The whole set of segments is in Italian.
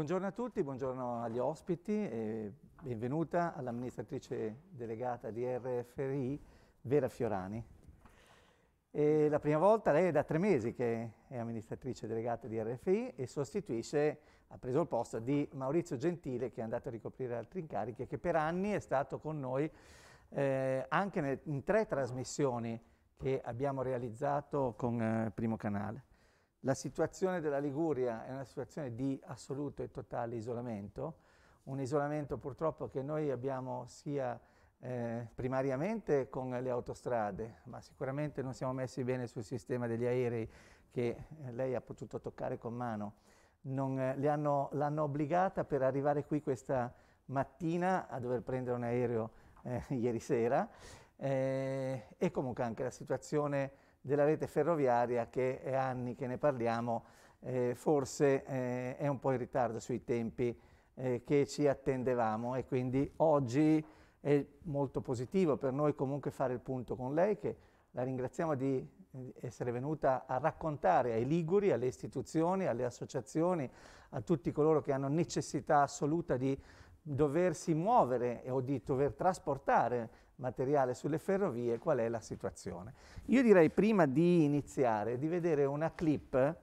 Buongiorno a tutti, buongiorno agli ospiti e benvenuta all'amministratrice delegata di RFRI, Vera Fiorani. È la prima volta, lei è da tre mesi che è amministratrice delegata di RFI e sostituisce, ha preso il posto di Maurizio Gentile che è andato a ricoprire altri incarichi e che per anni è stato con noi eh, anche in tre trasmissioni che abbiamo realizzato con eh, Primo Canale. La situazione della Liguria è una situazione di assoluto e totale isolamento, un isolamento purtroppo che noi abbiamo sia eh, primariamente con le autostrade, ma sicuramente non siamo messi bene sul sistema degli aerei che eh, lei ha potuto toccare con mano. Eh, l'hanno obbligata per arrivare qui questa mattina a dover prendere un aereo eh, ieri sera eh, e comunque anche la situazione della rete ferroviaria che è anni che ne parliamo, eh, forse eh, è un po' in ritardo sui tempi eh, che ci attendevamo e quindi oggi è molto positivo per noi comunque fare il punto con lei che la ringraziamo di eh, essere venuta a raccontare ai Liguri, alle istituzioni, alle associazioni, a tutti coloro che hanno necessità assoluta di doversi muovere o di dover trasportare materiale sulle ferrovie, qual è la situazione. Io direi prima di iniziare di vedere una clip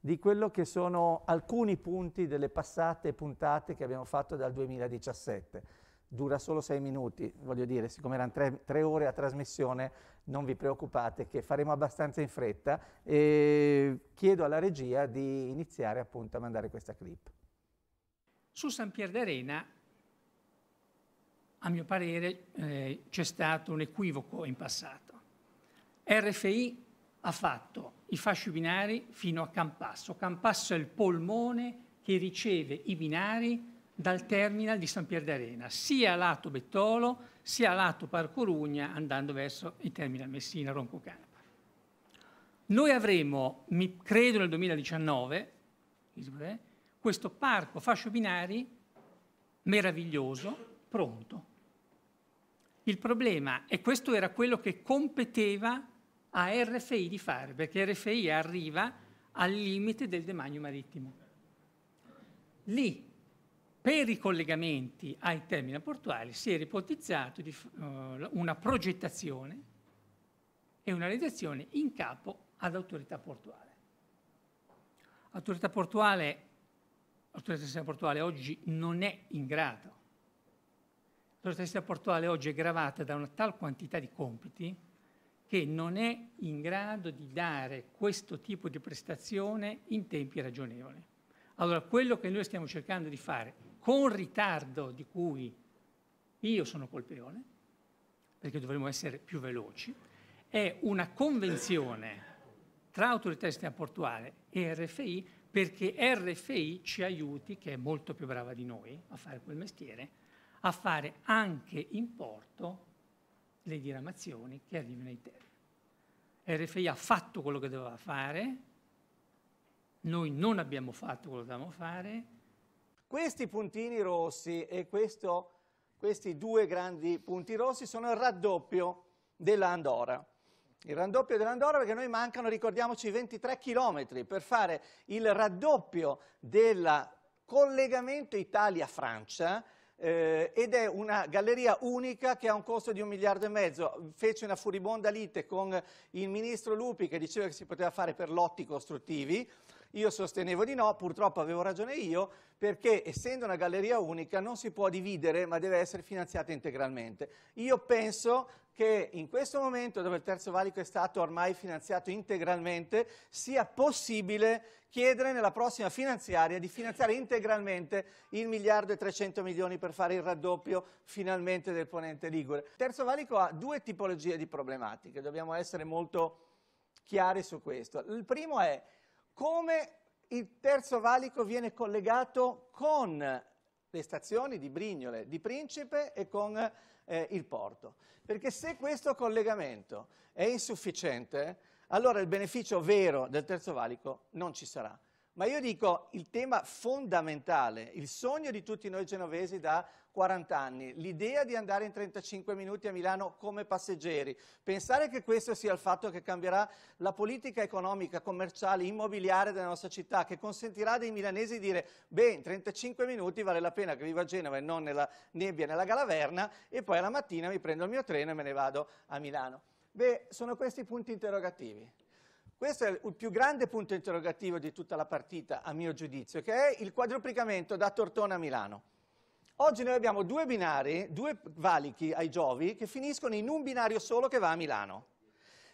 di quello che sono alcuni punti delle passate puntate che abbiamo fatto dal 2017. Dura solo sei minuti, voglio dire, siccome erano tre, tre ore a trasmissione, non vi preoccupate che faremo abbastanza in fretta e chiedo alla regia di iniziare appunto a mandare questa clip. Su San Pier d'Arena a mio parere eh, c'è stato un equivoco in passato. RFI ha fatto i fasci binari fino a Campasso. Campasso è il polmone che riceve i binari dal terminal di San Pier d'Arena, sia lato Bettolo, sia lato Parcorugna, andando verso il terminal Messina, Roncocampa. Noi avremo, credo nel 2019, questo parco fascio binari meraviglioso, pronto, il problema, e questo era quello che competeva a RFI di fare, perché RFI arriva al limite del demanio marittimo. Lì, per i collegamenti ai termini portuali, si era ipotizzato di, uh, una progettazione e una realizzazione in capo ad autorità portuale. L'autorità portuale, portuale oggi non è in grado l'università portuale oggi è gravata da una tal quantità di compiti che non è in grado di dare questo tipo di prestazione in tempi ragionevoli. Allora, quello che noi stiamo cercando di fare, con ritardo di cui io sono colpevole, perché dovremmo essere più veloci, è una convenzione tra autorità di sistema portuale e RFI perché RFI ci aiuti, che è molto più brava di noi a fare quel mestiere, a fare anche in porto le diramazioni che arrivano ai termini. RFI ha fatto quello che doveva fare, noi non abbiamo fatto quello che dovevamo fare. Questi puntini rossi e questo, questi due grandi punti rossi sono il raddoppio dell'Andora. Il raddoppio dell'Andora perché noi mancano, ricordiamoci, 23 chilometri per fare il raddoppio del collegamento Italia-Francia eh, ed è una galleria unica che ha un costo di un miliardo e mezzo. Fece una furibonda lite con il ministro Lupi che diceva che si poteva fare per lotti costruttivi, io sostenevo di no, purtroppo avevo ragione io, perché essendo una galleria unica non si può dividere ma deve essere finanziata integralmente. Io penso che in questo momento, dove il terzo valico è stato ormai finanziato integralmente, sia possibile chiedere nella prossima finanziaria di finanziare integralmente il miliardo e 300 milioni per fare il raddoppio finalmente del ponente Ligure. Il terzo valico ha due tipologie di problematiche, dobbiamo essere molto chiari su questo. Il primo è come il terzo valico viene collegato con le stazioni di Brignole, di Principe e con eh, il porto. Perché se questo collegamento è insufficiente, allora il beneficio vero del Terzo Valico non ci sarà. Ma io dico il tema fondamentale, il sogno di tutti noi genovesi da 40 anni, l'idea di andare in 35 minuti a Milano come passeggeri, pensare che questo sia il fatto che cambierà la politica economica, commerciale, immobiliare della nostra città, che consentirà dei milanesi di dire, beh, in 35 minuti vale la pena che vivo a Genova e non nella nebbia, nella Galaverna, e poi alla mattina mi prendo il mio treno e me ne vado a Milano. Beh, sono questi i punti interrogativi. Questo è il più grande punto interrogativo di tutta la partita, a mio giudizio, che è il quadruplicamento da Tortona a Milano. Oggi noi abbiamo due binari, due valichi ai Giovi, che finiscono in un binario solo che va a Milano.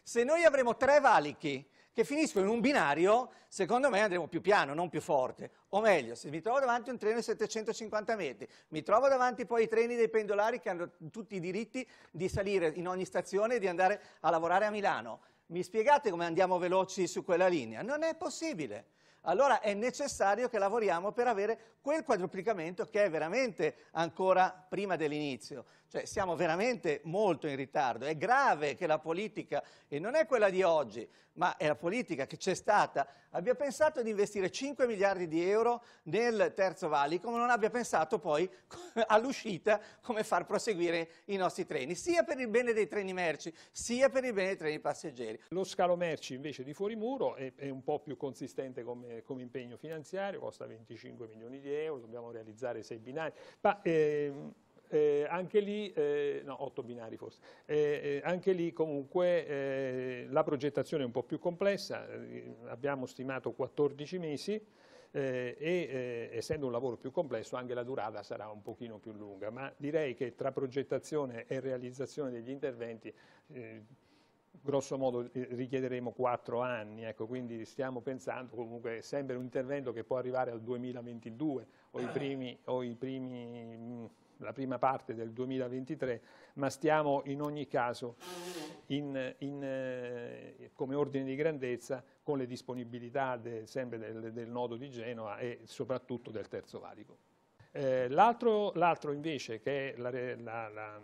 Se noi avremo tre valichi che finiscono in un binario, secondo me andremo più piano, non più forte. O meglio, se mi trovo davanti un treno di 750 metri, mi trovo davanti poi i treni dei pendolari che hanno tutti i diritti di salire in ogni stazione e di andare a lavorare a Milano mi spiegate come andiamo veloci su quella linea? Non è possibile. Allora è necessario che lavoriamo per avere quel quadruplicamento che è veramente ancora prima dell'inizio. Cioè siamo veramente molto in ritardo. È grave che la politica, e non è quella di oggi, ma è la politica che c'è stata, abbia pensato di investire 5 miliardi di euro nel Terzo Valico, ma non abbia pensato poi all'uscita come far proseguire i nostri treni, sia per il bene dei treni merci, sia per il bene dei treni passeggeri. Lo scalo merci invece di Fuorimuro è, è un po' più consistente come, come, impegno finanziario, costa 25 milioni di euro, dobbiamo realizzare sei binari, ma, eh, eh, anche lì, eh, no, 8 binari forse, eh, eh, anche lì comunque eh, la progettazione è un po' più complessa, eh, abbiamo stimato 14 mesi e essendo un lavoro più complesso anche la durata sarà un pochino più lunga, ma direi che tra progettazione e realizzazione degli interventi grosso modo richiederemo 4 anni, ecco, quindi stiamo pensando comunque sempre un intervento che può arrivare al 2022 o i primi, o i primi mm, la prima parte del 2023, ma stiamo in ogni caso in, in, eh, come ordine di grandezza con le disponibilità de, sempre del, del, nodo di Genova e soprattutto del terzo valico. Eh, l'altro, invece che è la, la, la...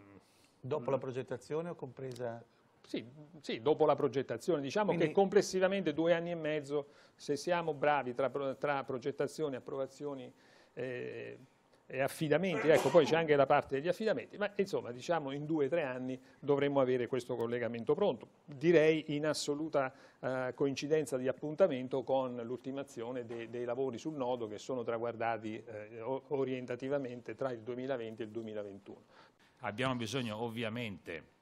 Dopo la mm, progettazione o compresa? Sì, sì, dopo la progettazione, diciamo Quindi, che complessivamente due anni e mezzo, se siamo bravi tra, tra progettazioni e approvazioni eh, e affidamenti, ecco poi c'è anche la parte degli affidamenti, ma insomma diciamo in due o tre anni dovremmo avere questo collegamento pronto, direi in assoluta eh, coincidenza di appuntamento con l'ultimazione de dei lavori sul nodo che sono traguardati eh, orientativamente tra il 2020 e il 2021. Abbiamo bisogno ovviamente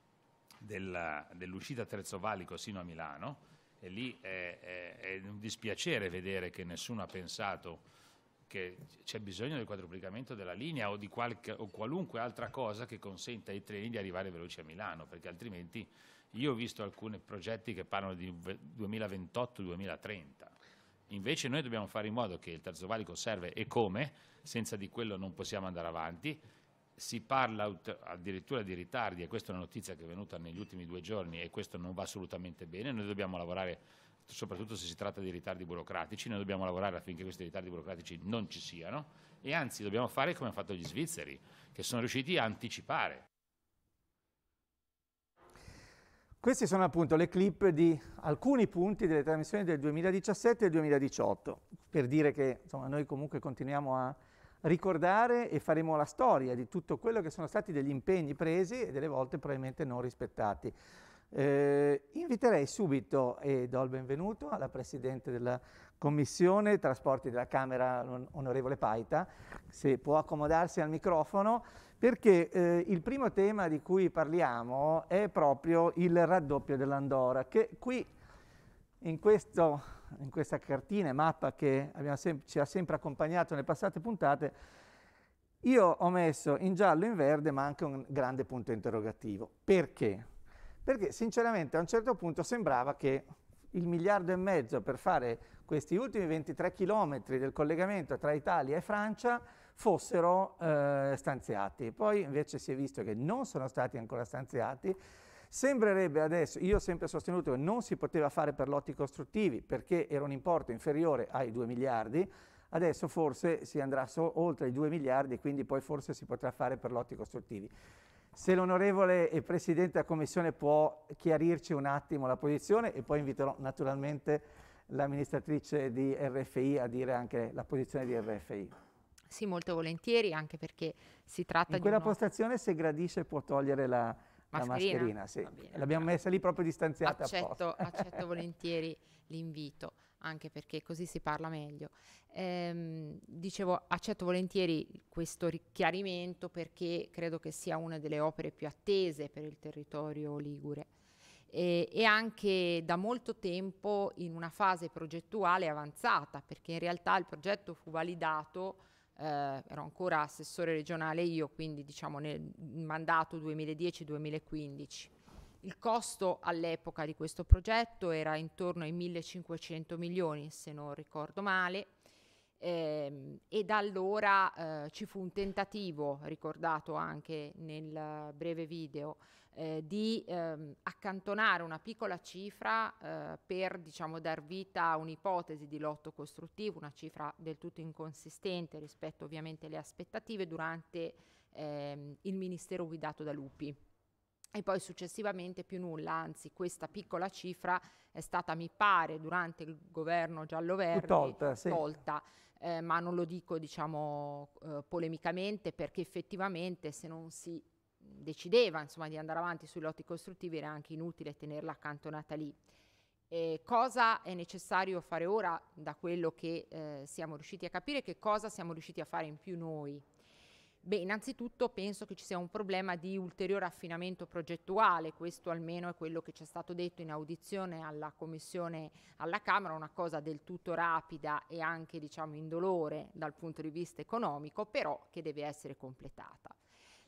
dell'uscita dell Terzo Valico sino a Milano e lì è, è, è un dispiacere vedere che nessuno ha pensato perché c'è bisogno del quadruplicamento della linea o di qualche, o qualunque altra cosa che consenta ai treni di arrivare veloci a Milano, perché altrimenti io ho visto alcuni progetti che parlano di 2028-2030. Invece noi dobbiamo fare in modo che il terzo valico serve e come, senza di quello non possiamo andare avanti. Si parla addirittura di ritardi e questa è una notizia che è venuta negli ultimi due giorni e questo non va assolutamente bene. Noi dobbiamo lavorare soprattutto se si tratta di ritardi burocratici, noi dobbiamo lavorare affinché questi ritardi burocratici non ci siano e anzi dobbiamo fare come hanno fatto gli svizzeri, che sono riusciti a anticipare. Queste sono appunto le clip di alcuni punti delle trasmissioni del 2017 e 2018, per dire che insomma, noi comunque continuiamo a ricordare e faremo la storia di tutto quello che sono stati degli impegni presi e delle volte probabilmente non rispettati. Eh, inviterei subito, e do il benvenuto alla Presidente della Commissione Trasporti della Camera, onorevole Paita, se può accomodarsi al microfono, perché eh, il primo tema di cui parliamo è proprio il raddoppio dell'Andora, che qui in, questo, in questa cartina e mappa che ci ha sempre accompagnato nelle passate puntate, io ho messo in giallo e in verde, ma anche un grande punto interrogativo. Perché? Perché sinceramente a un certo punto sembrava che il miliardo e mezzo per fare questi ultimi 23 chilometri del collegamento tra Italia e Francia fossero eh, stanziati. Poi invece si è visto che non sono stati ancora stanziati. Sembrerebbe adesso, io ho sempre sostenuto che non si poteva fare per lotti costruttivi perché era un importo inferiore ai 2 miliardi, adesso forse si andrà so oltre i 2 miliardi, quindi poi forse si potrà fare per lotti costruttivi. Se l'onorevole Presidente della Commissione può chiarirci un attimo la posizione e poi inviterò naturalmente l'amministratrice di RFI a dire anche la posizione di RFI. Sì, molto volentieri, anche perché si tratta In di... quella uno... postazione, se gradisce, può togliere la mascherina. La mascherina sì. L'abbiamo messa lì proprio distanziata. Accetto, accetto volentieri l'invito anche perché così si parla meglio. Ehm, dicevo, accetto volentieri questo chiarimento perché credo che sia una delle opere più attese per il territorio ligure e, anche da molto tempo in una fase progettuale avanzata, perché in realtà il progetto fu validato eh, ero ancora assessore regionale io, quindi diciamo nel mandato 2010-2015. Il costo all'epoca di questo progetto era intorno ai 1.500 milioni, se non ricordo male, ehm, e da allora eh, ci fu un tentativo, ricordato anche nel breve video, eh, di ehm, accantonare una piccola cifra eh, per diciamo, dar vita a un'ipotesi di lotto costruttivo, una cifra del tutto inconsistente rispetto ovviamente alle aspettative durante ehm, il ministero guidato da Lupi e poi successivamente più nulla, anzi questa piccola cifra è stata, mi pare, durante il governo giallo-verde tolta, sì. tolta eh, ma non lo dico diciamo eh, polemicamente perché effettivamente se non si decideva insomma, di andare avanti sui lotti costruttivi era anche inutile tenerla accantonata lì. E cosa è necessario fare ora da quello che eh, siamo riusciti a capire, che cosa siamo riusciti a fare in più noi Beh, innanzitutto penso che ci sia un problema di ulteriore affinamento progettuale, questo almeno è quello che ci è stato detto in audizione alla Commissione alla Camera, una cosa del tutto rapida e anche diciamo indolore dal punto di vista economico, però che deve essere completata.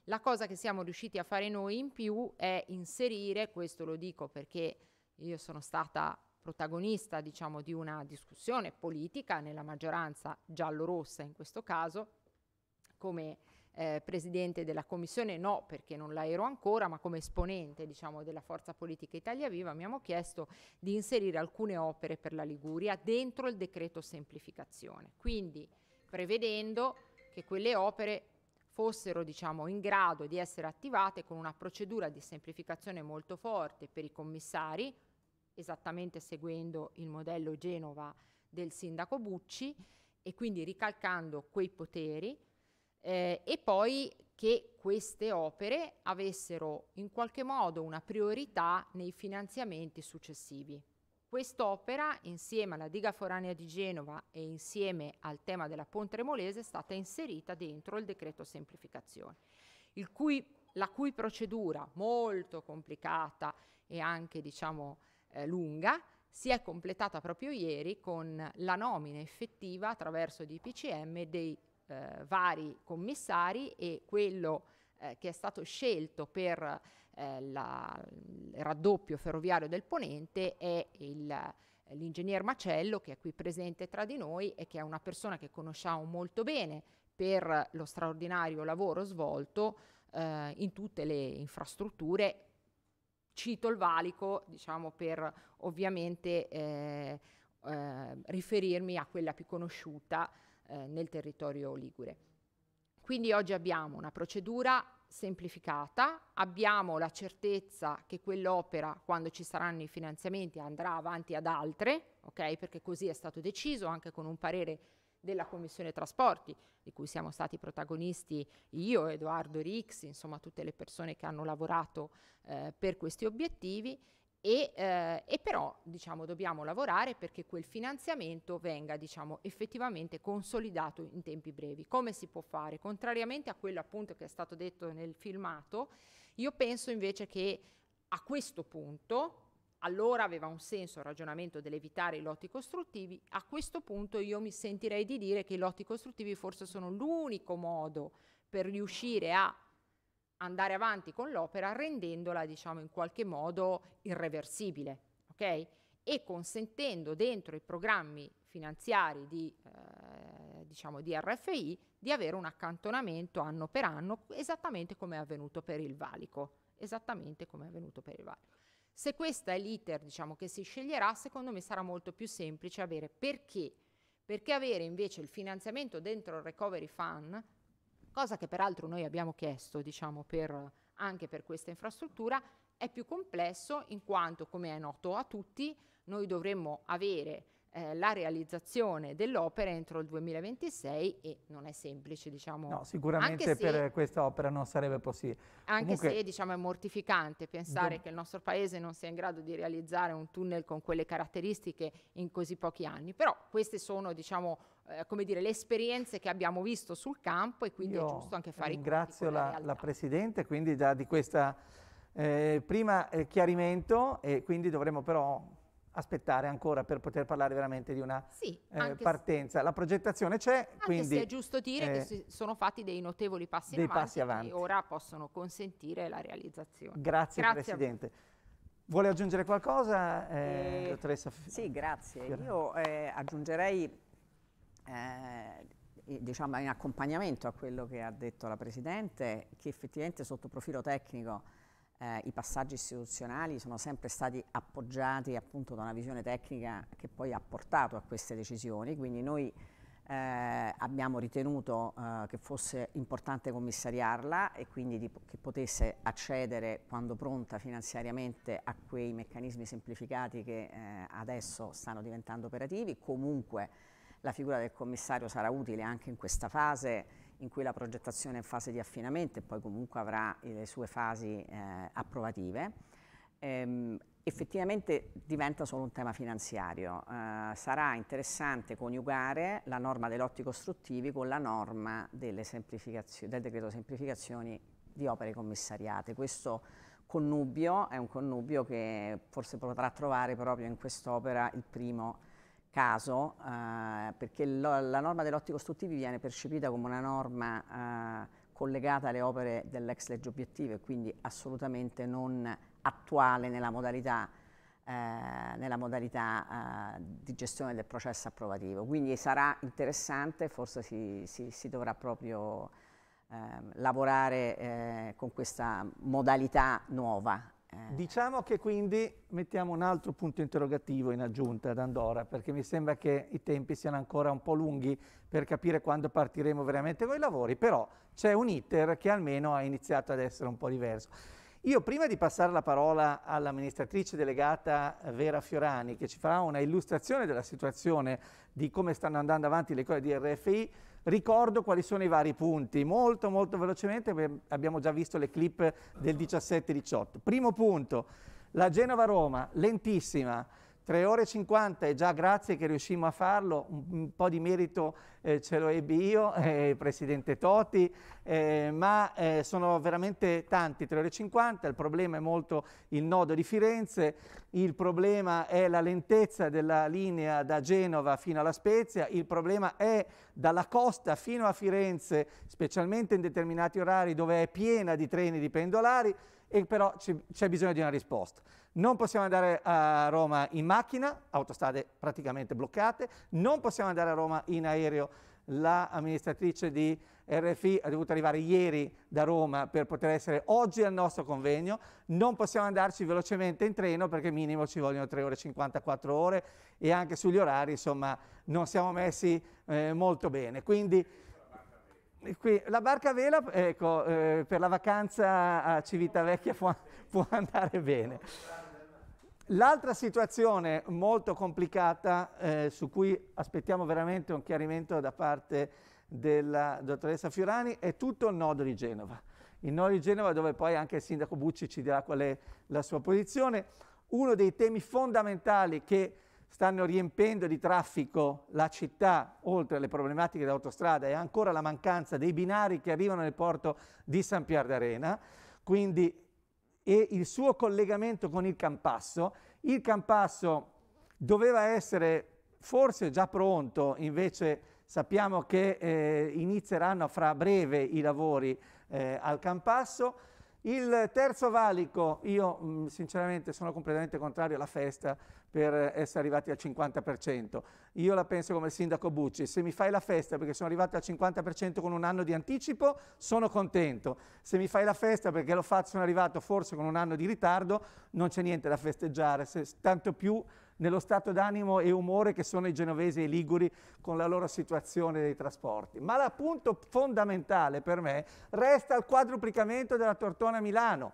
La cosa che siamo riusciti a fare noi in più è inserire, questo lo dico perché io sono stata protagonista diciamo, di una discussione politica nella maggioranza giallorossa in questo caso, come eh, presidente della commissione, no perché non la ero ancora, ma come esponente diciamo, della forza politica Italia Viva, abbiamo chiesto di inserire alcune opere per la Liguria dentro il decreto semplificazione, quindi prevedendo che quelle opere fossero diciamo, in grado di essere attivate con una procedura di semplificazione molto forte per i commissari, esattamente seguendo il modello Genova del sindaco Bucci e quindi ricalcando quei poteri eh, e poi che queste opere avessero in qualche modo una priorità nei finanziamenti successivi. Quest'opera, insieme alla diga foranea di Genova e insieme al tema della Ponte Remolese, è stata inserita dentro il decreto semplificazione, cui, la cui procedura molto complicata e anche diciamo, eh, lunga si è completata proprio ieri con la nomina effettiva attraverso DPCM dei eh, vari commissari e quello eh, che è stato scelto per eh, la, il raddoppio ferroviario del Ponente è il l'ingegner Macello che è qui presente tra di noi e che è una persona che conosciamo molto bene per lo straordinario lavoro svolto eh, in tutte le infrastrutture. Cito il valico, diciamo, per ovviamente eh, eh, riferirmi a quella più conosciuta eh, nel territorio ligure. Quindi oggi abbiamo una procedura semplificata, abbiamo la certezza che quell'opera, quando ci saranno i finanziamenti, andrà avanti ad altre, okay? perché così è stato deciso anche con un parere della Commissione Trasporti, di cui siamo stati protagonisti io, Edoardo Rix, insomma tutte le persone che hanno lavorato eh, per questi obiettivi e, eh, e, però diciamo, dobbiamo lavorare perché quel finanziamento venga diciamo, effettivamente consolidato in tempi brevi. Come si può fare? Contrariamente a quello appunto che è stato detto nel filmato, io penso invece che a questo punto, allora aveva un senso il ragionamento dell'evitare i lotti costruttivi, a questo punto io mi sentirei di dire che i lotti costruttivi forse sono l'unico modo per riuscire a andare avanti con l'opera rendendola, diciamo, in qualche modo irreversibile, ok? E consentendo dentro i programmi finanziari di, eh, diciamo, di RFI di avere un accantonamento anno per anno, esattamente come è avvenuto per il valico, esattamente come è avvenuto per il valico. Se questo è l'iter, diciamo, che si sceglierà, secondo me sarà molto più semplice avere perché perché avere invece il finanziamento dentro il recovery fund cosa che peraltro noi abbiamo chiesto diciamo, per, anche per questa infrastruttura, è più complesso in quanto, come è noto a tutti, noi dovremmo avere eh, la realizzazione dell'opera entro il 2026 e non è semplice, diciamo. No, sicuramente se, per questa opera non sarebbe possibile. Anche Comunque, se, diciamo, è mortificante pensare che il nostro paese non sia in grado di realizzare un tunnel con quelle caratteristiche in così pochi anni, però queste sono, diciamo, eh, come dire, le esperienze che abbiamo visto sul campo e quindi Io è giusto anche fare i conti Ringrazio la, la Presidente quindi già di questo eh, prima eh, chiarimento e quindi dovremo però aspettare ancora per poter parlare veramente di una sì, eh, partenza. La progettazione c'è, quindi... è giusto dire eh, che sono fatti dei notevoli passi, dei avanti, passi avanti che ora possono consentire la realizzazione. Grazie, grazie Presidente. Vuole aggiungere qualcosa, eh, eh dottoressa? Sì, grazie. Io eh, aggiungerei eh, diciamo in accompagnamento a quello che ha detto la Presidente, che effettivamente sotto profilo tecnico eh, i passaggi istituzionali sono sempre stati appoggiati appunto da una visione tecnica che poi ha portato a queste decisioni, quindi noi eh, abbiamo ritenuto eh, che fosse importante commissariarla e quindi di, che potesse accedere quando pronta finanziariamente a quei meccanismi semplificati che eh, adesso stanno diventando operativi, comunque la figura del commissario sarà utile anche in questa fase in cui la progettazione è in fase di affinamento e poi comunque avrà le sue fasi eh, approvative. Ehm, effettivamente diventa solo un tema finanziario. Eh, sarà interessante coniugare la norma dei lotti costruttivi con la norma del decreto semplificazioni di opere commissariate. Questo connubio è un connubio che forse potrà trovare proprio in quest'opera il primo caso, eh, perché lo, la norma dei lotti costruttivi viene percepita come una norma eh, collegata alle opere dell'ex legge obiettivo e quindi assolutamente non attuale nella modalità, eh, nella modalità eh, di gestione del processo approvativo. Quindi sarà interessante, forse si, si, si dovrà proprio ehm, lavorare eh, con questa modalità nuova eh. Diciamo che quindi mettiamo un altro punto interrogativo in aggiunta ad Andorra, perché mi sembra che i tempi siano ancora un po' lunghi per capire quando partiremo veramente con i lavori, però c'è un iter che almeno ha iniziato ad essere un po' diverso. Io prima di passare la parola all'amministratrice delegata Vera Fiorani, che ci farà una illustrazione della situazione di come stanno andando avanti le cose di RFI, Ricordo quali sono i vari punti, molto molto velocemente, abbiamo già visto le clip del 17-18. Primo punto, la Genova-Roma, lentissima, 3 ore e 50 e già grazie che riuscimmo a farlo, un, po' di merito eh, ce lo ebbi io, eh, il presidente Toti, eh, ma eh, sono veramente tanti 3 ore e 50, il problema è molto il nodo di Firenze, il problema è la lentezza della linea da Genova fino alla Spezia, il problema è dalla costa fino a Firenze, specialmente in determinati orari dove è piena di treni di pendolari e però c'è bisogno di una risposta non possiamo andare a Roma in macchina, autostrade praticamente bloccate, non possiamo andare a Roma in aereo, la amministratrice di RFI ha dovuto arrivare ieri da Roma per poter essere oggi al nostro convegno, non possiamo andarci velocemente in treno perché minimo ci vogliono 3 ore e 54 ore e anche sugli orari insomma non siamo messi eh, molto bene. Quindi qui, la barca a vela ecco, eh, per la vacanza a Civitavecchia può, può andare bene. L'altra situazione molto complicata eh, su cui aspettiamo veramente un chiarimento da parte della dottoressa Fiorani è tutto il nodo di Genova. Il nodo di Genova dove poi anche il sindaco Bucci ci dirà qual è la sua posizione. Uno dei temi fondamentali che stanno riempendo di traffico la città, oltre alle problematiche dell'autostrada, è ancora la mancanza dei binari che arrivano nel porto di San Pier d'Arena. Quindi e il suo collegamento con il Campasso. Il Campasso doveva essere forse già pronto, invece sappiamo che eh, inizieranno fra breve i lavori eh, al Campasso. Il terzo valico, io mm, sinceramente sono completamente contrario alla festa per essere arrivati al 50%. Io la penso come il sindaco Bucci, se mi fai la festa perché sono arrivato al 50% con un anno di anticipo, sono contento. Se mi fai la festa perché lo faccio, sono arrivato forse con un anno di ritardo, non c'è niente da festeggiare, se, tanto più nello stato d'animo e umore che sono i genovesi e i liguri con la loro situazione dei trasporti. Ma l'appunto fondamentale per me resta il quadruplicamento della Tortona Milano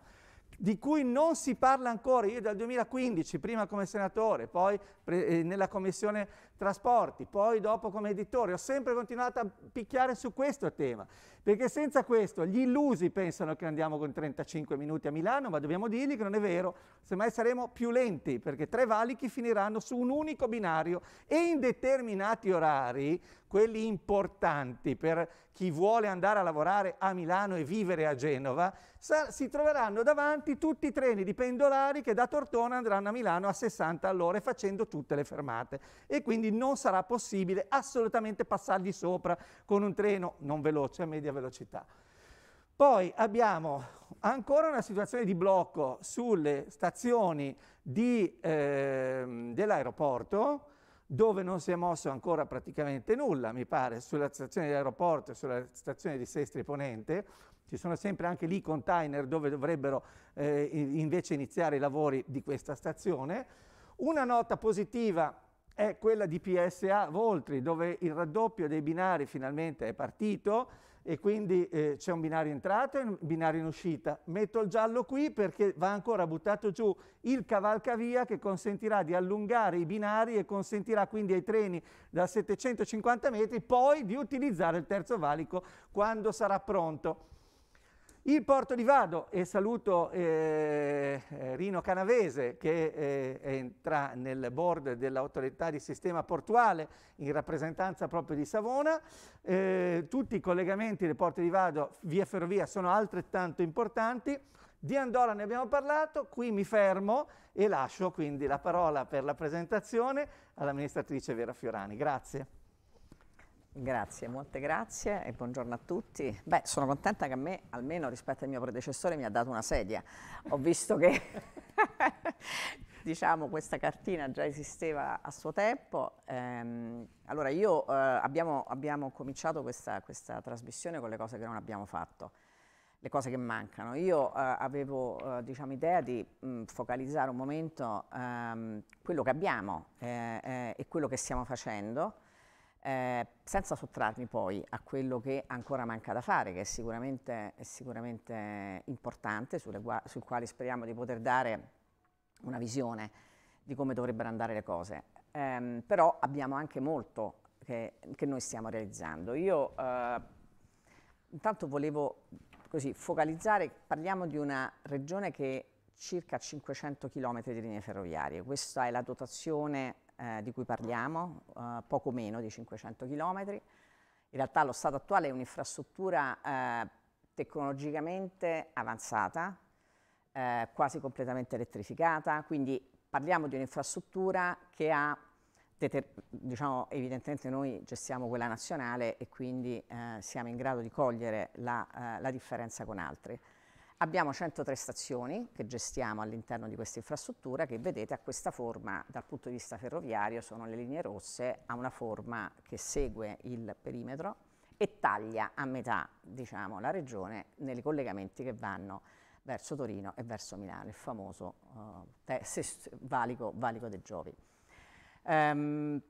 di cui non si parla ancora. Io dal 2015, prima come senatore, poi eh, nella commissione trasporti, poi dopo come editore. Ho sempre continuato a picchiare su questo tema, perché senza questo gli illusi pensano che andiamo con 35 minuti a Milano, ma dobbiamo dirgli che non è vero, semmai saremo più lenti, perché tre valichi finiranno su un unico binario e in determinati orari, quelli importanti per chi vuole andare a lavorare a Milano e vivere a Genova, si troveranno davanti tutti i treni di pendolari che da Tortona andranno a Milano a 60 all'ora e facendo tutte le fermate. E quindi non sarà possibile assolutamente passargli sopra con un treno non veloce, a media velocità. Poi abbiamo ancora una situazione di blocco sulle stazioni eh, dell'aeroporto, dove non si è mosso ancora praticamente nulla, mi pare, sulla stazione dell'aeroporto e sulla stazione di Sestri Ponente. Ci sono sempre anche lì container dove dovrebbero eh, invece iniziare i lavori di questa stazione. Una nota positiva è quella di PSA Voltri, dove il raddoppio dei binari finalmente è partito e quindi eh, c'è un binario entrato e un binario in uscita. Metto il giallo qui perché va ancora buttato giù il cavalcavia che consentirà di allungare i binari e consentirà quindi ai treni da 750 metri poi di utilizzare il terzo valico quando sarà pronto. Il porto di Vado, e saluto eh, eh, Rino Canavese che eh, entra nel board dell'autorità di sistema portuale in rappresentanza proprio di Savona, eh, tutti i collegamenti del porto di Vado via ferrovia sono altrettanto importanti, di Andorra ne abbiamo parlato, qui mi fermo e lascio quindi la parola per la presentazione all'amministratrice Vera Fiorani. Grazie. Grazie, molte grazie e buongiorno a tutti. Beh, sono contenta che a me, almeno rispetto al mio predecessore, mi ha dato una sedia. Ho visto che diciamo, questa cartina già esisteva a suo tempo. Ehm, allora, io eh, abbiamo, abbiamo, cominciato questa, questa, trasmissione con le cose che non abbiamo fatto, le cose che mancano. Io eh, avevo eh, diciamo, idea di mh, mm, focalizzare un momento ehm, quello che abbiamo eh, eh, e quello che stiamo facendo eh, senza sottrarmi poi a quello che ancora manca da fare, che è sicuramente, è sicuramente importante, gua- sul quale speriamo di poter dare una visione di come dovrebbero andare le cose. Eh, però abbiamo anche molto che, che noi stiamo realizzando. Io eh, intanto volevo così focalizzare, parliamo di una regione che ha circa 500 km di linee ferroviarie, questa è la dotazione eh, di cui parliamo, eh, poco meno di 500 km. In realtà lo stato attuale è un'infrastruttura eh, tecnologicamente avanzata, eh, quasi completamente elettrificata, quindi parliamo di un'infrastruttura che ha, diciamo, evidentemente noi gestiamo quella nazionale e quindi eh, siamo in grado di cogliere la, la differenza con altri. Abbiamo 103 stazioni che gestiamo all'interno di questa infrastruttura che vedete a questa forma dal punto di vista ferroviario, sono le linee rosse, a una forma che segue il perimetro e taglia a metà diciamo, la regione nei collegamenti che vanno verso Torino e verso Milano, il famoso eh, valico, valico dei Giovi. Um,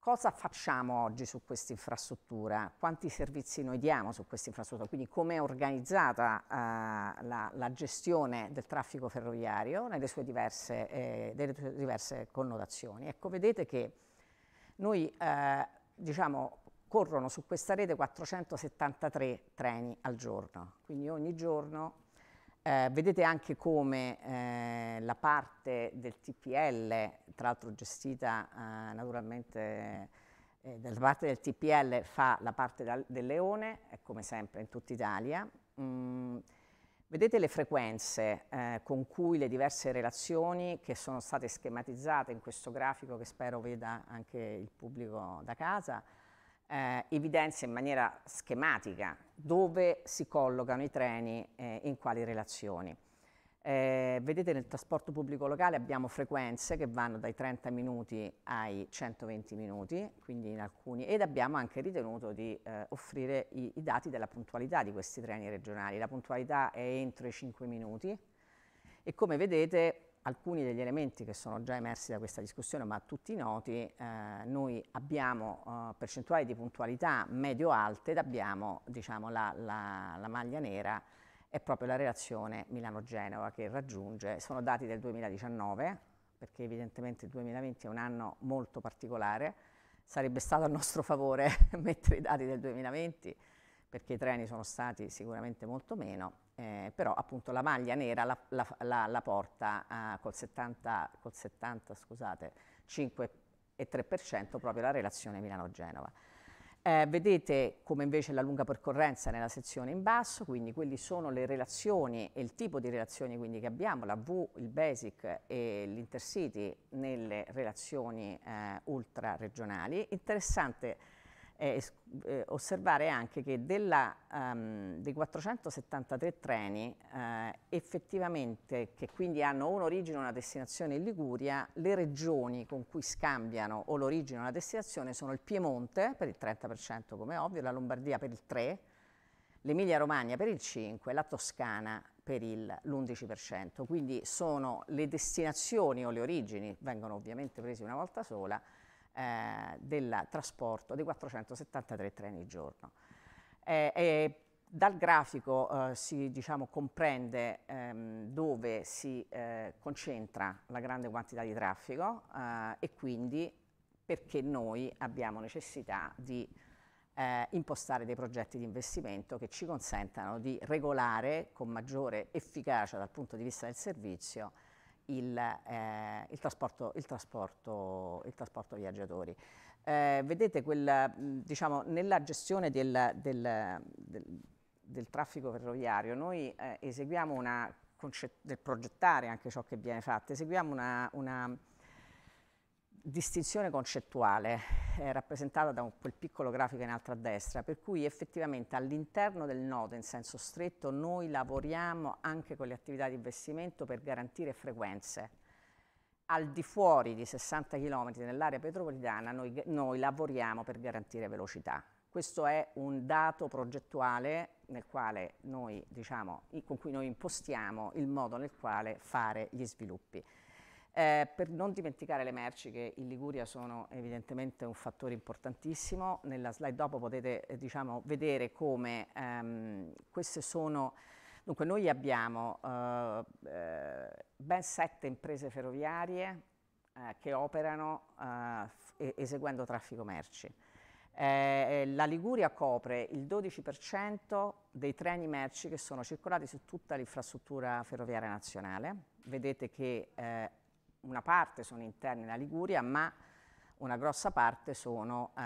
Cosa facciamo oggi su questa infrastruttura? Quanti servizi noi diamo su questa infrastruttura? Quindi come è organizzata eh, la, la, gestione del traffico ferroviario nelle sue diverse, eh, delle sue diverse connotazioni? Ecco, vedete che noi, eh, diciamo, corrono su questa rete 473 treni al giorno, quindi ogni giorno eh, vedete anche come eh, la parte del TPL, tra l'altro gestita eh, naturalmente eh, dalla parte del TPL, fa la parte da, del leone, come sempre in tutta Italia. Mm, vedete le frequenze eh, con cui le diverse relazioni che sono state schematizzate in questo grafico che spero veda anche il pubblico da casa, eh, evidenzia in maniera schematica dove si collocano i treni e eh, in quali relazioni. Eh, vedete nel trasporto pubblico locale abbiamo frequenze che vanno dai 30 minuti ai 120 minuti, quindi in alcuni, ed abbiamo anche ritenuto di eh, offrire i, i dati della puntualità di questi treni regionali. La puntualità è entro i 5 minuti e come vedete alcuni degli elementi che sono già emersi da questa discussione, ma tutti noti, eh, noi abbiamo eh, percentuali di puntualità medio-alte ed abbiamo diciamo, la, la, la, maglia nera è proprio la relazione Milano-Genova che raggiunge, sono dati del 2019, perché evidentemente il 2020 è un anno molto particolare, sarebbe stato a nostro favore mettere i dati del 2020, perché i treni sono stati sicuramente molto meno, eh, però appunto la maglia nera la, la, la, la porta eh, col 70, col 70 scusate, 5 e 3% proprio la relazione Milano-Genova. Eh, vedete come invece la lunga percorrenza nella sezione in basso, quindi quelle sono le relazioni e il tipo di relazioni che abbiamo, la V, il Basic e l'Intercity nelle relazioni eh, ultra regionali. Interessante eh, eh, osservare anche che della, um, dei 473 treni eh, effettivamente che quindi hanno un'origine e una destinazione in Liguria, le regioni con cui scambiano o l'origine o la destinazione sono il Piemonte per il 30% come ovvio, la Lombardia per il 3%, l'Emilia Romagna per il 5%, la Toscana per l'11%, quindi sono le destinazioni o le origini, vengono ovviamente prese una volta sola, eh, del trasporto dei 473 treni al giorno. Eh, dal grafico eh, si diciamo, comprende ehm, dove si eh, concentra la grande quantità di traffico eh, e quindi perché noi abbiamo necessità di eh, impostare dei progetti di investimento che ci consentano di regolare con maggiore efficacia dal punto di vista del servizio il, eh, il, trasporto, il, trasporto, il trasporto, viaggiatori. Eh, vedete, quel, mm, diciamo, nella gestione del, del, del, del, traffico ferroviario noi eh, eseguiamo una, del progettare anche ciò che viene fatto, eseguiamo una, una distinzione concettuale eh, rappresentata da un, quel piccolo grafico in alto a destra, per cui effettivamente all'interno del nodo in senso stretto noi lavoriamo anche con le attività di investimento per garantire frequenze. Al di fuori di 60 km nell'area metropolitana noi, noi lavoriamo per garantire velocità. Questo è un dato progettuale noi, diciamo, con cui noi impostiamo il modo nel quale fare gli sviluppi. Eh, per non dimenticare le merci che in Liguria sono evidentemente un fattore importantissimo, nella slide dopo potete eh, diciamo, vedere come ehm, queste sono, dunque noi abbiamo eh, eh ben sette imprese ferroviarie eh, che operano eh, eseguendo traffico merci. la Liguria copre il 12% dei treni merci che sono circolati su tutta l'infrastruttura ferroviaria nazionale, vedete che eh, una parte sono interne alla Liguria, ma una grossa parte sono eh,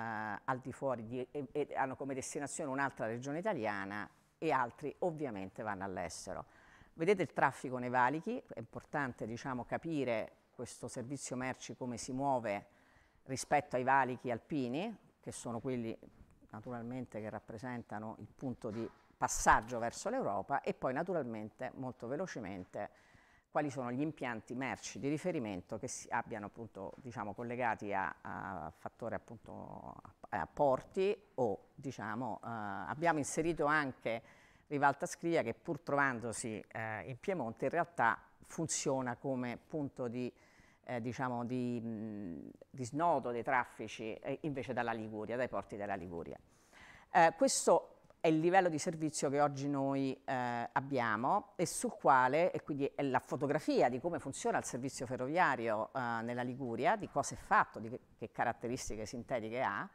al di fuori, di, e, e hanno come destinazione un'altra regione italiana e altri ovviamente vanno all'estero. Vedete il traffico nei valichi, è importante diciamo, capire questo servizio merci come si muove rispetto ai valichi alpini, che sono quelli naturalmente che rappresentano il punto di passaggio verso l'Europa e poi naturalmente molto velocemente quali sono gli impianti merci di riferimento che si abbiano appunto, diciamo, collegati a, a fattore appunto a porti o diciamo, eh, abbiamo inserito anche Rivalta Scria che pur trovandosi eh, in Piemonte in realtà funziona come punto di, eh, diciamo, di, mh, di snodo dei traffici eh, invece dalla Liguria, dai porti della Liguria. Eh, questo è il livello di servizio che oggi noi eh, abbiamo e sul quale, e quindi è la fotografia di come funziona il servizio ferroviario eh, nella Liguria, di cosa è fatto, di che, che, caratteristiche sintetiche ha,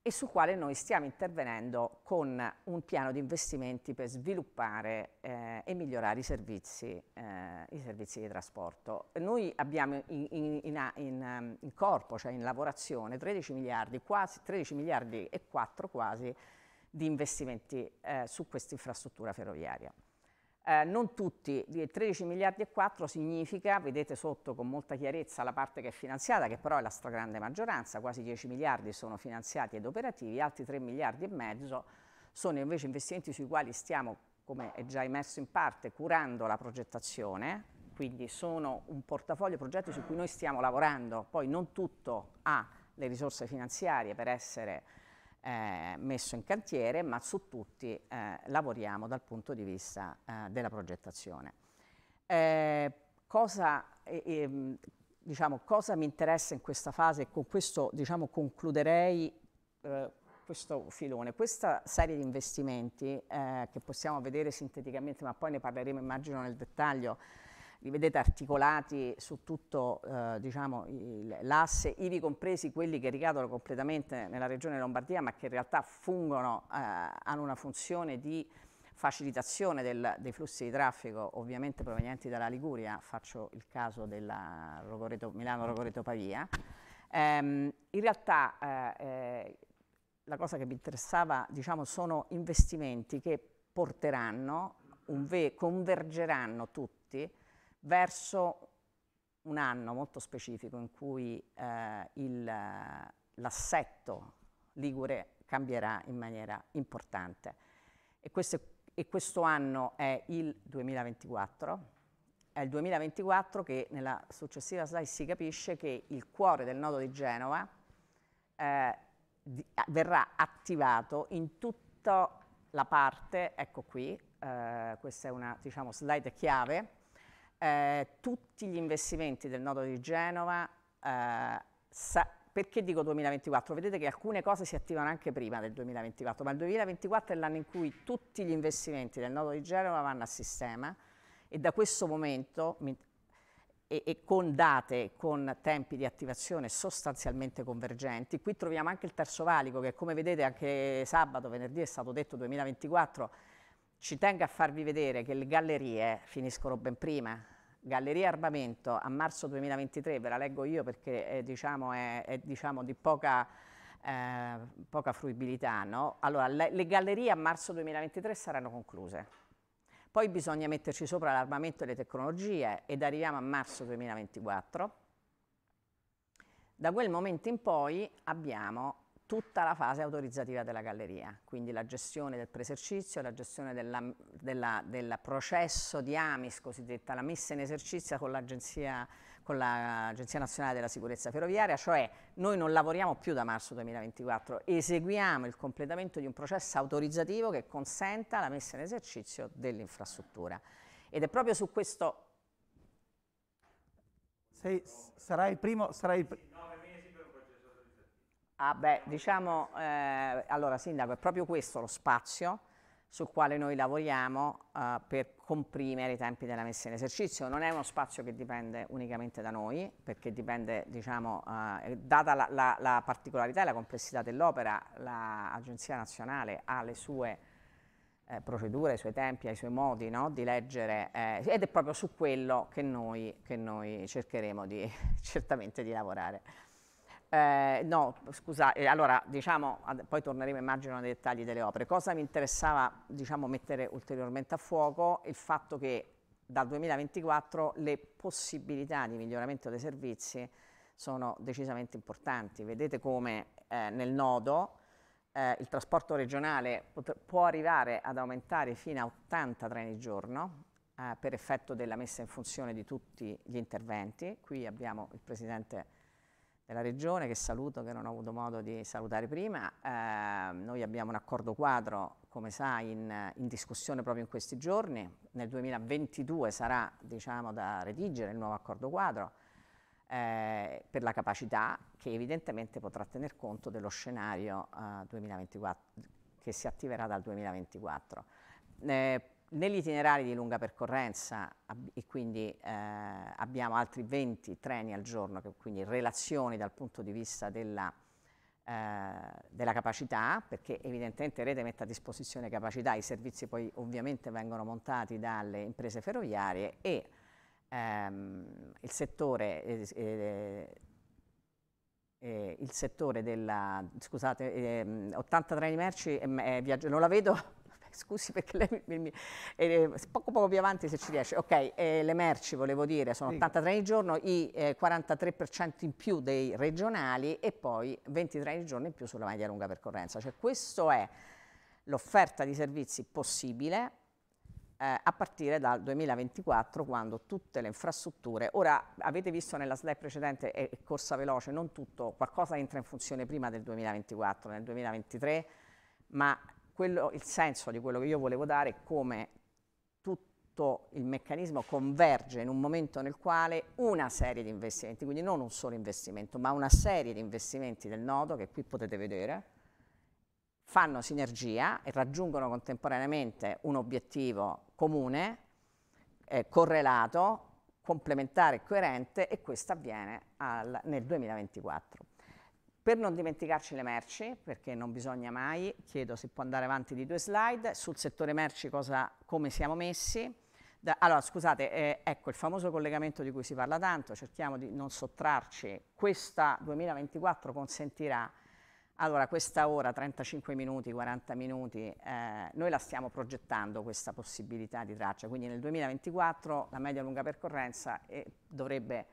e sul quale noi stiamo intervenendo con un piano di investimenti per sviluppare eh, e migliorare i servizi, eh, i servizi, di trasporto. Noi abbiamo in, in, in, in corpo, cioè in lavorazione, 13 miliardi, quasi, 13 miliardi e 4 quasi di investimenti eh, su questa infrastruttura ferroviaria. Eh, non tutti, 13 miliardi e 4 significa, vedete sotto con molta chiarezza la parte che è finanziata, che però è la stragrande maggioranza, quasi 10 miliardi sono finanziati ed operativi, altri 3 miliardi e mezzo sono invece investimenti sui quali stiamo, come è già emerso in parte, curando la progettazione, quindi sono un portafoglio progetti su cui noi stiamo lavorando, poi non tutto ha le risorse finanziarie per essere eh, messo in cantiere, ma su tutti eh, lavoriamo dal punto di vista eh, della progettazione. Eh, cosa, diciamo, cosa, mi interessa in questa fase, e con questo diciamo, concluderei eh, questo filone, questa serie di investimenti che possiamo vedere sinteticamente, ma poi ne parleremo immagino nel dettaglio, li vedete articolati su tutto eh, diciamo, l'asse, ivi compresi quelli che ricadono completamente nella regione Lombardia, ma che in realtà fungono, eh, hanno una funzione di facilitazione del, dei flussi di traffico ovviamente provenienti dalla Liguria, faccio il caso della Milano-Rogoreto-Pavia, ehm, in realtà eh, eh, la cosa che mi interessava diciamo, sono investimenti che porteranno, convergeranno tutti verso un anno molto specifico in cui eh, eh, l'assetto ligure cambierà in maniera importante. E, queste, e questo anno è il 2024 è il 2024 che nella successiva slide si capisce che il cuore del nodo di Genova eh, di, verrà attivato in tutta la parte, ecco qui, eh, questa è una diciamo, slide chiave, eh, tutti gli investimenti del nodo di Genova, eh, perché dico 2024? Vedete che alcune cose si attivano anche prima del 2024, ma il 2024 è l'anno in cui tutti gli investimenti del nodo di Genova vanno a sistema e da questo momento, e, e, con date, con tempi di attivazione sostanzialmente convergenti. Qui troviamo anche il terzo valico che come vedete anche sabato, venerdì è stato detto 2024 ci tengo a farvi vedere che le gallerie finiscono ben prima. Galleria Armamento a marzo 2023, ve la leggo io perché è, diciamo, è, è diciamo, di poca, eh, poca fruibilità. No? Allora, le, le gallerie a marzo 2023 saranno concluse. Poi bisogna metterci sopra l'armamento e le tecnologie ed arriviamo a marzo 2024. Da quel momento in poi abbiamo tutta la fase autorizzativa della galleria, quindi la gestione del preesercizio, la gestione del processo di AMIS, cosiddetta la messa in esercizio con l'Agenzia Nazionale della Sicurezza Ferroviaria, cioè noi non lavoriamo più da marzo 2024, eseguiamo il completamento di un processo autorizzativo che consenta la messa in esercizio dell'infrastruttura. Ed è proprio su questo... Sei, sarà il primo... Sarà il pr Ah beh, diciamo, eh, allora Sindaco, è proprio questo lo spazio sul quale noi lavoriamo eh, per comprimere i tempi della messa in esercizio. Non è uno spazio che dipende unicamente da noi, perché dipende, diciamo, eh, data la, la, la, particolarità e la complessità dell'opera, l'Agenzia Nazionale ha le sue eh, procedure, i suoi tempi, i suoi modi no? di leggere eh, ed è proprio su quello che noi, che noi cercheremo di, certamente di lavorare. Eh, no, scusate, eh, allora diciamo, poi torneremo immagino nei dettagli delle opere. Cosa mi interessava diciamo, mettere ulteriormente a fuoco? Il fatto che dal 2024 le possibilità di miglioramento dei servizi sono decisamente importanti. Vedete come eh, nel nodo eh, il trasporto regionale può arrivare ad aumentare fino a 80 treni al giorno eh, per effetto della messa in funzione di tutti gli interventi. Qui abbiamo il Presidente della Regione, che saluto, che non ho avuto modo di salutare prima. Eh, noi abbiamo un accordo quadro, come sai, in, in, discussione proprio in questi giorni. Nel 2022 sarà diciamo, da redigere il nuovo accordo quadro eh, per la capacità che evidentemente potrà tener conto dello scenario eh, 2024, che si attiverà dal 2024. Negli itinerari di lunga percorrenza e quindi eh, abbiamo altri 20 treni al giorno, che, quindi relazioni dal punto di vista della, eh, della, capacità, perché evidentemente Rete mette a disposizione capacità, i servizi poi ovviamente vengono montati dalle imprese ferroviarie e ehm, il settore... Eh, eh, eh il settore della, scusate, 80 ehm, treni merci, eh, non la vedo scusi perché lei mi, mi, eh, poco poco più avanti se ci riesce, ok, eh, le merci volevo dire sono 83 al giorno, i eh, 43% in più dei regionali e poi 23 al giorno in più sulla media lunga percorrenza, cioè questo è l'offerta di servizi possibile eh, a partire dal 2024 quando tutte le infrastrutture, ora avete visto nella slide precedente è, è corsa veloce, non tutto, qualcosa entra in funzione prima del 2024, nel 2023 ma quello, il senso di quello che io volevo dare è come tutto il meccanismo converge in un momento nel quale una serie di investimenti, quindi non un solo investimento, ma una serie di investimenti del nodo che qui potete vedere, fanno sinergia e raggiungono contemporaneamente un obiettivo comune, eh, correlato, complementare e coerente e questo avviene al, nel 2024. Per non dimenticarci le merci, perché non bisogna mai, chiedo se può andare avanti di due slide, sul settore merci cosa, come siamo messi. Da, allora, scusate, eh, ecco il famoso collegamento di cui si parla tanto, cerchiamo di non sottrarci. Questa 2024 consentirà, allora questa ora, 35 minuti, 40 minuti, eh, noi la stiamo progettando questa possibilità di traccia, quindi nel 2024 la media lunga percorrenza eh, dovrebbe,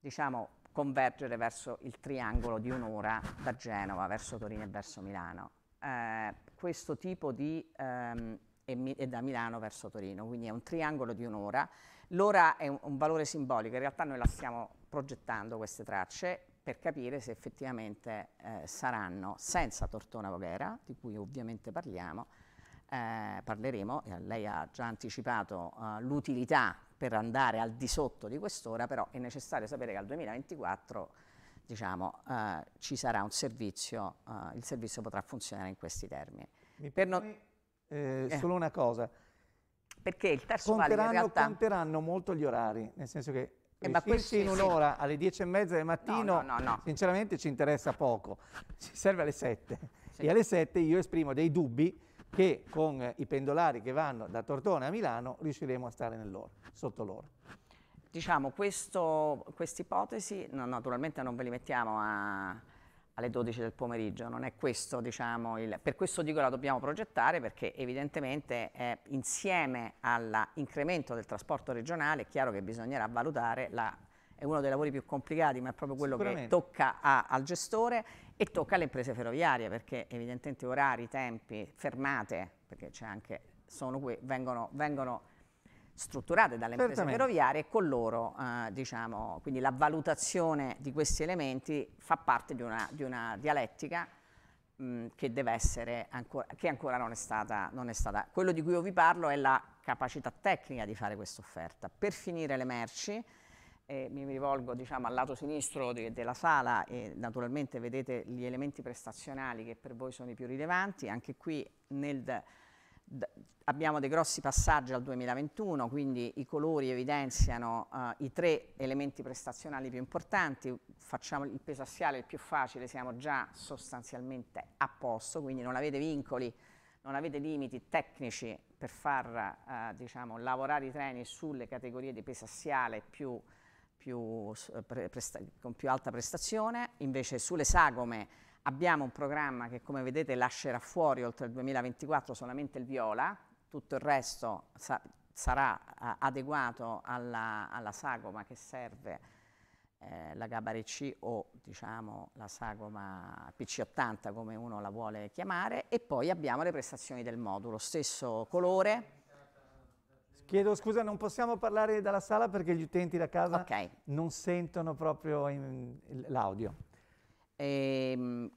diciamo, convergere verso il triangolo di un'ora da Genova verso Torino e verso Milano. Eh, questo tipo di... Ehm, e, da Milano verso Torino, quindi è un triangolo di un'ora. L'ora è un, un, valore simbolico, in realtà noi la stiamo progettando queste tracce per capire se effettivamente eh, saranno senza Tortona Voghera, di cui ovviamente parliamo, eh, parleremo, eh, lei ha già anticipato eh, l'utilità per andare al di sotto di quest'ora, però è necessario sapere che al 2024 diciamo, eh, ci sarà un servizio, eh, il servizio potrà funzionare in questi termini. Mi per no eh, eh, solo una cosa. Perché il terzo conteranno, valico in realtà... Conteranno molto gli orari, nel senso che eh, ma questo in un'ora alle dieci e mezza del mattino, no, no, no, sinceramente ci interessa poco, ci serve alle sette. Sì. E alle sette io esprimo dei dubbi che con i pendolari che vanno da Tortone a Milano riusciremo a stare nell'oro, sotto l'oro. Diciamo, questa ipotesi, no, naturalmente non ve li mettiamo a, alle 12 del pomeriggio, non è questo, diciamo, il, per questo dico la dobbiamo progettare perché evidentemente eh, insieme all'incremento del trasporto regionale è chiaro che bisognerà valutare la è uno dei lavori più complicati, ma è proprio quello che tocca a, al gestore e tocca alle imprese ferroviarie perché evidentemente orari, tempi, fermate, perché c'è anche, sono qui, vengono, vengono strutturate dalle imprese Certamente. ferroviarie e con loro, eh, diciamo, quindi la valutazione di questi elementi fa parte di una, di una dialettica mm, che deve essere ancora, che ancora non è, stata, non è stata. Quello di cui io vi parlo è la capacità tecnica di fare questa offerta. Per finire le merci, eh, mi rivolgo diciamo, al lato sinistro de della sala e naturalmente vedete gli elementi prestazionali che per voi sono i più rilevanti, anche qui nel abbiamo dei grossi passaggi al 2021, quindi i colori evidenziano eh, i tre elementi prestazionali più importanti, facciamo il peso assiale il più facile, siamo già sostanzialmente a posto, quindi non avete vincoli, non avete limiti tecnici per far eh, diciamo, lavorare i treni sulle categorie di peso assiale più importanti più, pre, presta, con più alta prestazione, invece sulle sagome abbiamo un programma che come vedete lascerà fuori oltre il 2024 solamente il viola, tutto il resto sa, sarà adeguato alla, alla, sagoma che serve eh, la Gabare C o diciamo la sagoma PC80 come uno la vuole chiamare e poi abbiamo le prestazioni del modulo, stesso colore, Chiedo scusa, non possiamo parlare dalla sala perché gli utenti da casa okay. non sentono proprio l'audio. Ehm,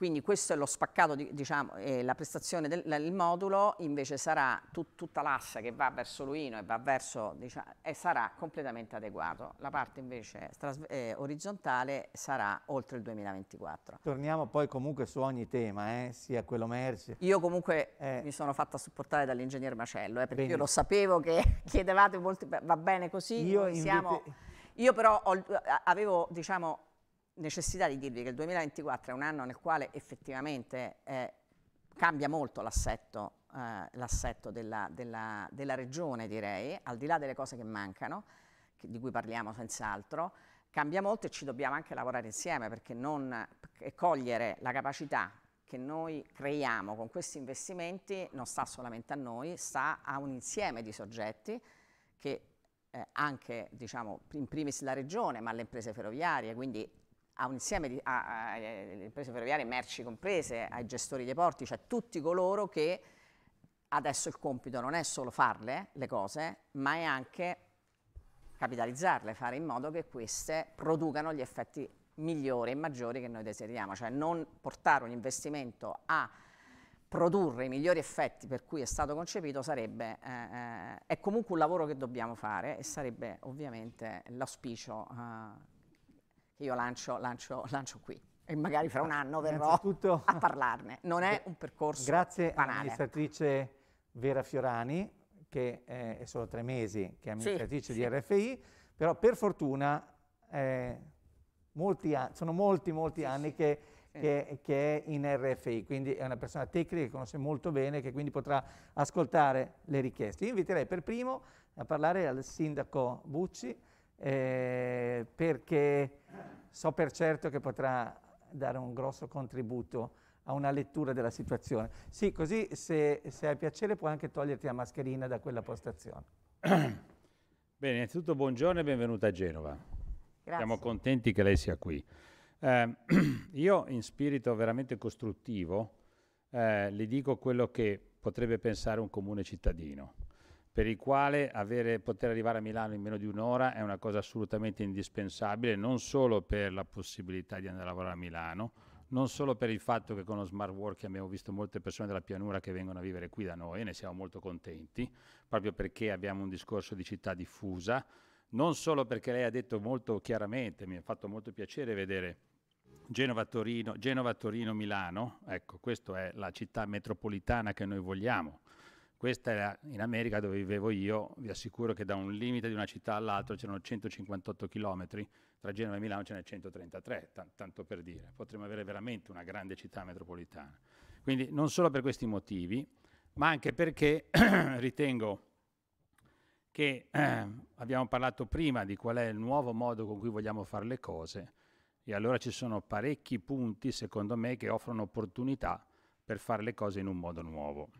quindi questo è lo spaccato, di, diciamo, eh, la prestazione del, del, modulo invece sarà tut, tutta l'asse che va verso Luino e, va verso, diciamo, e sarà completamente adeguato. La parte invece eh, orizzontale sarà oltre il 2024. Torniamo poi comunque su ogni tema, eh, sia quello merce. Io comunque eh. mi sono fatta supportare dall'ingegner Macello, eh, perché Bene. io lo sapevo che chiedevate molti, va bene così, io, siamo, invite... io però ho, avevo, diciamo, necessità di dirvi che il 2024 è un anno nel quale effettivamente eh, cambia molto l'assetto, eh, della, della, della, regione, direi, al di là delle cose che mancano, che, di cui parliamo senz'altro, cambia molto e ci dobbiamo anche lavorare insieme perché non cogliere la capacità che noi creiamo con questi investimenti non sta solamente a noi, sta a un insieme di soggetti che eh, anche diciamo, in primis la regione ma le imprese ferroviarie, quindi a un insieme di a, a, alle eh, imprese ferroviarie, merci comprese, ai gestori dei porti, cioè tutti coloro che adesso il compito non è solo farle le cose, ma è anche capitalizzarle, fare in modo che queste producano gli effetti migliori e maggiori che noi desideriamo, cioè non portare un investimento a produrre i migliori effetti per cui è stato concepito sarebbe, eh, eh è comunque un lavoro che dobbiamo fare e sarebbe ovviamente l'auspicio eh, che io lancio, lancio, lancio qui e magari fra un anno verrò a parlarne. Non è un percorso Grazie all'amministratrice Vera Fiorani, che eh, è solo tre mesi che è amministratrice sì, di RFI, però per fortuna eh, molti sono molti molti sì, anni sì. Che, che, che, è in RFI, quindi è una persona tecnica che conosce molto bene, che quindi potrà ascoltare le richieste. Io inviterei per primo a parlare al sindaco Bucci, eh, perché so per certo che potrà dare un grosso contributo a una lettura della situazione. Sì, così se, se hai piacere puoi anche toglierti la mascherina da quella postazione. Bene, innanzitutto buongiorno e benvenuta a Genova. Grazie. Siamo contenti che lei sia qui. Eh, io in spirito veramente costruttivo eh, le dico quello che potrebbe pensare un comune cittadino per il quale avere, poter arrivare a Milano in meno di un'ora è una cosa assolutamente indispensabile, non solo per la possibilità di andare a lavorare a Milano, non solo per il fatto che con lo smart work abbiamo visto molte persone della pianura che vengono a vivere qui da noi e ne siamo molto contenti, proprio perché abbiamo un discorso di città diffusa, non solo perché lei ha detto molto chiaramente, mi ha fatto molto piacere vedere Genova-Torino, Genova-Torino-Milano, ecco, questa è la città metropolitana che noi vogliamo questa era in America dove vivevo io, vi assicuro che da un limite di una città all'altra c'erano 158 km, tra Genova e Milano ce n'è 133, t- tanto per dire. Potremmo avere veramente una grande città metropolitana. Quindi non solo per questi motivi, ma anche perché ritengo che eh, abbiamo parlato prima di qual è il nuovo modo con cui vogliamo fare le cose e allora ci sono parecchi punti, secondo me, che offrono opportunità per fare le cose in un modo nuovo.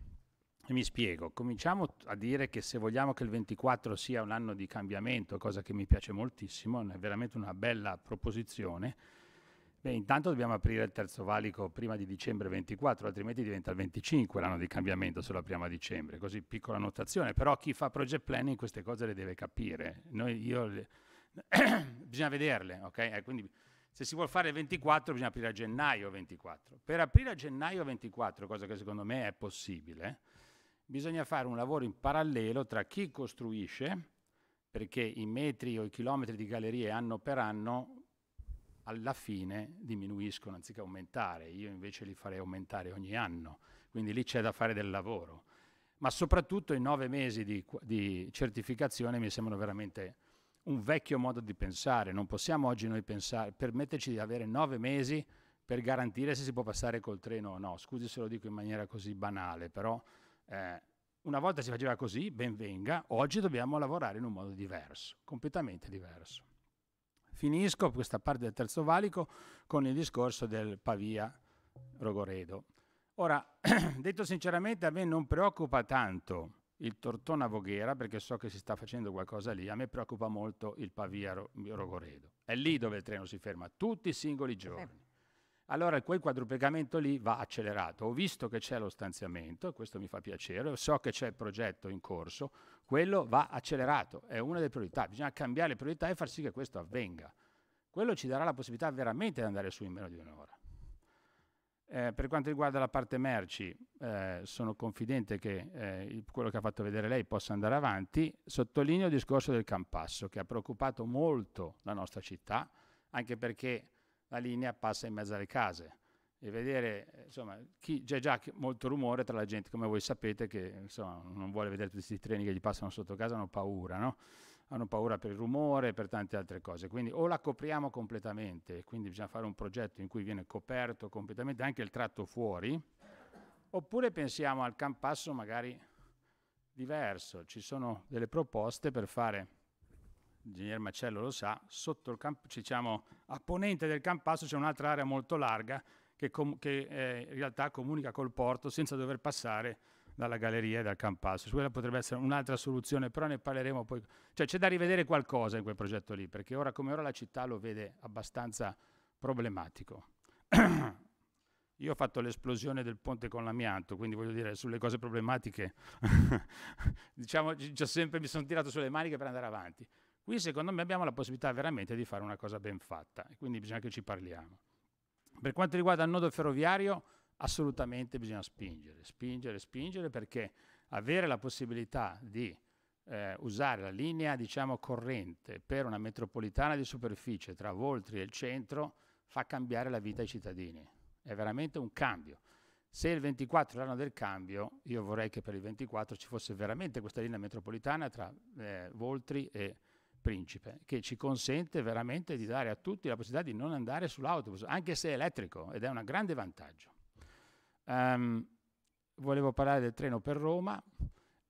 E mi spiego, cominciamo a dire che se vogliamo che il 24 sia un anno di cambiamento, cosa che mi piace moltissimo, è veramente una bella proposizione, beh intanto dobbiamo aprire il terzo valico prima di dicembre 24, altrimenti diventa il 25 l'anno di cambiamento se lo apriamo a dicembre, così piccola notazione, però chi fa project planning queste cose le deve capire, Noi, io, bisogna vederle, ok? Eh, quindi se si vuole fare il 24 bisogna aprire a gennaio 24. Per aprire a gennaio 24, cosa che secondo me è possibile, bisogna fare un lavoro in parallelo tra chi costruisce, perché i metri o i chilometri di gallerie anno per anno alla fine diminuiscono anziché aumentare, io invece li farei aumentare ogni anno, quindi lì c'è da fare del lavoro. Ma soprattutto i nove mesi di, di certificazione mi sembrano veramente un vecchio modo di pensare, non possiamo oggi noi pensare, permetterci di avere nove mesi per garantire se si può passare col treno o no, scusi se lo dico in maniera così banale, però eh, una volta si faceva così, ben venga, oggi dobbiamo lavorare in un modo diverso, completamente diverso. Finisco questa parte del terzo valico con il discorso del Pavia-Rogoredo. Ora, detto sinceramente, a me non preoccupa tanto il Tortona Voghera perché so che si sta facendo qualcosa lì, a me preoccupa molto il Pavia-Rogoredo. È lì dove il treno si ferma tutti i singoli giorni allora quel quadruplicamento lì va accelerato. Ho visto che c'è lo stanziamento, e questo mi fa piacere, so che c'è il progetto in corso, quello va accelerato, è una delle priorità, bisogna cambiare le priorità e far sì che questo avvenga. Quello ci darà la possibilità veramente di andare su in meno di un'ora. Eh, per quanto riguarda la parte merci, eh, sono confidente che eh, quello che ha fatto vedere lei possa andare avanti. Sottolineo il discorso del Campasso, che ha preoccupato molto la nostra città, anche perché la linea passa in mezzo alle case e vedere, insomma, chi, c'è già molto rumore tra la gente, come voi sapete, che insomma, non vuole vedere tutti questi treni che gli passano sotto casa, hanno paura, no? hanno paura per il rumore e per tante altre cose. Quindi o la copriamo completamente, quindi bisogna fare un progetto in cui viene coperto completamente anche il tratto fuori, oppure pensiamo al campasso magari diverso, ci sono delle proposte per fare l'ingegner Macello lo sa, sotto il camp- diciamo, a ponente del Campasso c'è un'altra area molto larga che, com- che eh, in realtà comunica col porto senza dover passare dalla galleria e dal Campasso. Quella potrebbe essere un'altra soluzione, però ne parleremo poi. Cioè c'è da rivedere qualcosa in quel progetto lì, perché ora come ora la città lo vede abbastanza problematico. Io ho fatto l'esplosione del ponte con l'amianto, quindi voglio dire, sulle cose problematiche, diciamo, sempre, mi sono tirato sulle maniche per andare avanti. Qui secondo me abbiamo la possibilità veramente di fare una cosa ben fatta e quindi bisogna che ci parliamo. Per quanto riguarda il nodo ferroviario, assolutamente bisogna spingere, spingere, spingere perché avere la possibilità di eh, usare la linea diciamo, corrente per una metropolitana di superficie tra Voltri e il centro fa cambiare la vita ai cittadini. È veramente un cambio. Se il 24 è l'anno del cambio, io vorrei che per il 24 ci fosse veramente questa linea metropolitana tra eh, Voltri e Voltri principe che ci consente veramente di dare a tutti la possibilità di non andare sull'autobus, anche se è elettrico, ed è un grande vantaggio. Um, volevo parlare del treno per Roma,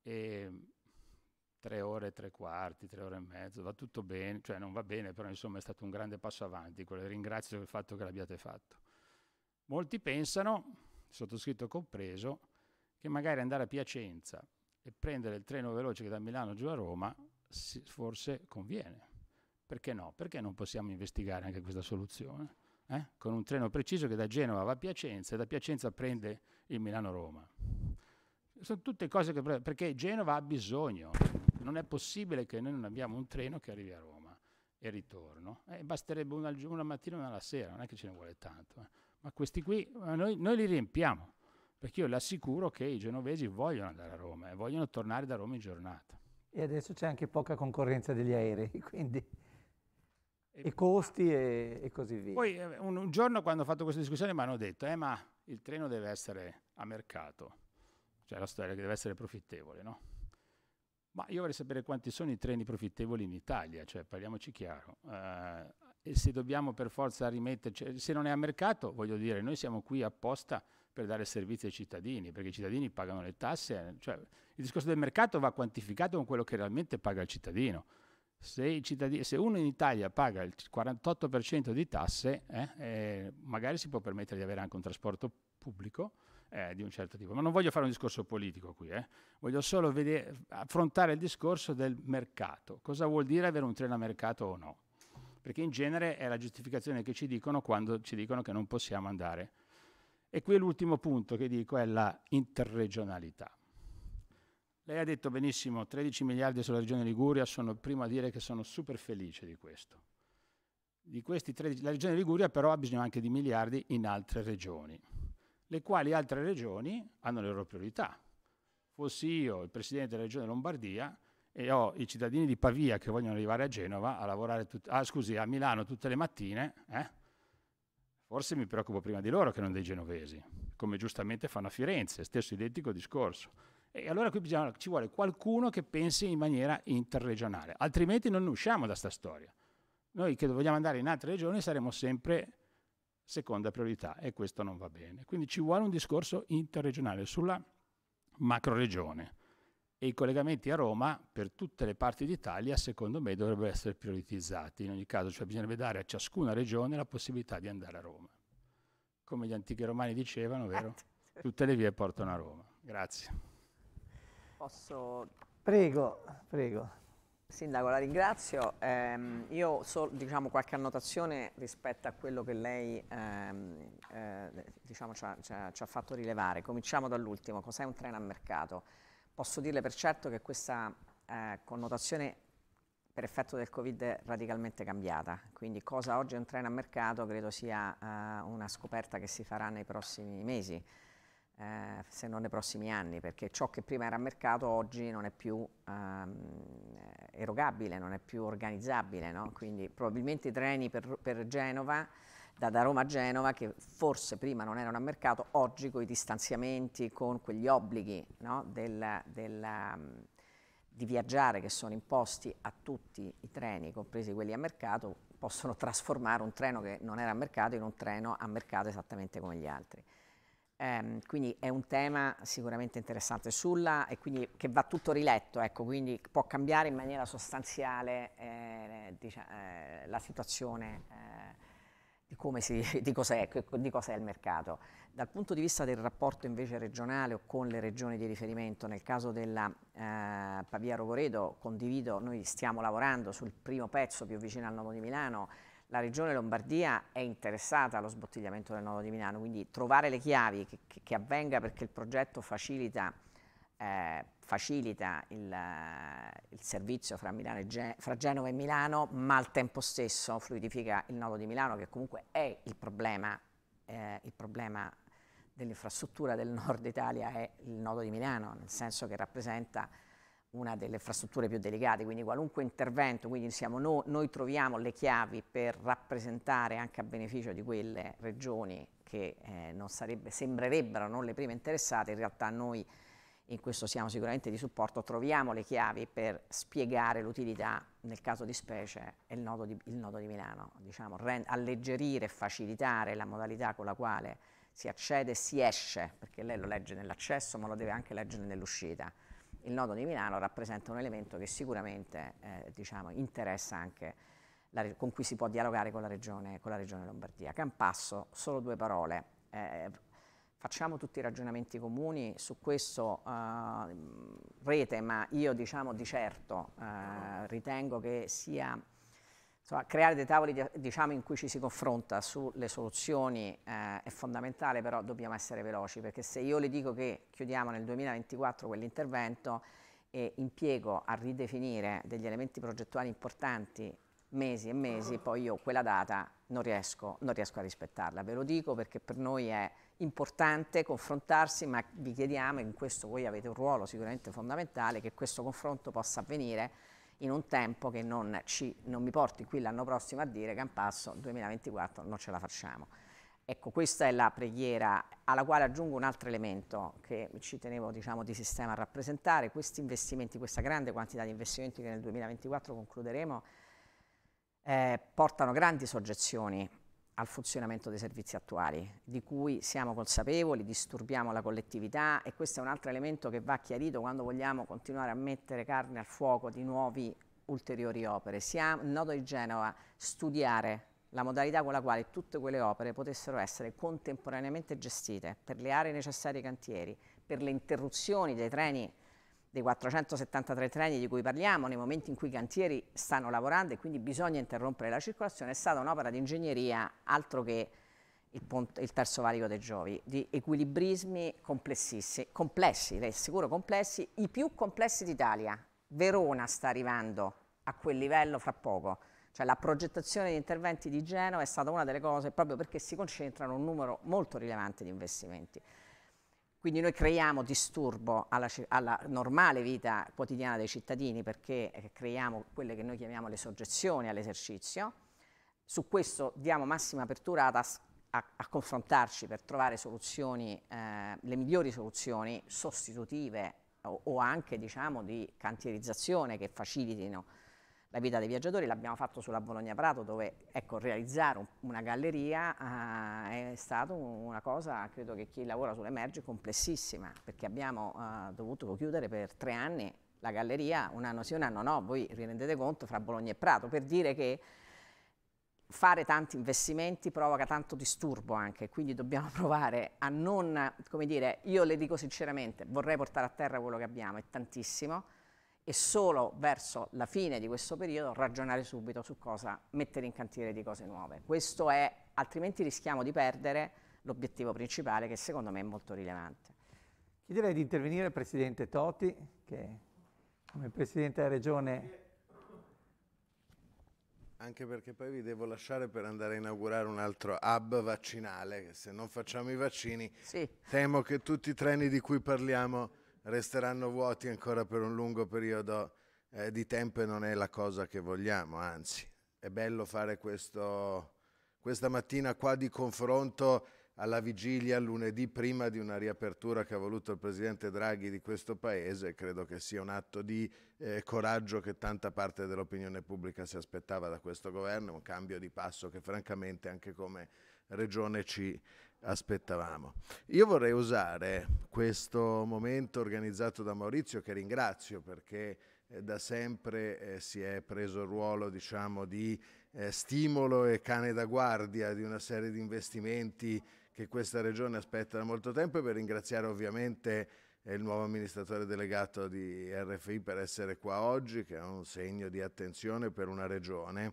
e tre ore e tre quarti, tre ore e mezzo, va tutto bene, cioè non va bene, però insomma è stato un grande passo avanti, quello ringrazio per il fatto che l'abbiate fatto. Molti pensano, sottoscritto compreso, che magari andare a Piacenza e prendere il treno veloce che da Milano giù a Roma forse conviene. Perché no? Perché non possiamo investigare anche questa soluzione? Eh? Con un treno preciso che da Genova va a Piacenza e da Piacenza prende il Milano-Roma. Sono tutte cose che... perché Genova ha bisogno. Non è possibile che noi non abbiamo un treno che arrivi a Roma e ritorno. Eh, basterebbe una, una mattina e una alla sera, non è che ce ne vuole tanto. Eh. Ma questi qui, noi, noi li riempiamo perché io le assicuro che i genovesi vogliono andare a Roma e vogliono tornare da Roma in giornata. E adesso c'è anche poca concorrenza degli aerei, quindi e, i costi e, e, così via. Poi eh, un, un, giorno quando ho fatto questa discussione mi hanno detto, eh, ma il treno deve essere a mercato, cioè la storia che deve essere profittevole, no? Ma io vorrei sapere quanti sono i treni profittevoli in Italia, cioè parliamoci chiaro. Eh, e se dobbiamo per forza rimetterci, eh, se non è a mercato, voglio dire, noi siamo qui apposta per dare servizi ai cittadini, perché i cittadini pagano le tasse, eh, cioè, il discorso del mercato va quantificato con quello che realmente paga il cittadino. Se, se uno in Italia paga il 48% di tasse, eh, eh, magari si può permettere di avere anche un trasporto pubblico eh, di un certo tipo. Ma non voglio fare un discorso politico qui, eh. voglio solo vedere, affrontare il discorso del mercato. Cosa vuol dire avere un treno a mercato o no? perché in genere è la giustificazione che ci dicono quando ci dicono che non possiamo andare. E qui l'ultimo punto che dico è la interregionalità. Lei ha detto benissimo, 13 miliardi sulla regione Liguria, sono il primo a dire che sono super felice di questo. Di questi 13, la regione Liguria però ha bisogno anche di miliardi in altre regioni, le quali altre regioni hanno le loro priorità. Fossi io il presidente della regione Lombardia, e ho i cittadini di Pavia che vogliono arrivare a Genova a lavorare tut- ah, scusi, a Milano tutte le mattine, eh? forse mi preoccupo prima di loro che non dei genovesi, come giustamente fanno a Firenze, stesso identico discorso. E allora qui bisogna, ci vuole qualcuno che pensi in maniera interregionale, altrimenti non usciamo da sta storia. Noi che vogliamo andare in altre regioni saremo sempre seconda priorità e questo non va bene. Quindi ci vuole un discorso interregionale sulla macroregione e i collegamenti a Roma per tutte le parti d'Italia secondo me dovrebbero essere prioritizzati, in ogni caso cioè bisognerebbe dare a ciascuna regione la possibilità di andare a Roma, come gli antichi romani dicevano, vero? Esatto. Tutte le vie portano a Roma. Grazie. Posso... Prego, prego. Sindaco, la ringrazio. Eh, io so, diciamo qualche annotazione rispetto a quello che lei ehm, eh, diciamo, ci, ha, ci, ha, ci ha fatto rilevare. Cominciamo dall'ultimo, cos'è un treno a mercato? Posso dirle per certo che questa eh, connotazione per effetto del Covid è radicalmente cambiata, quindi cosa oggi è un treno a mercato credo sia eh, una scoperta che si farà nei prossimi mesi, eh, se non nei prossimi anni, perché ciò che prima era a mercato oggi non è più ehm, erogabile, non è più organizzabile, no? quindi probabilmente i treni per, per Genova da, da Roma a Genova, che forse prima non erano a mercato, oggi con i distanziamenti, con quegli obblighi no, del, del, um, di viaggiare che sono imposti a tutti i treni, compresi quelli a mercato, possono trasformare un treno che non era a mercato in un treno a mercato esattamente come gli altri. Um, quindi è un tema sicuramente interessante sulla, e quindi che va tutto riletto, ecco, quindi può cambiare in maniera sostanziale eh, diciamo, eh, la situazione eh, si, di, cos'è, di cos'è il mercato. Dal punto di vista del rapporto invece regionale o con le regioni di riferimento, nel caso della eh, Pavia-Rogoredo, condivido, noi stiamo lavorando sul primo pezzo più vicino al nodo di Milano, la regione Lombardia è interessata allo sbottigliamento del nodo di Milano, quindi trovare le chiavi che, che avvenga perché il progetto facilita eh, facilita il, eh, il servizio fra, e, fra, Genova e Milano, ma al tempo stesso fluidifica il nodo di Milano, che comunque è il problema, eh, il problema dell'infrastruttura del nord Italia è il nodo di Milano, nel senso che rappresenta una delle infrastrutture più delicate, quindi qualunque intervento, quindi no, noi troviamo le chiavi per rappresentare anche a beneficio di quelle regioni che eh, non sarebbe, sembrerebbero non le prime interessate, in realtà noi in questo siamo sicuramente di supporto, troviamo le chiavi per spiegare l'utilità, nel caso di specie, il nodo di, il nodo di Milano, diciamo, alleggerire e facilitare la modalità con la quale si accede e si esce, perché lei lo legge nell'accesso ma lo deve anche leggere nell'uscita. Il nodo di Milano rappresenta un elemento che sicuramente eh, diciamo, interessa anche la, con cui si può dialogare con la regione, con la regione Lombardia. Campasso, solo due parole. Eh, facciamo tutti i ragionamenti comuni, su questo eh, rete, ma io diciamo di certo eh, ritengo che sia insomma, creare dei tavoli di, diciamo, in cui ci si confronta sulle soluzioni eh, è fondamentale, però dobbiamo essere veloci, perché se io le dico che chiudiamo nel 2024 quell'intervento e impiego a ridefinire degli elementi progettuali importanti mesi e mesi, poi io quella data non riesco, non riesco a rispettarla. Ve lo dico perché per noi è importante confrontarsi, ma vi chiediamo, e in questo voi avete un ruolo sicuramente fondamentale, che questo confronto possa avvenire in un tempo che non, ci, non mi porti qui l'anno prossimo a dire che in passo 2024 non ce la facciamo. Ecco, questa è la preghiera alla quale aggiungo un altro elemento che ci tenevo diciamo, di sistema a rappresentare, questi investimenti, questa grande quantità di investimenti che nel 2024 concluderemo, eh, portano grandi soggezioni al funzionamento dei servizi attuali, di cui siamo consapevoli, disturbiamo la collettività e questo è un altro elemento che va chiarito quando vogliamo continuare a mettere carne al fuoco di nuove ulteriori opere. Siamo, in nodo di Genova, studiare la modalità con la quale tutte quelle opere potessero essere contemporaneamente gestite per le aree necessarie ai cantieri, per le interruzioni dei treni dei 473 treni di cui parliamo, nei momenti in cui i cantieri stanno lavorando e quindi bisogna interrompere la circolazione, è stata un'opera di ingegneria altro che il, ponte, il, terzo valico dei Giovi, di equilibrismi complessi, complessi, sicuro complessi, i più complessi d'Italia. Verona sta arrivando a quel livello fra poco. Cioè la progettazione di interventi di Genova è stata una delle cose proprio perché si concentrano un numero molto rilevante di investimenti. Quindi noi creiamo disturbo alla, alla, normale vita quotidiana dei cittadini perché eh, creiamo quelle che noi chiamiamo le soggezioni all'esercizio. Su questo diamo massima apertura a, a, a confrontarci per trovare soluzioni, eh, le migliori soluzioni sostitutive o, o anche diciamo, di cantierizzazione che facilitino la vita dei viaggiatori l'abbiamo fatto sulla Bologna Prato dove ecco, realizzare una galleria eh, è stata una cosa, credo che chi lavora sull'Emerge, complessissima perché abbiamo eh, dovuto chiudere per tre anni la galleria, un anno sì, un anno no, voi vi rendete conto fra Bologna e Prato per dire che fare tanti investimenti provoca tanto disturbo anche, quindi dobbiamo provare a non, come dire, io le dico sinceramente, vorrei portare a terra quello che abbiamo, è tantissimo, e solo verso la fine di questo periodo ragionare subito su cosa mettere in cantiere di cose nuove. Questo è, altrimenti rischiamo di perdere l'obiettivo principale che secondo me è molto rilevante. Chiederei di intervenire il Presidente Toti, che come Presidente della Regione... Anche perché poi vi devo lasciare per andare a inaugurare un altro hub vaccinale, che se non facciamo i vaccini sì. temo che tutti i treni di cui parliamo resteranno vuoti ancora per un lungo periodo eh, di tempo e non è la cosa che vogliamo, anzi è bello fare questo, questa mattina qua di confronto alla vigilia lunedì prima di una riapertura che ha voluto il Presidente Draghi di questo Paese, credo che sia un atto di eh, coraggio che tanta parte dell'opinione pubblica si aspettava da questo governo, un cambio di passo che francamente anche come Regione ci aspettavamo. Io vorrei usare questo momento organizzato da Maurizio, che ringrazio perché eh, da sempre eh, si è preso il ruolo diciamo, di eh, stimolo e cane da guardia di una serie di investimenti che questa regione aspetta da molto tempo e per ringraziare ovviamente eh, il nuovo amministratore delegato di RFI per essere qua oggi, che è un segno di attenzione per una regione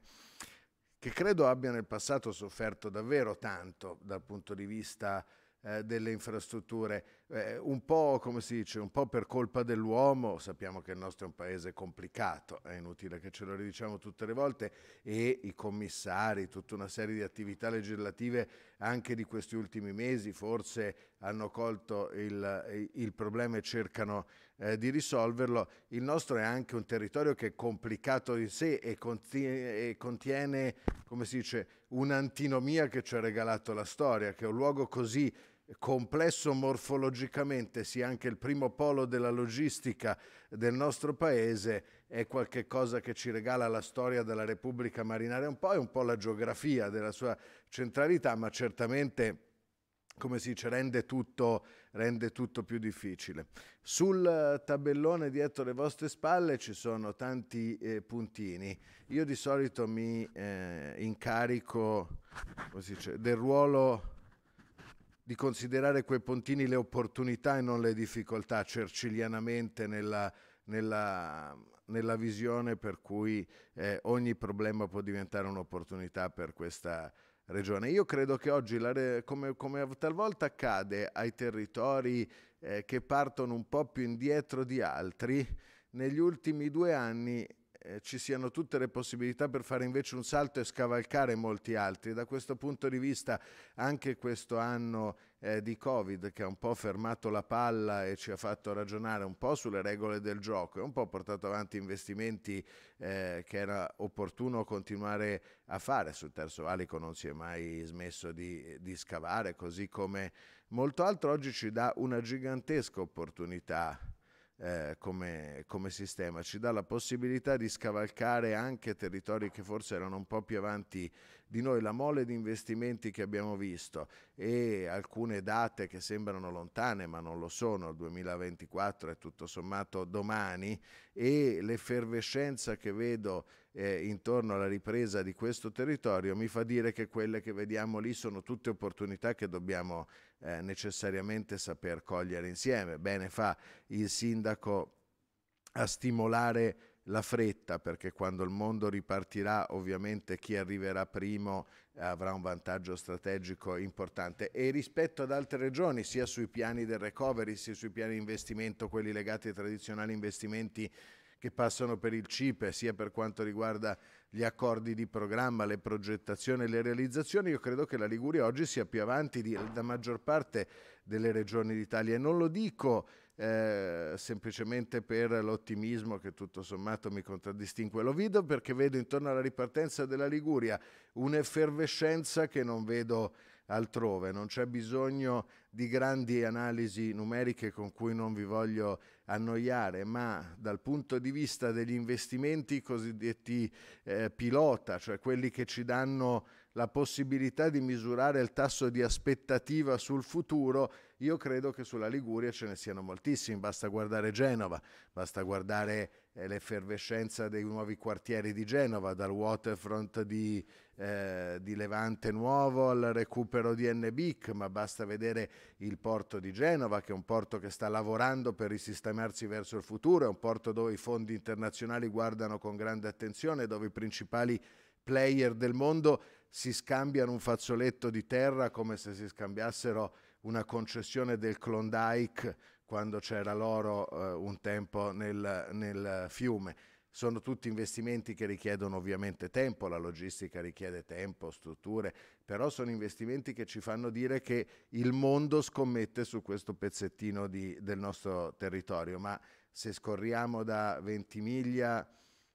che credo abbia nel passato sofferto davvero tanto dal punto di vista eh, delle infrastrutture, eh, un po' come si dice, un po' per colpa dell'uomo, sappiamo che il nostro è un paese complicato, è inutile che ce lo ridiciamo tutte le volte, e i commissari, tutta una serie di attività legislative anche di questi ultimi mesi forse hanno colto il, il problema e cercano eh, di risolverlo. Il nostro è anche un territorio che è complicato in sé e contiene, e contiene come si dice, un'antinomia che ci ha regalato la storia, che è un luogo così complesso morfologicamente sia anche il primo polo della logistica del nostro paese è qualcosa che ci regala la storia della Repubblica Marinara un po' e un po' la geografia della sua centralità ma certamente come si dice, rende tutto, rende tutto, più difficile. Sul eh, tabellone dietro le vostre spalle ci sono tanti eh, puntini. Io di solito mi eh, incarico dice, del ruolo di considerare quei puntini le opportunità e non le difficoltà cercilianamente nella, nella, nella visione per cui eh, ogni problema può diventare un'opportunità per questa regione. Io credo che oggi, re, come, come, talvolta accade ai territori eh, che partono un po' più indietro di altri, negli ultimi due anni eh, ci siano tutte le possibilità per fare invece un salto e scavalcare molti altri. Da questo punto di vista anche questo anno eh, di Covid che ha un po' fermato la palla e ci ha fatto ragionare un po' sulle regole del gioco e un po' portato avanti investimenti eh, che era opportuno continuare a fare. Sul terzo valico non si è mai smesso di, di scavare, così come molto altro oggi ci dà una gigantesca opportunità eh, come, come, sistema, ci dà la possibilità di scavalcare anche territori che forse erano un po' più avanti di noi, la mole di investimenti che abbiamo visto e alcune date che sembrano lontane ma non lo sono, il 2024 è tutto sommato domani e l'effervescenza che vedo eh, intorno alla ripresa di questo territorio mi fa dire che quelle che vediamo lì sono tutte opportunità che dobbiamo eh, necessariamente saper cogliere insieme. Bene fa il sindaco a stimolare la fretta, perché quando il mondo ripartirà ovviamente chi arriverà primo eh, avrà un vantaggio strategico importante e rispetto ad altre regioni sia sui piani del recovery sia sui piani di investimento, quelli legati ai tradizionali investimenti che passano per il CIPE, sia per quanto riguarda gli accordi di programma, le progettazioni e le realizzazioni, io credo che la Liguria oggi sia più avanti della maggior parte delle regioni d'Italia e non lo dico eh, semplicemente per l'ottimismo che tutto sommato mi contraddistingue, lo vedo perché vedo intorno alla ripartenza della Liguria un'effervescenza che non vedo altrove, non c'è bisogno di grandi analisi numeriche con cui non vi voglio annoiare, ma dal punto di vista degli investimenti cosiddetti eh, pilota, cioè quelli che ci danno la possibilità di misurare il tasso di aspettativa sul futuro, io credo che sulla Liguria ce ne siano moltissimi, basta guardare Genova, basta guardare l'effervescenza dei nuovi quartieri di Genova, dal waterfront di, eh, di Levante Nuovo al recupero di NBIC, ma basta vedere il porto di Genova, che è un porto che sta lavorando per risistemarsi verso il futuro, è un porto dove i fondi internazionali guardano con grande attenzione, dove i principali player del mondo si scambiano un fazzoletto di terra come se si scambiassero una concessione del Klondike quando c'era l'oro eh, un tempo nel, nel fiume. Sono tutti investimenti che richiedono ovviamente tempo, la logistica richiede tempo, strutture, però sono investimenti che ci fanno dire che il mondo scommette su questo pezzettino di, del nostro territorio, ma se scorriamo da Ventimiglia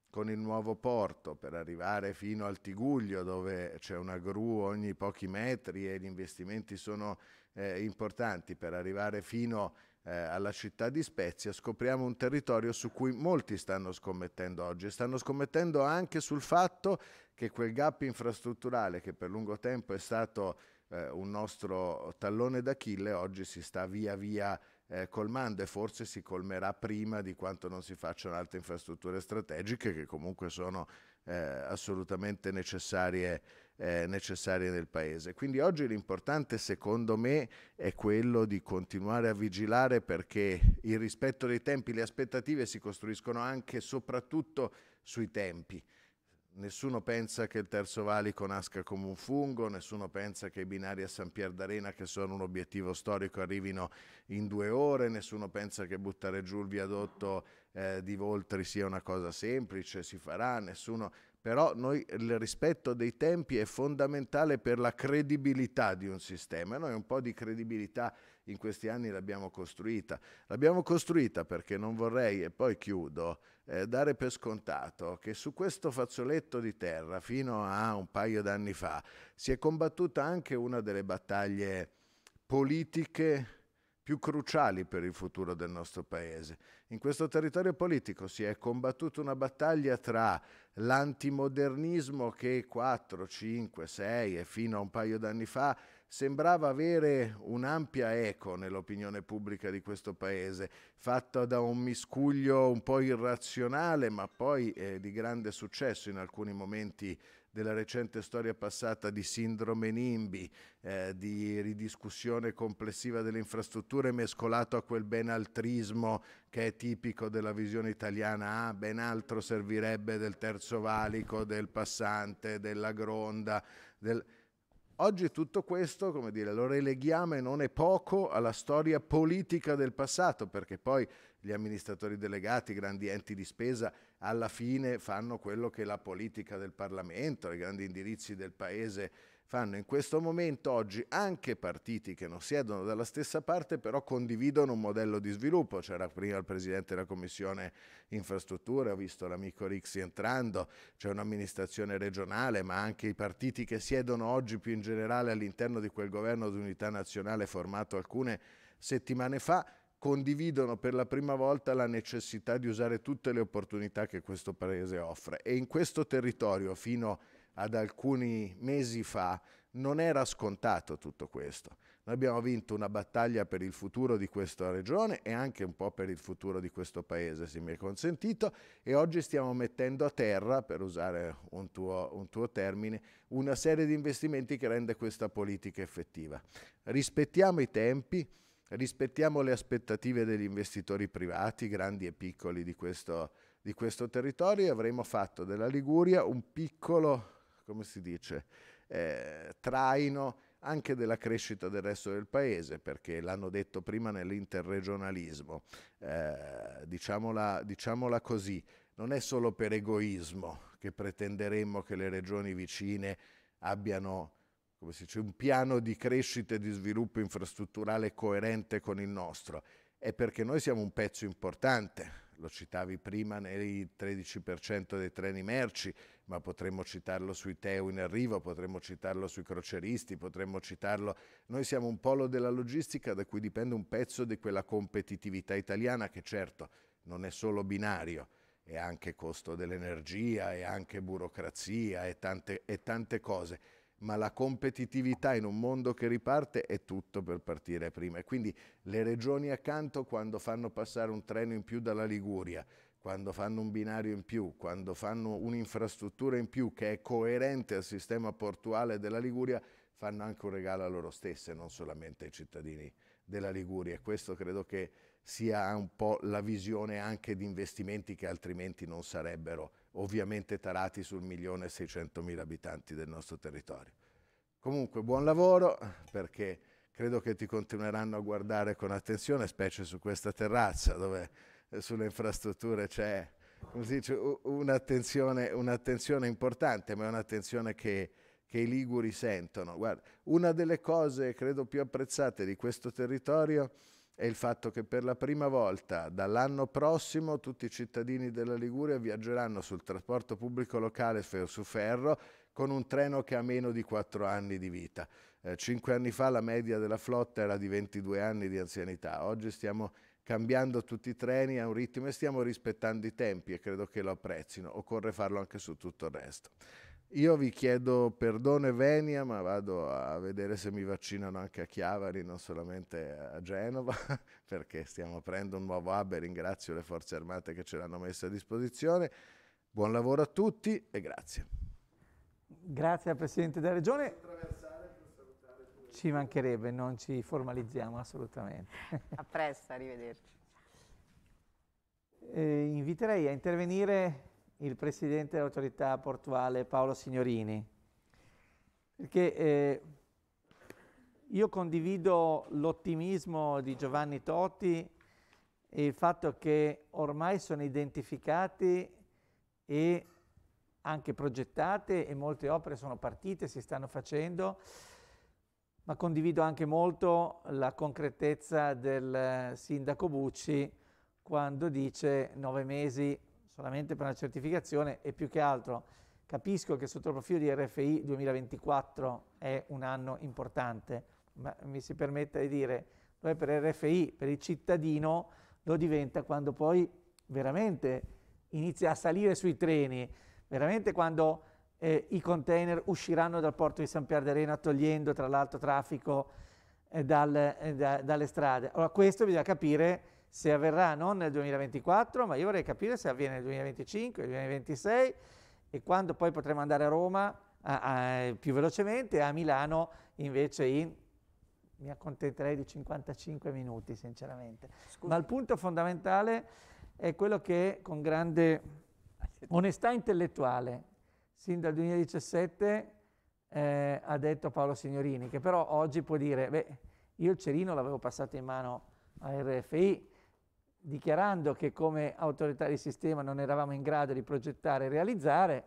con il nuovo porto per arrivare fino al Tiguglio dove c'è una gru ogni pochi metri e gli investimenti sono eh, importanti per arrivare fino a eh, alla città di Spezia, scopriamo un territorio su cui molti stanno scommettendo oggi e stanno scommettendo anche sul fatto che quel gap infrastrutturale che per lungo tempo è stato eh, un nostro tallone d'Achille oggi si sta via via eh, colmando e forse si colmerà prima di quanto non si facciano altre infrastrutture strategiche che comunque sono eh, assolutamente necessarie eh, necessarie nel paese. Quindi oggi l'importante secondo me è quello di continuare a vigilare perché il rispetto dei tempi, le aspettative si costruiscono anche e soprattutto sui tempi. Nessuno pensa che il Terzo Valico nasca come un fungo, nessuno pensa che i binari a San Pier d'Arena, che sono un obiettivo storico, arrivino in due ore, nessuno pensa che buttare giù il viadotto eh, di Voltri sia una cosa semplice, si farà, nessuno però noi, il rispetto dei tempi è fondamentale per la credibilità di un sistema e noi un po' di credibilità in questi anni l'abbiamo costruita. L'abbiamo costruita perché non vorrei, e poi chiudo, eh, dare per scontato che su questo fazzoletto di terra fino a un paio d'anni fa si è combattuta anche una delle battaglie politiche più cruciali per il futuro del nostro Paese. In questo territorio politico si è combattuta una battaglia tra l'antimodernismo che 4, 5, 6 e fino a un paio d'anni fa sembrava avere un'ampia eco nell'opinione pubblica di questo Paese, fatta da un miscuglio un po' irrazionale ma poi eh, di grande successo in alcuni momenti della recente storia passata di sindrome NIMBY, eh, di ridiscussione complessiva delle infrastrutture mescolato a quel benaltrismo che è tipico della visione italiana, ah, ben altro servirebbe del terzo valico, del passante, della gronda. Del... Oggi tutto questo, come dire, lo releghiamo e non è poco alla storia politica del passato, perché poi gli amministratori delegati, grandi enti di spesa, alla fine fanno quello che la politica del Parlamento, i grandi indirizzi del Paese fanno in questo momento oggi anche partiti che non siedono dalla stessa parte però condividono un modello di sviluppo c'era prima il presidente della commissione infrastrutture ho visto l'amico Rixi entrando c'è un'amministrazione regionale ma anche i partiti che siedono oggi più in generale all'interno di quel governo di unità nazionale formato alcune settimane fa condividono per la prima volta la necessità di usare tutte le opportunità che questo paese offre e in questo territorio fino ad alcuni mesi fa non era scontato tutto questo. Noi abbiamo vinto una battaglia per il futuro di questa regione e anche un po' per il futuro di questo paese, se mi è consentito, e oggi stiamo mettendo a terra, per usare un tuo, un tuo termine, una serie di investimenti che rende questa politica effettiva. Rispettiamo i tempi, rispettiamo le aspettative degli investitori privati, grandi e piccoli, di questo, di questo territorio e avremo fatto della Liguria un piccolo, come si dice, eh, traino anche della crescita del resto del paese, perché l'hanno detto prima nell'interregionalismo, eh, diciamola, diciamola così, non è solo per egoismo che pretenderemmo che le regioni vicine abbiano come si dice, un piano di crescita e di sviluppo infrastrutturale coerente con il nostro, è perché noi siamo un pezzo importante, lo citavi prima nei 13% dei treni merci, ma potremmo citarlo sui Teo in arrivo, potremmo citarlo sui croceristi, potremmo citarlo... Noi siamo un polo della logistica da cui dipende un pezzo di quella competitività italiana che certo non è solo binario, è anche costo dell'energia, è anche burocrazia e tante, tante cose ma la competitività in un mondo che riparte è tutto per partire prima. E quindi le regioni accanto quando fanno passare un treno in più dalla Liguria, quando fanno un binario in più, quando fanno un'infrastruttura in più che è coerente al sistema portuale della Liguria, fanno anche un regalo a loro stesse, non solamente ai cittadini della Liguria. E questo credo che sia un po' la visione anche di investimenti che altrimenti non sarebbero ovviamente tarati sul milione e 600 mila abitanti del nostro territorio. Comunque buon lavoro perché credo che ti continueranno a guardare con attenzione, specie su questa terrazza dove eh, sulle infrastrutture c'è un'attenzione, un importante, ma è un'attenzione che, che, i Liguri sentono. Guarda, una delle cose credo più apprezzate di questo territorio è è il fatto che per la prima volta dall'anno prossimo tutti i cittadini della Liguria viaggeranno sul trasporto pubblico locale su ferro con un treno che ha meno di 4 anni di vita. Eh, cinque anni fa la media della flotta era di 22 anni di anzianità, oggi stiamo cambiando tutti i treni a un ritmo e stiamo rispettando i tempi e credo che lo apprezzino, occorre farlo anche su tutto il resto. Io vi chiedo perdono e venia, ma vado a vedere se mi vaccinano anche a Chiavari, non solamente a Genova, perché stiamo aprendo un nuovo hub e ringrazio le forze armate che ce l'hanno messo a disposizione. Buon lavoro a tutti e grazie. Grazie al Presidente della Regione. Ci mancherebbe, non ci formalizziamo assolutamente. A presto, arrivederci. Eh, inviterei a intervenire il presidente dell'autorità portuale Paolo Signorini, perché eh, io condivido l'ottimismo di Giovanni Totti e il fatto che ormai sono identificati e anche progettate e molte opere sono partite, si stanno facendo, ma condivido anche molto la concretezza del eh, sindaco Bucci quando dice nove mesi solamente per una certificazione e più che altro capisco che sotto il profilo di RFI 2024 è un anno importante, ma mi si permetta di dire, lo per RFI, per il cittadino lo diventa quando poi veramente inizia a salire sui treni, veramente quando eh, i container usciranno dal porto di San Pier d'Arena togliendo tra l'altro traffico eh, dal, eh, da, dalle strade. Allora questo bisogna capire se avverrà non nel 2024, ma io vorrei capire se avviene nel 2025, nel 2026 e quando poi potremo andare a Roma a, a, più velocemente, e a Milano invece in mi accontenterei di 55 minuti sinceramente. Scusi. Ma il punto fondamentale è quello che con grande onestà intellettuale, sin dal 2017 eh, ha detto Paolo Signorini, che però oggi può dire, beh, io il cerino l'avevo passato in mano a RFI, dichiarando che come autorità di sistema non eravamo in grado di progettare e realizzare,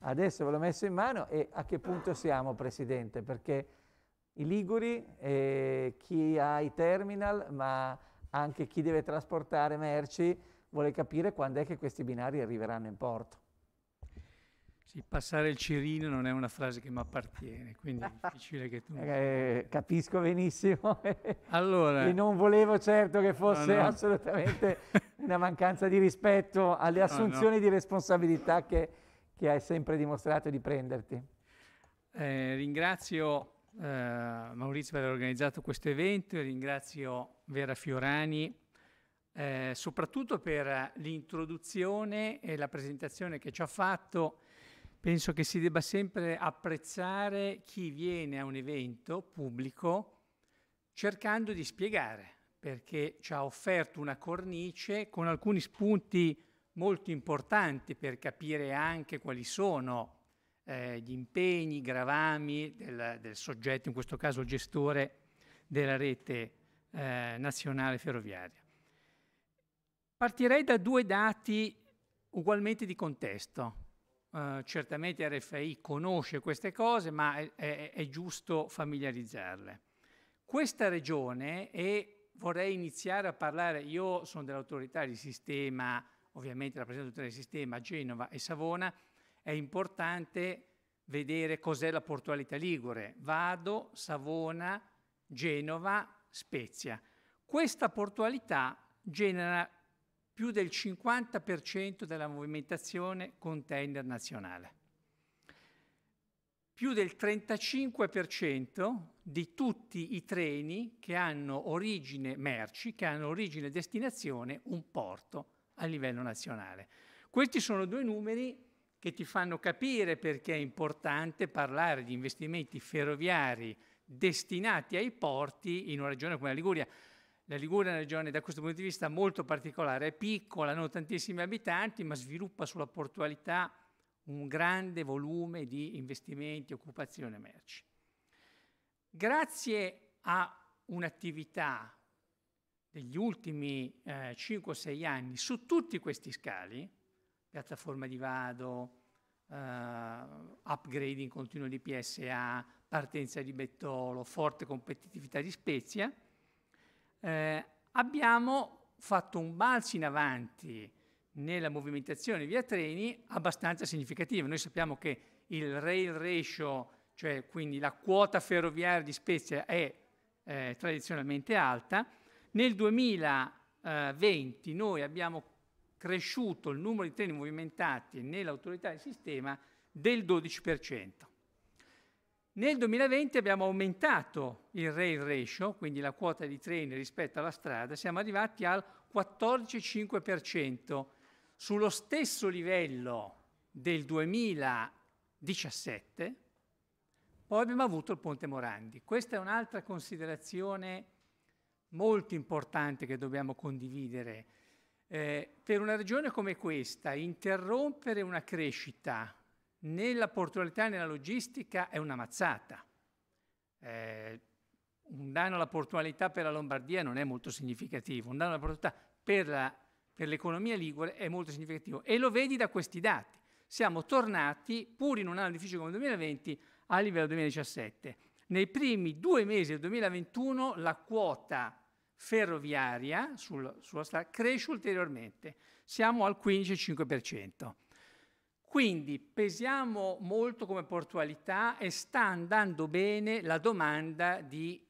adesso ve l'ho messo in mano e a che punto siamo, Presidente? Perché i Liguri, eh, chi ha i terminal, ma anche chi deve trasportare merci, vuole capire quando è che questi binari arriveranno in porto. Sì, passare il Cirino non è una frase che mi appartiene, quindi è difficile che tu... Eh, capisco benissimo allora, e non volevo certo che fosse no, no. assolutamente una mancanza di rispetto alle assunzioni no, di responsabilità che, che, hai sempre dimostrato di prenderti. Eh, ringrazio eh, Maurizio per aver organizzato questo evento e ringrazio Vera Fiorani eh, soprattutto per l'introduzione e la presentazione che ci ha fatto Penso che si debba sempre apprezzare chi viene a un evento pubblico cercando di spiegare, perché ci ha offerto una cornice con alcuni spunti molto importanti per capire anche quali sono eh, gli impegni, i gravami del, del, soggetto, in questo caso il gestore della rete eh, nazionale ferroviaria. Partirei da due dati ugualmente di contesto, eh, certamente RFI conosce queste cose, ma è, è, è giusto familiarizzarle. Questa regione, e vorrei iniziare a parlare, io sono dell'autorità di sistema, ovviamente rappresento tutto il sistema, Genova e Savona, è importante vedere cos'è la portualità ligure. Vado, Savona, Genova, Spezia. Questa portualità genera più del 50% della movimentazione container nazionale. Più del 35% di tutti i treni che hanno origine merci, che hanno origine e destinazione un porto a livello nazionale. Questi sono due numeri che ti fanno capire perché è importante parlare di investimenti ferroviari destinati ai porti in una regione come la Liguria. La Liguria è una regione da questo punto di vista molto particolare, è piccola, non tantissimi abitanti, ma sviluppa sulla portualità un grande volume di investimenti, occupazione merci. Grazie a un'attività degli ultimi eh, 5-6 anni su tutti questi scali, piattaforma di Vado, eh, upgrading continuo di PSA, partenza di Bettolo, forte competitività di Spezia, eh, abbiamo fatto un balzo in avanti nella movimentazione via treni abbastanza significativo. Noi sappiamo che il rail ratio, cioè quindi la quota ferroviaria di Spezia, è eh, tradizionalmente alta. Nel 2020 noi abbiamo cresciuto il numero di treni movimentati nell'autorità del sistema del 12%. Nel 2020 abbiamo aumentato il rail ratio, quindi la quota di treni rispetto alla strada, siamo arrivati al 14,5%, sullo stesso livello del 2017, poi abbiamo avuto il Ponte Morandi. Questa è un'altra considerazione molto importante che dobbiamo condividere. Eh, per una regione come questa, interrompere una crescita nella portualità e nella logistica è una mazzata. Eh, un danno alla portualità per la Lombardia non è molto significativo, un danno alla portualità per, la, per l'economia ligure è molto significativo e lo vedi da questi dati. Siamo tornati, pur in un anno difficile come il 2020, a livello 2017. Nei primi due mesi del 2021 la quota ferroviaria sul, sulla strada cresce ulteriormente, siamo al 15,5%. Quindi pesiamo molto come portualità e sta andando bene la domanda di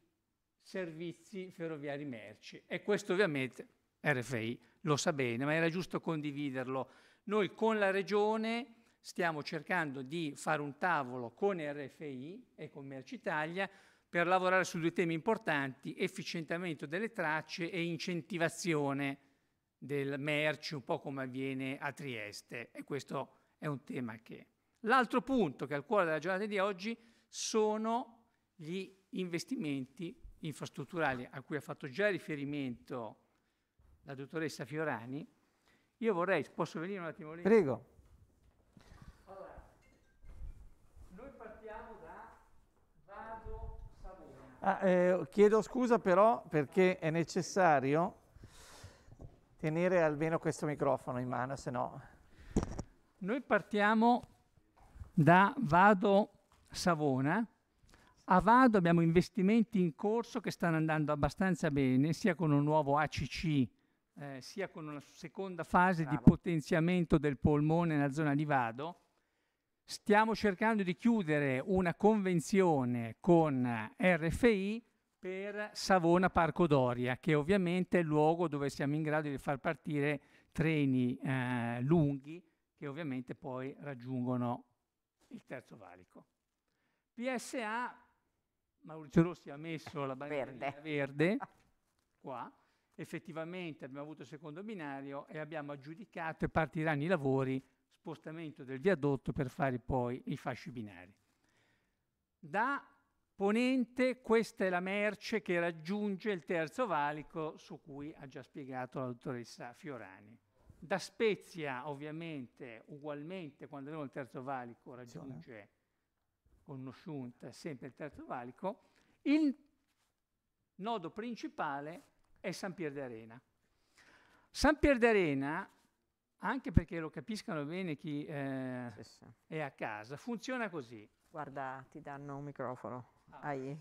servizi ferroviari merci e questo ovviamente RFI lo sa bene, ma era giusto condividerlo. Noi con la Regione stiamo cercando di fare un tavolo con RFI e con Merci Italia per lavorare su due temi importanti, efficientamento delle tracce e incentivazione del merci, un po' come avviene a Trieste. E questo è un tema che... L'altro punto che è al cuore della giornata di oggi sono gli investimenti infrastrutturali a cui ha fatto già riferimento la dottoressa Fiorani. Io vorrei, posso venire un attimo lì? Prego. Allora, noi partiamo da Vado Savona. Ah, eh, chiedo scusa però perché è necessario tenere almeno questo microfono in mano, se no... Noi partiamo da Vado Savona. A Vado abbiamo investimenti in corso che stanno andando abbastanza bene, sia con un nuovo ACC, eh, sia con una seconda fase Bravo. di potenziamento del polmone nella zona di Vado. Stiamo cercando di chiudere una convenzione con RFI per Savona Parco Doria, che ovviamente è il luogo dove siamo in grado di far partire treni eh, lunghi che ovviamente poi raggiungono il terzo valico. PSA, Maurizio Rossi ha messo la barriera verde qua, effettivamente abbiamo avuto il secondo binario e abbiamo aggiudicato e partiranno i lavori, spostamento del viadotto per fare poi i fasci binari. Da ponente questa è la merce che raggiunge il terzo valico su cui ha già spiegato la dottoressa Fiorani. Da Spezia, ovviamente, ugualmente, quando arriva il terzo valico, raggiunge con sempre il terzo valico. Il nodo principale è San Pier d'Arena. San Pier d'Arena, anche perché lo capiscano bene chi eh, sì, sì. è a casa, funziona così. Guarda, ti danno un microfono. Ah. Ai.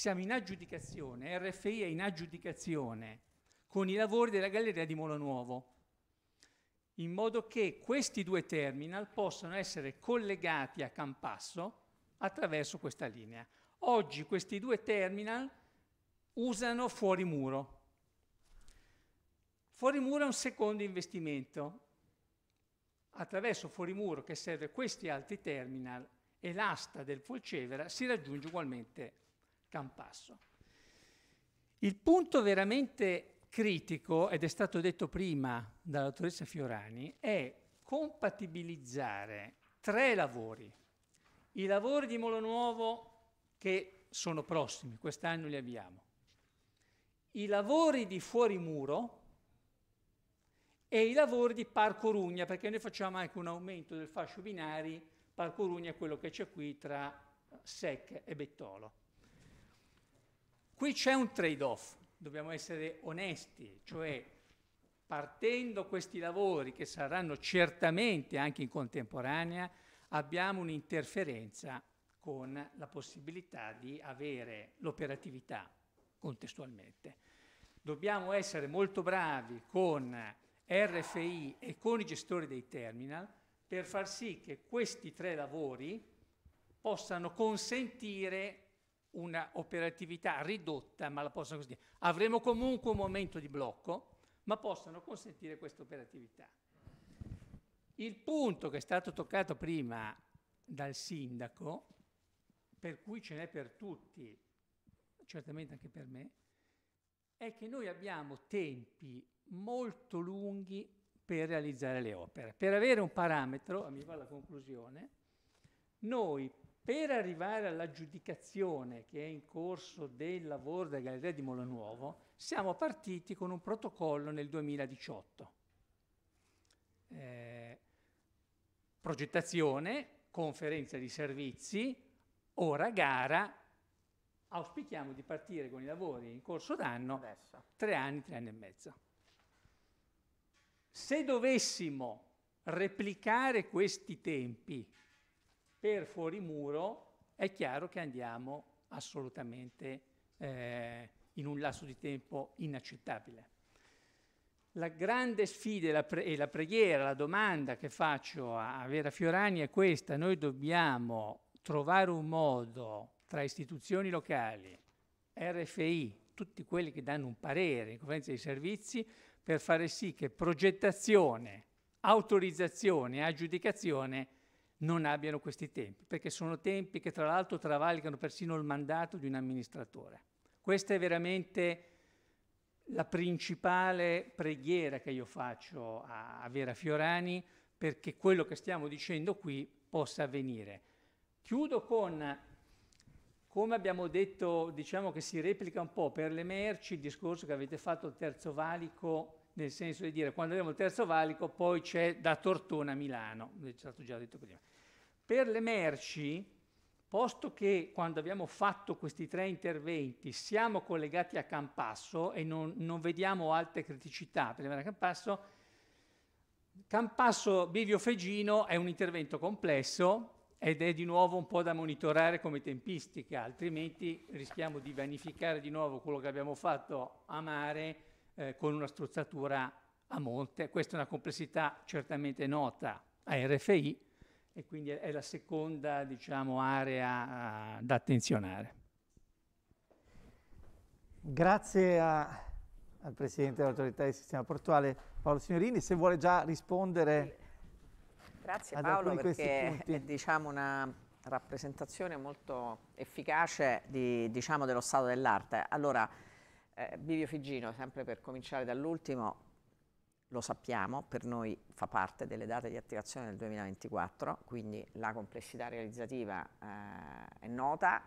Siamo in aggiudicazione, RFI è in aggiudicazione con i lavori della galleria di Molo Nuovo, in modo che questi due terminal possano essere collegati a Campasso attraverso questa linea. Oggi questi due terminal usano fuori muro. Fuori muro è un secondo investimento. Attraverso fuori muro che serve questi altri terminal e l'asta del Polcevera si raggiunge ugualmente Campasso. Il punto veramente critico, ed è stato detto prima dall'autoressa Fiorani, è compatibilizzare tre lavori. I lavori di Molo Nuovo che sono prossimi, quest'anno li abbiamo. I lavori di Fuorimuro e i lavori di Parco Rugna, perché noi facciamo anche un aumento del fascio binari, Parco Rugna è quello che c'è qui tra Sec e Bettolo. Qui c'è un trade-off, dobbiamo essere onesti, cioè partendo questi lavori che saranno certamente anche in contemporanea, abbiamo un'interferenza con la possibilità di avere l'operatività contestualmente. Dobbiamo essere molto bravi con RFI e con i gestori dei terminal per far sì che questi tre lavori possano consentire una operatività ridotta, ma la possono consentire. Avremo comunque un momento di blocco, ma possono consentire questa operatività. Il punto che è stato toccato prima dal sindaco, per cui ce n'è per tutti, certamente anche per me, è che noi abbiamo tempi molto lunghi per realizzare le opere. Per avere un parametro, mi va la conclusione, noi per arrivare all'aggiudicazione che è in corso del lavoro della Galleria di Molo Nuovo, siamo partiti con un protocollo nel 2018. Eh, progettazione, conferenza di servizi, ora gara. Auspichiamo di partire con i lavori in corso d'anno tre anni, tre anni e mezzo. Se dovessimo replicare questi tempi per fuori muro è chiaro che andiamo assolutamente eh, in un lasso di tempo inaccettabile. La grande sfida e la, pre- e la preghiera, la domanda che faccio a Vera Fiorani è questa, noi dobbiamo trovare un modo tra istituzioni locali, RFI, tutti quelli che danno un parere in conferenza dei servizi, per fare sì che progettazione, autorizzazione e aggiudicazione non abbiano questi tempi, perché sono tempi che tra l'altro travalicano persino il mandato di un amministratore. Questa è veramente la principale preghiera che io faccio a, Vera Fiorani perché quello che stiamo dicendo qui possa avvenire. Chiudo con, come abbiamo detto, diciamo che si replica un po' per le merci il discorso che avete fatto al Terzo Valico nel senso di dire quando abbiamo il terzo valico poi c'è da Tortona a Milano, è stato già detto prima. Per le merci, posto che quando abbiamo fatto questi tre interventi siamo collegati a Campasso e non, non vediamo altre criticità per arrivare a Campasso, Campasso Bivio Fegino è un intervento complesso ed è di nuovo un po' da monitorare come tempistica, altrimenti rischiamo di vanificare di nuovo quello che abbiamo fatto a mare eh, con una strozzatura a monte. Questa è una complessità certamente nota a RFI e quindi è la seconda diciamo, area eh, da attenzionare. Grazie a, al Presidente dell'Autorità del Sistema Portuale Paolo Signorini, se vuole già rispondere. Sì. Grazie Paolo perché è diciamo, una rappresentazione molto efficace di, diciamo, dello stato dell'arte. Allora, eh, Bivio Figino, sempre per cominciare dall'ultimo, lo sappiamo, per noi fa parte delle date di attivazione del 2024, quindi la complessità realizzativa eh, è nota,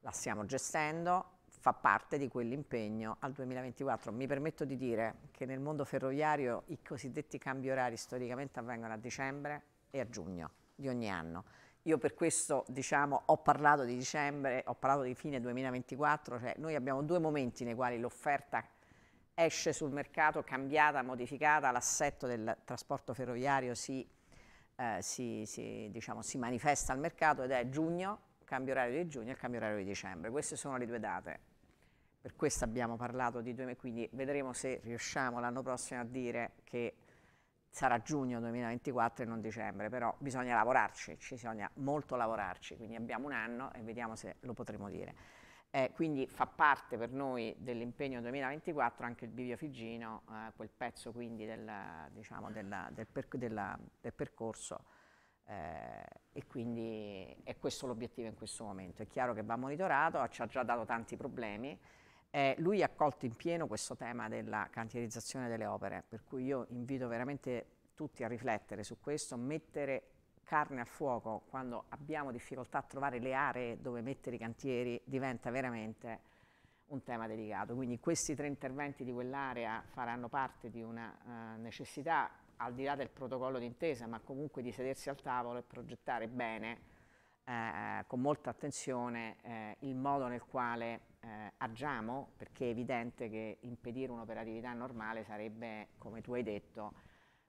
la stiamo gestendo, fa parte di quell'impegno al 2024. Mi permetto di dire che nel mondo ferroviario i cosiddetti cambi orari storicamente avvengono a dicembre e a giugno di ogni anno. Io per questo diciamo, ho parlato di dicembre, ho parlato di fine 2024, cioè noi abbiamo due momenti nei quali l'offerta esce sul mercato cambiata, modificata, l'assetto del trasporto ferroviario si, eh, si, si, diciamo, si, manifesta al mercato ed è giugno, cambio orario di giugno e cambio orario di dicembre. Queste sono le due date. Per questo abbiamo parlato di due, quindi vedremo se riusciamo l'anno prossimo a dire che sarà giugno 2024 e non dicembre, però bisogna lavorarci, ci bisogna molto lavorarci, quindi abbiamo un anno e vediamo se lo potremo dire. Eh, quindi fa parte per noi dell'impegno 2024 anche il bivio Figino, eh, quel pezzo quindi del, diciamo, della, del, perc della, del percorso eh, e quindi è questo l'obiettivo in questo momento. È chiaro che va monitorato, ci ha già dato tanti problemi, eh, lui ha colto in pieno questo tema della cantierizzazione delle opere, per cui io invito veramente tutti a riflettere su questo, mettere carne al fuoco quando abbiamo difficoltà a trovare le aree dove mettere i cantieri diventa veramente un tema delicato. Quindi questi tre interventi di quell'area faranno parte di una eh, necessità, al di là del protocollo d'intesa, ma comunque di sedersi al tavolo e progettare bene eh, con molta attenzione eh, il modo nel quale eh, agiamo, perché è evidente che impedire un'operatività normale sarebbe, come tu hai detto,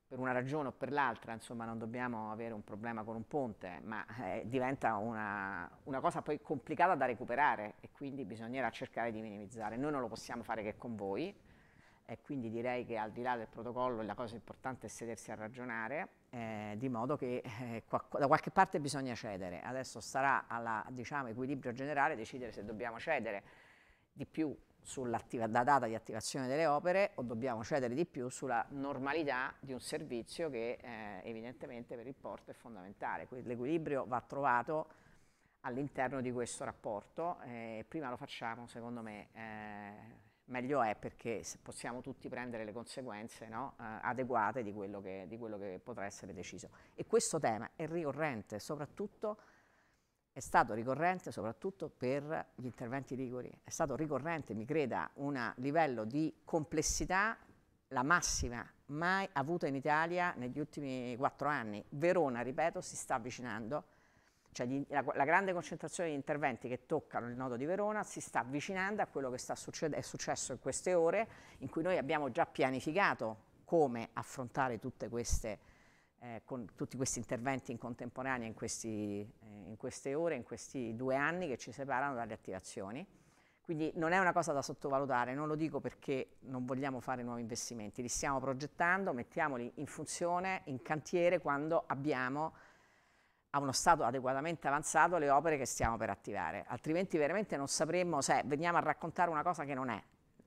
per una ragione o per l'altra, insomma non dobbiamo avere un problema con un ponte, ma eh, diventa una, una, cosa poi complicata da recuperare e quindi bisognerà cercare di minimizzare. Noi non lo possiamo fare che con voi e quindi direi che al di là del protocollo la cosa importante è sedersi a ragionare eh, di modo che eh, qua, da qualche parte bisogna cedere. Adesso starà all'equilibrio diciamo, equilibrio generale decidere se dobbiamo cedere di più sulla data di attivazione delle opere o dobbiamo cedere di più sulla normalità di un servizio che eh, evidentemente per il porto è fondamentale. L'equilibrio va trovato all'interno di questo rapporto eh, e prima lo facciamo, secondo me, eh, meglio è perché possiamo tutti prendere le conseguenze no, eh, adeguate di quello, che, di quello, che, potrà essere deciso. E questo tema è ricorrente, soprattutto è stato ricorrente soprattutto per gli interventi liguri, è stato ricorrente, mi creda, un livello di complessità la massima mai avuta in Italia negli ultimi quattro anni. Verona, ripeto, si sta avvicinando cioè gli, la, la, grande concentrazione di interventi che toccano il nodo di Verona si sta avvicinando a quello che succede, è successo in queste ore, in cui noi abbiamo già pianificato come affrontare queste, eh, tutti questi interventi in contemporanea in, questi, eh, in queste ore, in questi due anni che ci separano dalle attivazioni. Quindi non è una cosa da sottovalutare, non lo dico perché non vogliamo fare nuovi investimenti, li stiamo progettando, mettiamoli in funzione, in cantiere quando abbiamo a uno stato adeguatamente avanzato le opere che stiamo per attivare, altrimenti veramente non sapremmo se cioè, veniamo a raccontare una cosa che non è.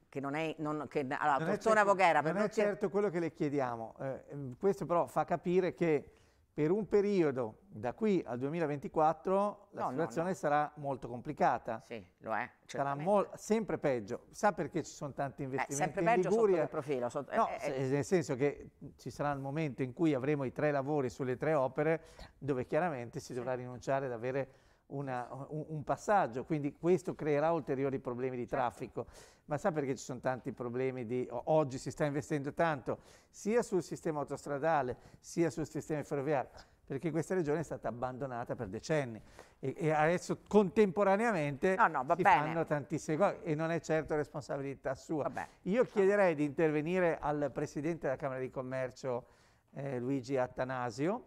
Che non è, non, che, allora, non è certo, Voghera, non è certo quello che le chiediamo, eh, ehm, questo però fa capire che per un periodo da qui al 2024 la no, situazione no, no. sarà molto complicata. Sì, lo è. Certamente. Sarà sempre peggio. Sa perché ci sono tanti eh, investimenti eh, in Liguria? Sotto profilo, sotto, no, eh, eh, eh, nel senso che ci sarà il momento in cui avremo i tre lavori sulle tre opere dove chiaramente si dovrà rinunciare ad avere una, un, un, passaggio, quindi questo creerà ulteriori problemi di certo. traffico. Ma sa perché ci sono tanti problemi di... Oggi si sta investendo tanto sia sul sistema autostradale sia sul sistema ferroviario, perché questa regione è stata abbandonata per decenni e, e adesso contemporaneamente no, no, si bene. fanno tantissime cose e non è certo responsabilità sua. Vabbè. Io chiederei di intervenire al Presidente della Camera di Commercio eh, Luigi Attanasio.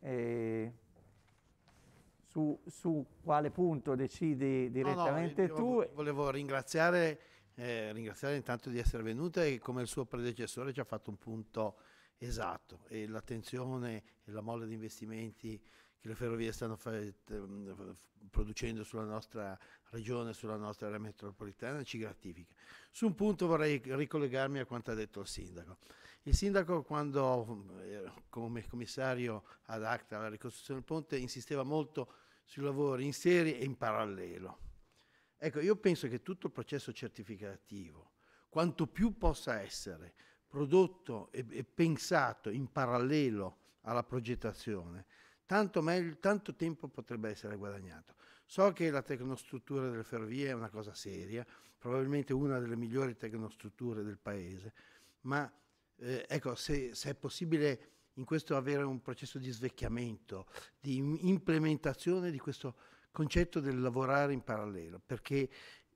Eh, su, su quale punto decidi direttamente no, no, tu. Volevo ringraziare, eh, ringraziare intanto di essere venuta e come il suo predecessore ci ha fatto un punto esatto e l'attenzione e la molla di investimenti che le ferrovie stanno mm, producendo sulla nostra regione, sulla nostra area metropolitana, ci gratifica. Su un punto vorrei ricollegarmi a quanto ha detto il sindaco. Il sindaco quando eh, come commissario ad ACTA alla ricostruzione del ponte insisteva molto sui lavori in serie e in parallelo. Ecco, io penso che tutto il processo certificativo, quanto più possa essere prodotto e, e pensato in parallelo alla progettazione, tanto, meglio, tanto tempo potrebbe essere guadagnato. So che la tecnostruttura delle ferrovie è una cosa seria, probabilmente una delle migliori tecnostrutture del paese, ma eh, ecco, se, se è possibile in questo avere un processo di svecchiamento, di implementazione di questo concetto del lavorare in parallelo, perché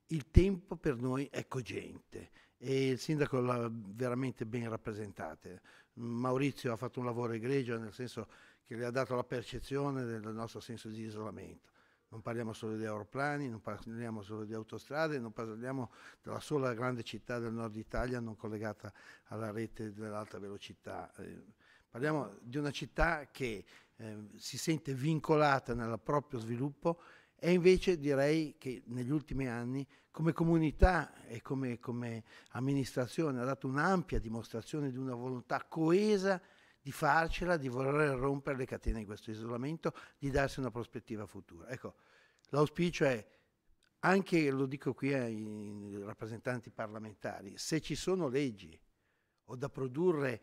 il tempo per noi è cogente e il sindaco l'ha veramente ben rappresentato. Maurizio ha fatto un lavoro egregio nel senso che le ha dato la percezione del nostro senso di isolamento. Non parliamo solo di aeroplani, non parliamo solo di autostrade, non parliamo della sola grande città del nord Italia non collegata alla rete dell'alta velocità. Eh, Parliamo di una città che eh, si sente vincolata nel proprio sviluppo e invece direi che negli ultimi anni come comunità e come, come amministrazione ha dato un'ampia dimostrazione di una volontà coesa di farcela, di voler rompere le catene di questo isolamento, di darsi una prospettiva futura. Ecco, l'auspicio è anche, lo dico qui ai rappresentanti parlamentari, se ci sono leggi o da produrre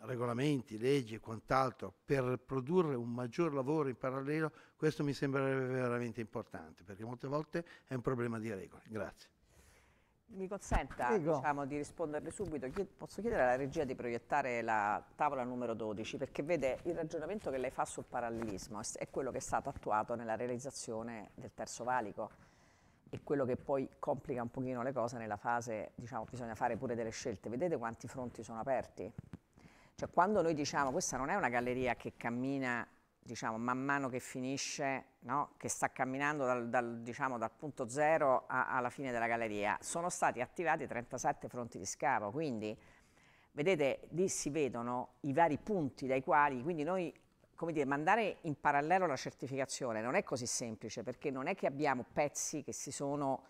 regolamenti, leggi e quant'altro per produrre un maggior lavoro in parallelo, questo mi sembrerebbe veramente importante, perché molte volte è un problema di regole. Grazie. Mi consenta diciamo, di risponderle subito. Posso chiedere alla regia di proiettare la tavola numero 12 perché vede il ragionamento che lei fa sul parallelismo è quello che è stato attuato nella realizzazione del terzo valico e quello che poi complica un pochino le cose nella fase, diciamo, bisogna fare pure delle scelte. Vedete quanti fronti sono aperti? Cioè, quando noi diciamo questa non è una galleria che cammina diciamo, man mano che finisce, no? che sta camminando dal, dal, diciamo, dal punto zero a, alla fine della galleria, sono stati attivati 37 fronti di scavo, quindi vedete lì si vedono i vari punti dai quali, quindi noi come dire, mandare in parallelo la certificazione non è così semplice perché non è che abbiamo pezzi che si sono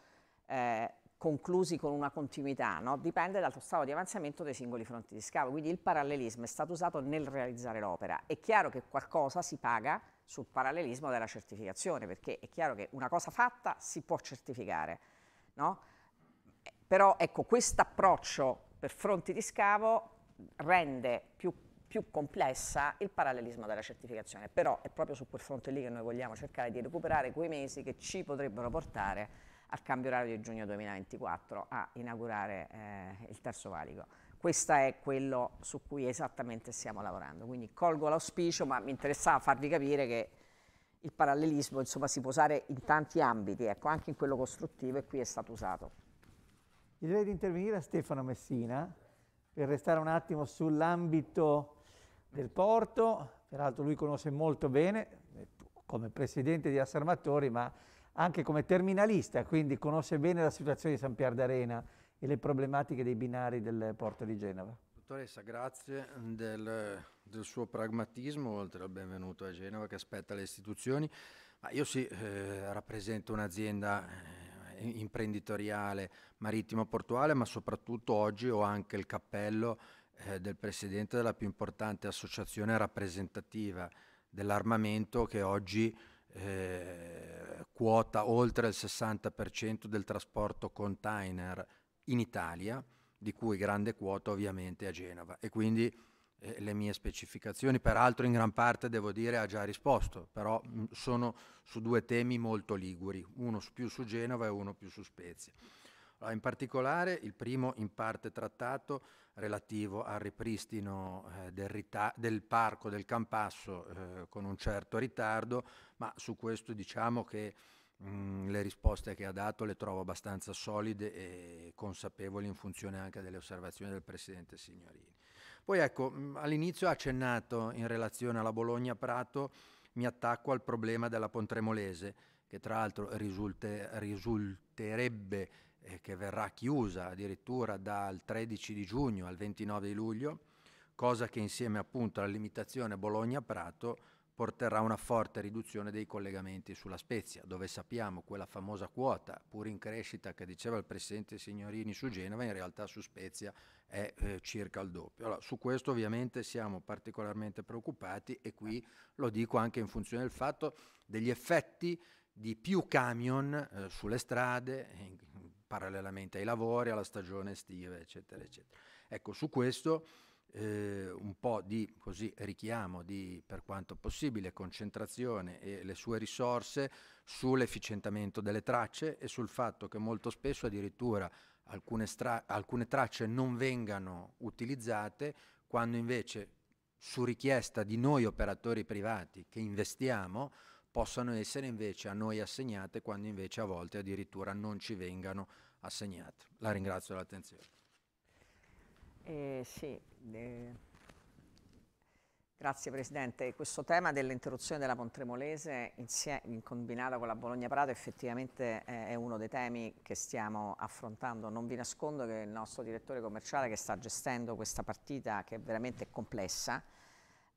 eh, conclusi con una continuità, no? dipende dal stato di avanzamento dei singoli fronti di scavo, quindi il parallelismo è stato usato nel realizzare l'opera. È chiaro che qualcosa si paga sul parallelismo della certificazione, perché è chiaro che una cosa fatta si può certificare, no? però ecco, questo approccio per fronti di scavo rende più, più complessa il parallelismo della certificazione, però è proprio su quel fronte lì che noi vogliamo cercare di recuperare quei mesi che ci potrebbero portare al cambio orario di giugno 2024 a inaugurare eh, il terzo valico. Questo è quello su cui esattamente stiamo lavorando, quindi colgo l'auspicio, ma mi interessava farvi capire che il parallelismo insomma, si può usare in tanti ambiti, ecco, anche in quello costruttivo e qui è stato usato. direi di intervenire a Stefano Messina per restare un attimo sull'ambito del porto, peraltro lui conosce molto bene come presidente di Assarmatori, ma anche come terminalista, quindi conosce bene la situazione di San Pier d'Arena e le problematiche dei binari del porto di Genova. Dottoressa, grazie del, del suo pragmatismo, oltre al benvenuto a Genova che aspetta le istituzioni. Ma io sì, eh, rappresento un'azienda eh, imprenditoriale marittimo-portuale, ma soprattutto oggi ho anche il cappello eh, del presidente della più importante associazione rappresentativa dell'armamento che oggi eh, quota oltre il 60% del trasporto container in Italia, di cui grande quota ovviamente a Genova. E quindi eh, le mie specificazioni, peraltro in gran parte devo dire ha già risposto, però mh, mm, sono su due temi molto liguri, uno più su Genova e uno più su Spezia. Allora, in particolare il primo in parte trattato relativo al ripristino eh, del, del, parco del Campasso eh, con un certo ritardo, ma su questo diciamo che mm, le risposte che ha dato le trovo abbastanza solide e consapevoli in funzione anche delle osservazioni del Presidente Signorini. Poi ecco, mm, all'inizio ha accennato in relazione alla Bologna-Prato, mi attacco al problema della Pontremolese, che tra l'altro risulterebbe eh, che verrà chiusa addirittura dal 13 di giugno al 29 di luglio, cosa che insieme appunto alla limitazione Bologna-Prato porterà a una forte riduzione dei collegamenti sulla Spezia, dove sappiamo quella famosa quota, pur in crescita, che diceva il Presidente Signorini su Genova, in realtà su Spezia è eh, circa il doppio. Allora, su questo ovviamente siamo particolarmente preoccupati e qui lo dico anche in funzione del fatto degli effetti di più camion eh, sulle strade, in, parallelamente ai lavori, alla stagione estiva, eccetera, eccetera. Ecco, su questo eh, un po' di così, richiamo di, per quanto possibile, concentrazione e le sue risorse sull'efficientamento delle tracce e sul fatto che molto spesso addirittura alcune, stra- alcune tracce non vengano utilizzate quando invece su richiesta di noi operatori privati che investiamo, possano essere invece a noi assegnate quando invece a volte addirittura non ci vengano assegnate. La ringrazio dell'attenzione. Eh, sì, eh, grazie Presidente. Questo tema dell'interruzione della Pontremolese insieme, in combinata con la Bologna-Prato effettivamente eh, è uno dei temi che stiamo affrontando. Non vi nascondo che il nostro direttore commerciale che sta gestendo questa partita che è veramente complessa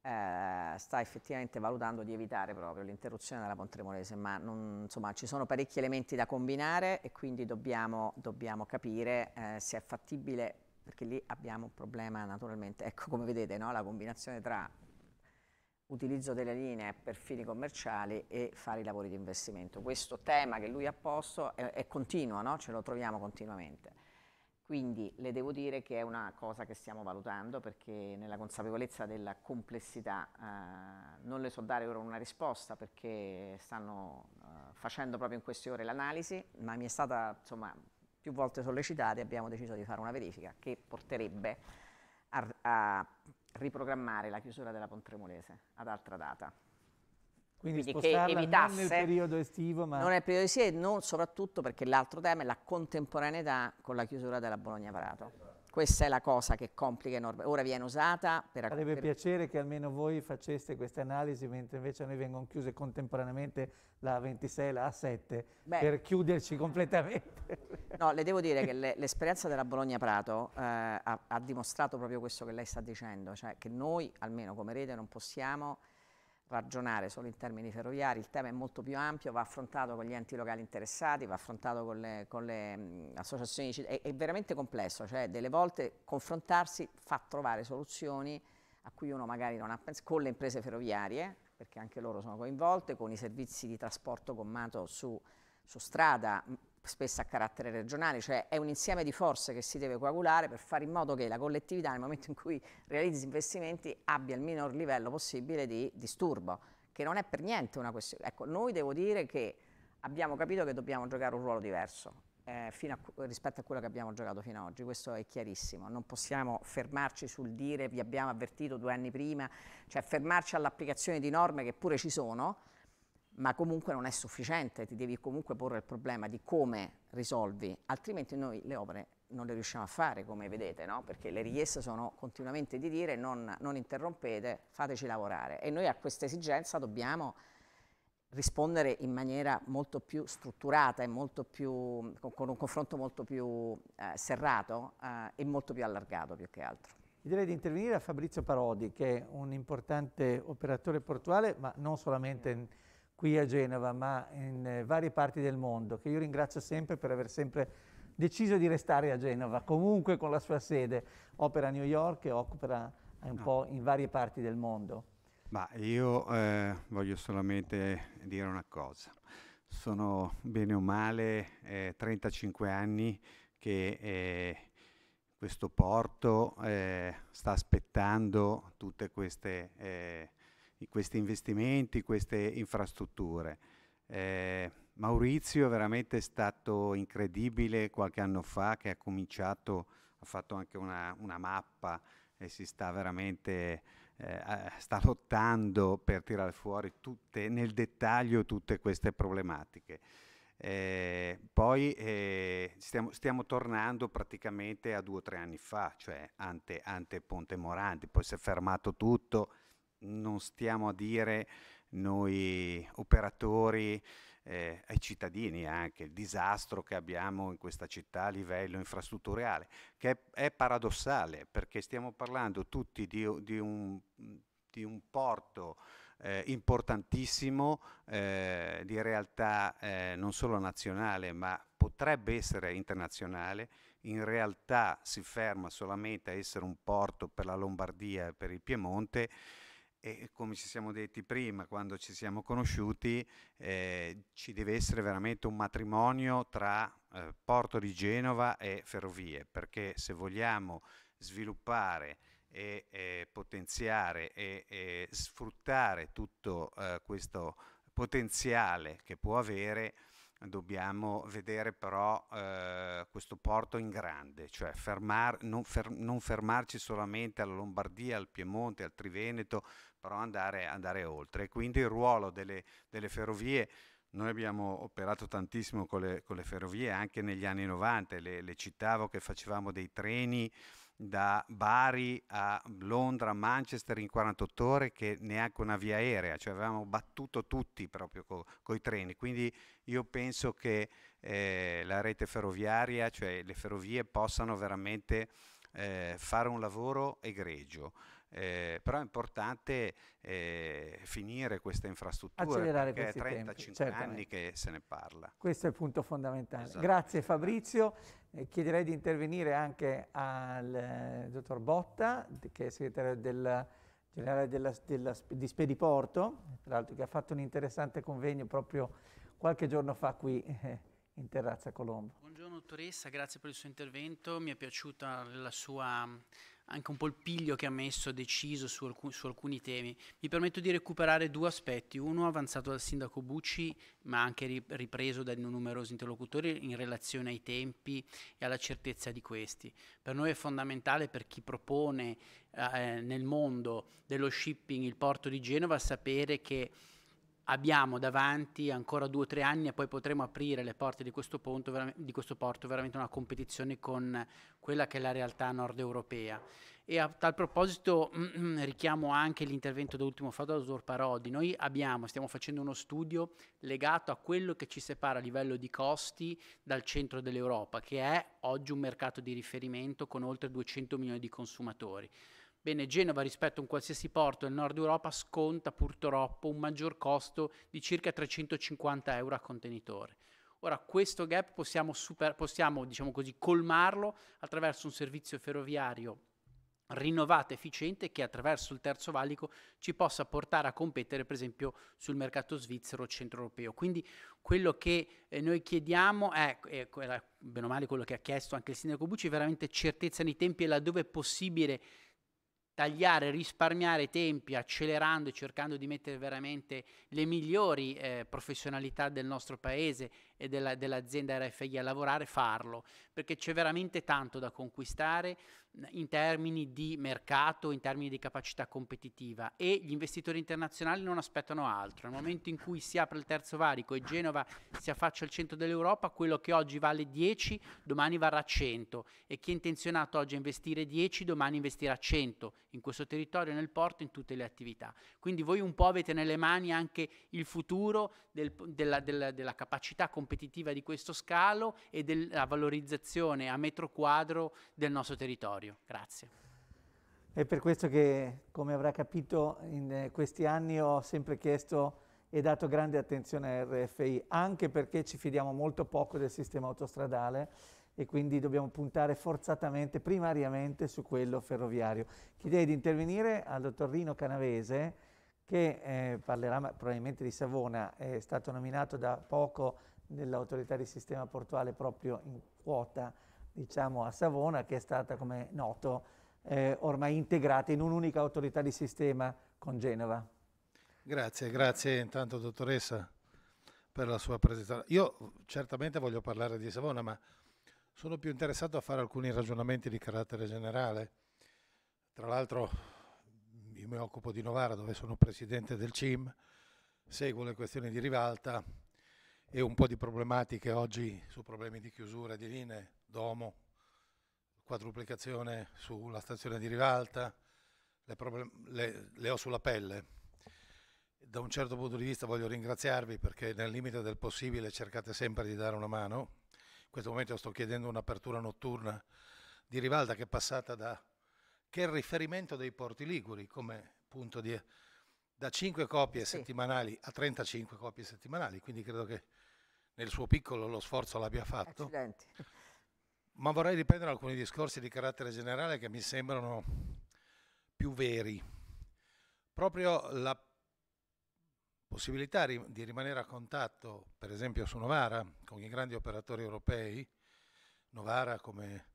eh, sta effettivamente valutando di evitare proprio l'interruzione della Pontremolese, ma non, insomma, ci sono parecchi elementi da combinare e quindi dobbiamo, dobbiamo capire eh, se è fattibile, perché lì abbiamo un problema naturalmente, ecco come vedete no? la combinazione tra utilizzo delle linee per fini commerciali e fare i lavori di investimento. Questo tema che lui ha posto è, è continuo, no? ce lo troviamo continuamente. Quindi le devo dire che è una cosa che stiamo valutando perché nella consapevolezza della complessità eh, non le so dare ora una risposta perché stanno eh, facendo proprio in queste ore l'analisi, ma mi è stata insomma, più volte sollecitata e abbiamo deciso di fare una verifica che porterebbe a, a riprogrammare la chiusura della Pontremolese ad altra data. Quindi, Quindi che evitasse... Non nel periodo estivo, ma... Non nel periodo estivo e non soprattutto perché l'altro tema è la contemporaneità con la chiusura della Bologna-Parato. Questa è la cosa che complica enormemente. Ora viene usata per... Sarebbe per... piacere che almeno voi faceste queste analisi, mentre invece a noi vengono chiuse contemporaneamente la 26 e la 7, Beh, per chiuderci completamente. No, le devo dire che l'esperienza le, della Bologna-Prato eh, ha, ha dimostrato proprio questo che lei sta dicendo, cioè che noi, almeno come rete, non possiamo ragionare solo in termini ferroviari, il tema è molto più ampio, va affrontato con gli enti locali interessati, va affrontato con le, con le mh, associazioni, è, è veramente complesso, cioè delle volte confrontarsi fa trovare soluzioni a cui uno magari non ha pensato, con le imprese ferroviarie, perché anche loro sono coinvolte, con i servizi di trasporto gommato su, su strada, spesso a carattere regionale, cioè è un insieme di forze che si deve coagulare per fare in modo che la collettività nel momento in cui realizzi investimenti abbia il minor livello possibile di disturbo, che non è per niente una questione. Ecco, noi devo dire che abbiamo capito che dobbiamo giocare un ruolo diverso. Eh, a, rispetto a quello che abbiamo giocato fino ad oggi, questo è chiarissimo, non possiamo fermarci sul dire vi abbiamo avvertito due anni prima, cioè fermarci all'applicazione di norme che pure ci sono, ma comunque non è sufficiente, ti devi comunque porre il problema di come risolvi, altrimenti noi le opere non le riusciamo a fare, come vedete, no? perché le richieste sono continuamente di dire non, non interrompete, fateci lavorare. E noi a questa esigenza dobbiamo rispondere in maniera molto più strutturata e molto più, con un confronto molto più eh, serrato eh, e molto più allargato più che altro. Direi di intervenire a Fabrizio Parodi, che è un importante operatore portuale, ma non solamente... Mm qui a Genova, ma in eh, varie parti del mondo, che io ringrazio sempre per aver sempre deciso di restare a Genova, comunque con la sua sede. Opera a New York e opera un ah. po' in varie parti del mondo. Ma io eh, voglio solamente dire una cosa. Sono bene o male eh, 35 anni che eh, questo porto eh, sta aspettando tutte queste eh, questi investimenti, queste infrastrutture. Eh, Maurizio è veramente stato incredibile qualche anno fa che ha cominciato, ha fatto anche una, una mappa e si sta veramente eh, sta lottando per tirare fuori tutte, nel dettaglio tutte queste problematiche. Eh, poi eh, stiamo, stiamo, tornando praticamente a due o tre anni fa, cioè ante, ante Ponte Morandi, poi si è fermato tutto, non stiamo a dire noi operatori, eh, ai cittadini eh, anche, il disastro che abbiamo in questa città a livello infrastrutturale, che è, è paradossale perché stiamo parlando tutti di, di, un, di un, porto eh, importantissimo eh, di realtà eh, non solo nazionale ma potrebbe essere internazionale, in realtà si ferma solamente a essere un porto per la Lombardia e per il Piemonte e come ci siamo detti prima, quando ci siamo conosciuti, eh, ci deve essere veramente un matrimonio tra eh, Porto di Genova e Ferrovie, perché se vogliamo sviluppare e eh, potenziare e, e, sfruttare tutto eh, questo potenziale che può avere, dobbiamo vedere però eh, questo porto in grande, cioè fermar, non, fer, non, fermarci solamente alla Lombardia, al Piemonte, al Triveneto, però andare, andare oltre. Quindi il ruolo delle, delle ferrovie noi abbiamo operato tantissimo con le, con le, ferrovie anche negli anni 90, le, le, citavo che facevamo dei treni da Bari a Londra, Manchester in 48 ore che neanche una via aerea, cioè avevamo battuto tutti proprio co, i treni, quindi io penso che eh, la rete ferroviaria, cioè le ferrovie possano veramente eh, fare un lavoro egregio eh, però è importante eh, finire questa infrastruttura Accelerare perché è 35 tempi, anni che se ne parla. Questo è il punto fondamentale. Esatto. Grazie eh. Fabrizio, eh, chiederei di intervenire anche al eh, dottor Botta che è segretario del, generale della, della, di Spediporto, tra l'altro che ha fatto un interessante convegno proprio qualche giorno fa qui eh, in terrazza Colombo. Buongiorno dottoressa, grazie per il suo intervento, mi è piaciuta la sua anche un po' il piglio che ha messo deciso su, alcun, su, alcuni temi. Mi permetto di recuperare due aspetti, uno avanzato dal sindaco Bucci, ma anche ripreso da numerosi interlocutori in relazione ai tempi e alla certezza di questi. Per noi è fondamentale per chi propone eh, nel mondo dello shipping il porto di Genova sapere che abbiamo davanti ancora due o tre anni e poi potremo aprire le porte di questo, ponto, di questo porto veramente una competizione con quella che è la realtà nord europea. E a tal proposito mm, mm, richiamo anche l'intervento dell'ultimo fatto da dottor Parodi. Noi abbiamo, stiamo facendo uno studio legato a quello che ci separa a livello di costi dal centro dell'Europa, che è oggi un mercato di riferimento con oltre 200 milioni di consumatori. Bene, Genova rispetto a un qualsiasi porto del nord Europa sconta purtroppo un maggior costo di circa 350 euro a contenitore. Ora questo gap possiamo, super, possiamo diciamo così, colmarlo attraverso un servizio ferroviario rinnovato e efficiente che attraverso il terzo valico ci possa portare a competere per esempio sul mercato svizzero o centroeuropeo. Quindi quello che eh, noi chiediamo è, è, è, bene o male quello che ha chiesto anche il sindaco Bucci, veramente certezza nei tempi e laddove è possibile tagliare, risparmiare tempi, accelerando e cercando di mettere veramente le migliori eh, professionalità del nostro paese e della, dell'azienda RFI a lavorare, farlo, perché c'è veramente tanto da conquistare, in termini di mercato, in termini di capacità competitiva e gli investitori internazionali non aspettano altro. Nel momento in cui si apre il terzo varico e Genova si affaccia al centro dell'Europa, quello che oggi vale 10 domani varrà 100 e chi è intenzionato oggi a investire 10 domani investirà 100 in questo territorio, nel porto, in tutte le attività. Quindi voi un po' avete nelle mani anche il futuro del, della, della, della capacità competitiva di questo scalo e della valorizzazione a metro quadro del nostro territorio necessario. Grazie. È per questo che, come avrà capito, in eh, questi anni ho sempre chiesto e dato grande attenzione a RFI, anche perché ci fidiamo molto poco del sistema autostradale e quindi dobbiamo puntare forzatamente, primariamente, su quello ferroviario. Chiederei di intervenire al dottor Rino Canavese, che eh, parlerà probabilmente di Savona, è stato nominato da poco nell'autorità di sistema portuale proprio in quota diciamo, a Savona, che è stata, come noto, eh, ormai integrata in un'unica autorità di sistema con Genova. Grazie, grazie intanto dottoressa per la sua presenza. Io certamente voglio parlare di Savona, ma sono più interessato a fare alcuni ragionamenti di carattere generale. Tra l'altro io mi occupo di Novara, dove sono presidente del CIM, seguo le questioni di rivalta e un po' di problematiche oggi su problemi di chiusura di linee Domo, quadruplicazione sulla stazione di Rivalta, le, le, le ho sulla pelle. Da un certo punto di vista voglio ringraziarvi perché nel limite del possibile cercate sempre di dare una mano. In questo momento sto chiedendo un'apertura notturna di Rivalta che è passata da che è il riferimento dei porti liguri come punto di da 5 copie sì. settimanali a 35 copie settimanali, quindi credo che nel suo piccolo lo sforzo l'abbia fatto. Accidenti ma vorrei riprendere alcuni discorsi di carattere generale che mi sembrano più veri. Proprio la possibilità di rimanere a contatto, per esempio su Novara, con i grandi operatori europei, Novara come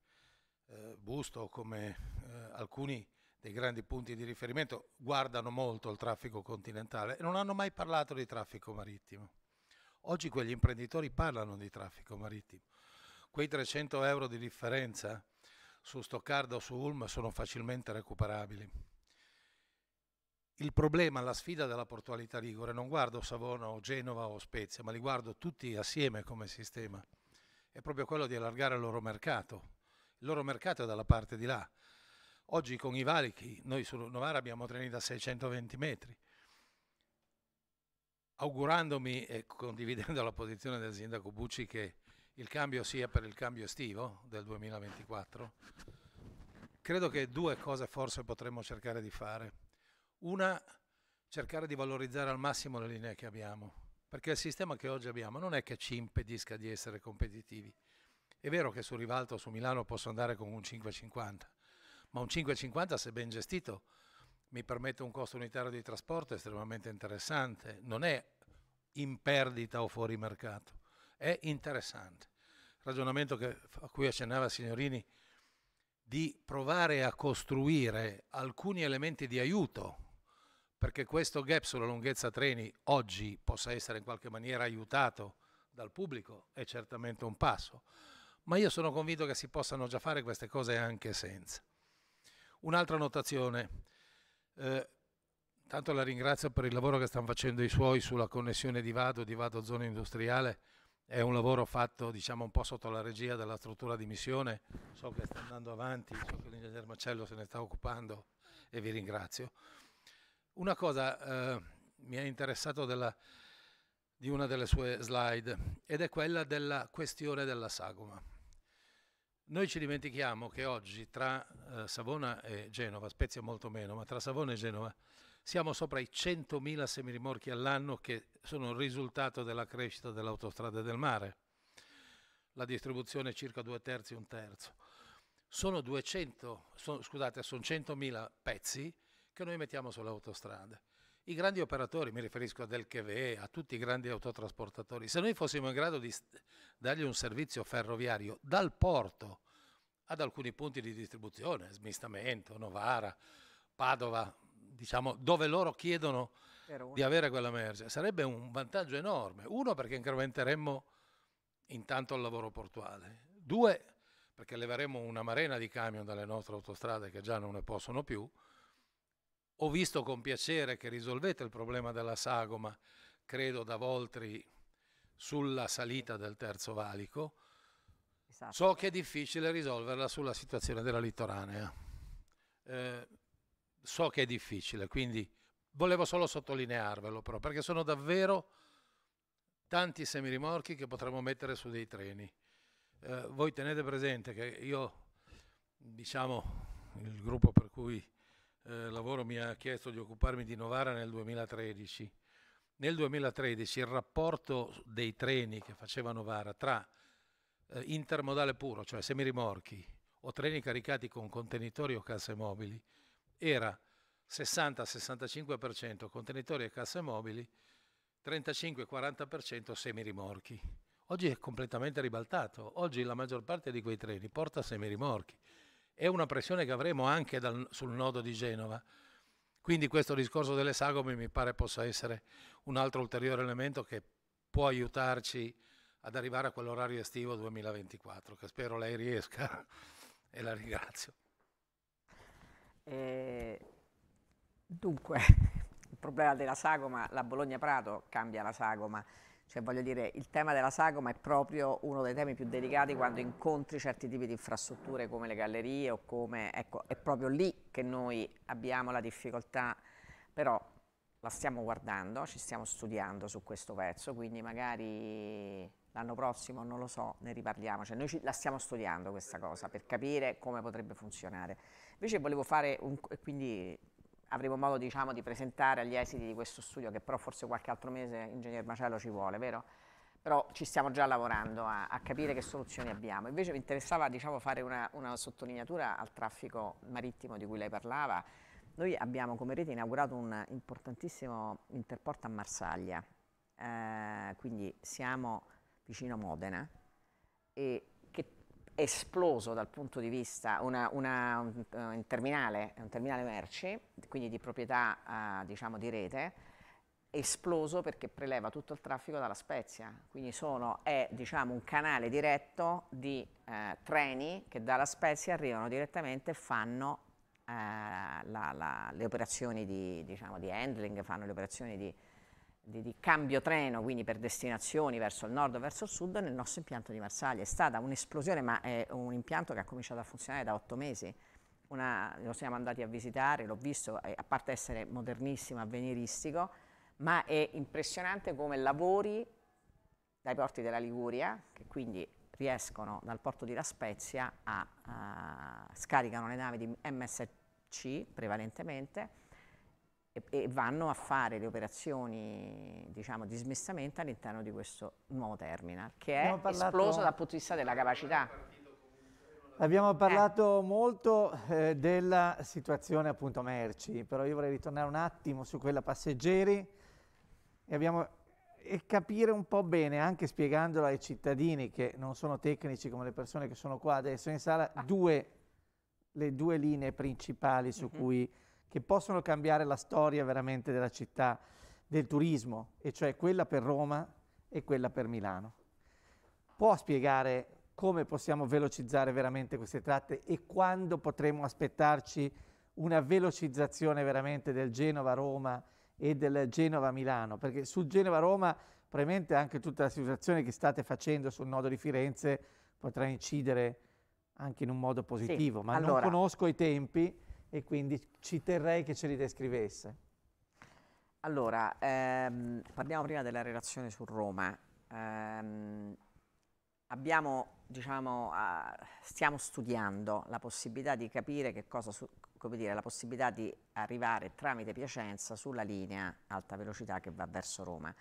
eh, Busto, come eh, alcuni dei grandi punti di riferimento, guardano molto il traffico continentale e non hanno mai parlato di traffico marittimo. Oggi quegli imprenditori parlano di traffico marittimo quei 300 euro di differenza su Stoccarda o su Ulm sono facilmente recuperabili. Il problema, la sfida della portualità Ligure, non guardo Savona o Genova o Spezia, ma li guardo tutti assieme come sistema, è proprio quello di allargare il loro mercato. Il loro mercato è dalla parte di là. Oggi con i valichi, noi su Novara abbiamo treni da 620 metri. Augurandomi e condividendo la posizione del sindaco Bucci che il cambio sia per il cambio estivo del 2024, credo che due cose forse potremmo cercare di fare. Una, cercare di valorizzare al massimo le linee che abbiamo, perché il sistema che oggi abbiamo non è che ci impedisca di essere competitivi. È vero che su Rivalto o su Milano posso andare con un 5,50, ma un 5,50 se ben gestito mi permette un costo unitario di trasporto estremamente interessante, non è in perdita o fuori mercato è interessante. Ragionamento che, a cui accennava Signorini, di provare a costruire alcuni elementi di aiuto perché questo gap sulla lunghezza treni oggi possa essere in qualche maniera aiutato dal pubblico è certamente un passo, ma io sono convinto che si possano già fare queste cose anche senza. Un'altra notazione, eh, tanto la ringrazio per il lavoro che stanno facendo i suoi sulla connessione di Vado, di Vado zona industriale, è un lavoro fatto diciamo, un po' sotto la regia della struttura di missione, so che sta andando avanti, so che l'ingegner Marcello se ne sta occupando e vi ringrazio. Una cosa eh, mi ha interessato della, di una delle sue slide ed è quella della questione della sagoma. Noi ci dimentichiamo che oggi tra eh, Savona e Genova, Spezia molto meno, ma tra Savona e Genova siamo sopra i 100.000 semirimorchi all'anno che sono il risultato della crescita dell'autostrada del mare. La distribuzione è circa due terzi, un terzo. Sono 200, son, scusate, sono 100.000 pezzi che noi mettiamo sulle autostrade. I grandi operatori, mi riferisco a Delchevè, a tutti i grandi autotrasportatori, se noi fossimo in grado di dargli un servizio ferroviario dal porto ad alcuni punti di distribuzione, smistamento, Novara, Padova, diciamo, dove loro chiedono di avere quella merce. Sarebbe un vantaggio enorme. Uno, perché incrementeremmo intanto il lavoro portuale. Due, perché leveremo una marena di camion dalle nostre autostrade che già non ne possono più. Ho visto con piacere che risolvete il problema della sagoma, credo da Voltri, sulla salita del Terzo Valico. Esatto. So che è difficile risolverla sulla situazione della litoranea. Eh, so che è difficile, quindi volevo solo sottolinearvelo però, perché sono davvero tanti semirimorchi che potremmo mettere su dei treni. Eh, voi tenete presente che io, diciamo, il gruppo per cui eh, lavoro mi ha chiesto di occuparmi di Novara nel 2013. Nel 2013 il rapporto dei treni che faceva Novara tra eh, intermodale puro, cioè semirimorchi, o treni caricati con contenitori o casse mobili, era 60-65% contenitori e casse mobili, 35-40% semirimorchi. Oggi è completamente ribaltato, oggi la maggior parte di quei treni porta semirimorchi. È una pressione che avremo anche dal, sul nodo di Genova. Quindi questo discorso delle sagome mi pare possa essere un altro ulteriore elemento che può aiutarci ad arrivare a quell'orario estivo 2024, che spero lei riesca e la ringrazio. Eh, dunque, il problema della sagoma, la Bologna-Prato cambia la sagoma, cioè voglio dire il tema della sagoma è proprio uno dei temi più delicati quando incontri certi tipi di infrastrutture come le gallerie o come, ecco, è proprio lì che noi abbiamo la difficoltà, però la stiamo guardando, ci stiamo studiando su questo pezzo, quindi magari l'anno prossimo, non lo so, ne riparliamo, cioè noi ci, la stiamo studiando questa cosa per capire come potrebbe funzionare. Invece volevo fare, un, quindi avremo modo diciamo, di presentare agli esiti di questo studio, che però forse qualche altro mese, ingegner Macello, ci vuole, vero? Però ci stiamo già lavorando a, a capire che soluzioni abbiamo. Invece mi interessava diciamo, fare una, una sottolineatura al traffico marittimo di cui lei parlava. Noi abbiamo come rete inaugurato un importantissimo interporto a Marsaglia, eh, quindi siamo vicino a Modena e esploso dal punto di vista una, una, un, eh, un, terminale, un, terminale, merci, quindi di proprietà eh, diciamo di rete, esploso perché preleva tutto il traffico dalla Spezia, quindi sono, è diciamo, un canale diretto di eh, treni che dalla Spezia arrivano direttamente e fanno eh, la, la, le operazioni di, diciamo, di handling, fanno le operazioni di di, di, cambio treno, quindi per destinazioni verso il nord o verso il sud, nel nostro impianto di Marsaglia. È stata un'esplosione, ma è un impianto che ha cominciato a funzionare da otto mesi. Una, lo siamo andati a visitare, l'ho visto, eh, a parte essere modernissimo, avveniristico, ma è impressionante come lavori dai porti della Liguria, che quindi riescono dal porto di La Spezia a, a scaricano le navi di MSC prevalentemente, e, vanno a fare le operazioni diciamo, di smistamento all'interno di questo nuovo terminal, che è parlato... esploso dal punto di vista della capacità. Abbiamo eh. parlato eh. molto eh, della situazione appunto merci, però io vorrei ritornare un attimo su quella passeggeri e, abbiamo, e, capire un po' bene, anche spiegandolo ai cittadini che non sono tecnici come le persone che sono qua adesso in sala, ah. due, le due linee principali su uh mhm. -huh. cui che possono cambiare la storia veramente della città, del turismo, e cioè quella per Roma e quella per Milano. Può spiegare come possiamo velocizzare veramente queste tratte e quando potremo aspettarci una velocizzazione veramente del Genova-Roma e del Genova-Milano, perché sul Genova-Roma probabilmente anche tutta la situazione che state facendo sul nodo di Firenze potrà incidere anche in un modo positivo, sì, ma allora, non conosco i tempi e quindi ci terrei che ce li descrivesse. Allora, ehm, parliamo prima della relazione su Roma. Ehm, abbiamo, diciamo, eh, stiamo studiando la possibilità di capire che cosa, su, come dire, la possibilità di arrivare tramite Piacenza sulla linea alta velocità che va verso Roma.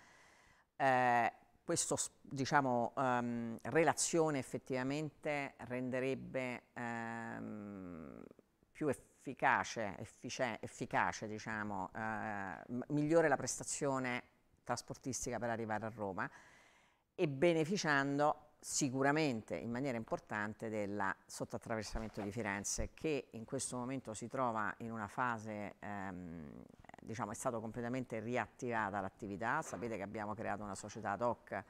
Eh, questa diciamo, um, relazione effettivamente renderebbe um, più efficace efficace, effice, efficace diciamo, eh, migliore la prestazione trasportistica per arrivare a Roma e beneficiando sicuramente in maniera importante del sottoattraversamento di Firenze che in questo momento si trova in una fase, ehm, diciamo è stata completamente riattivata l'attività, sapete che abbiamo creato una società ad hoc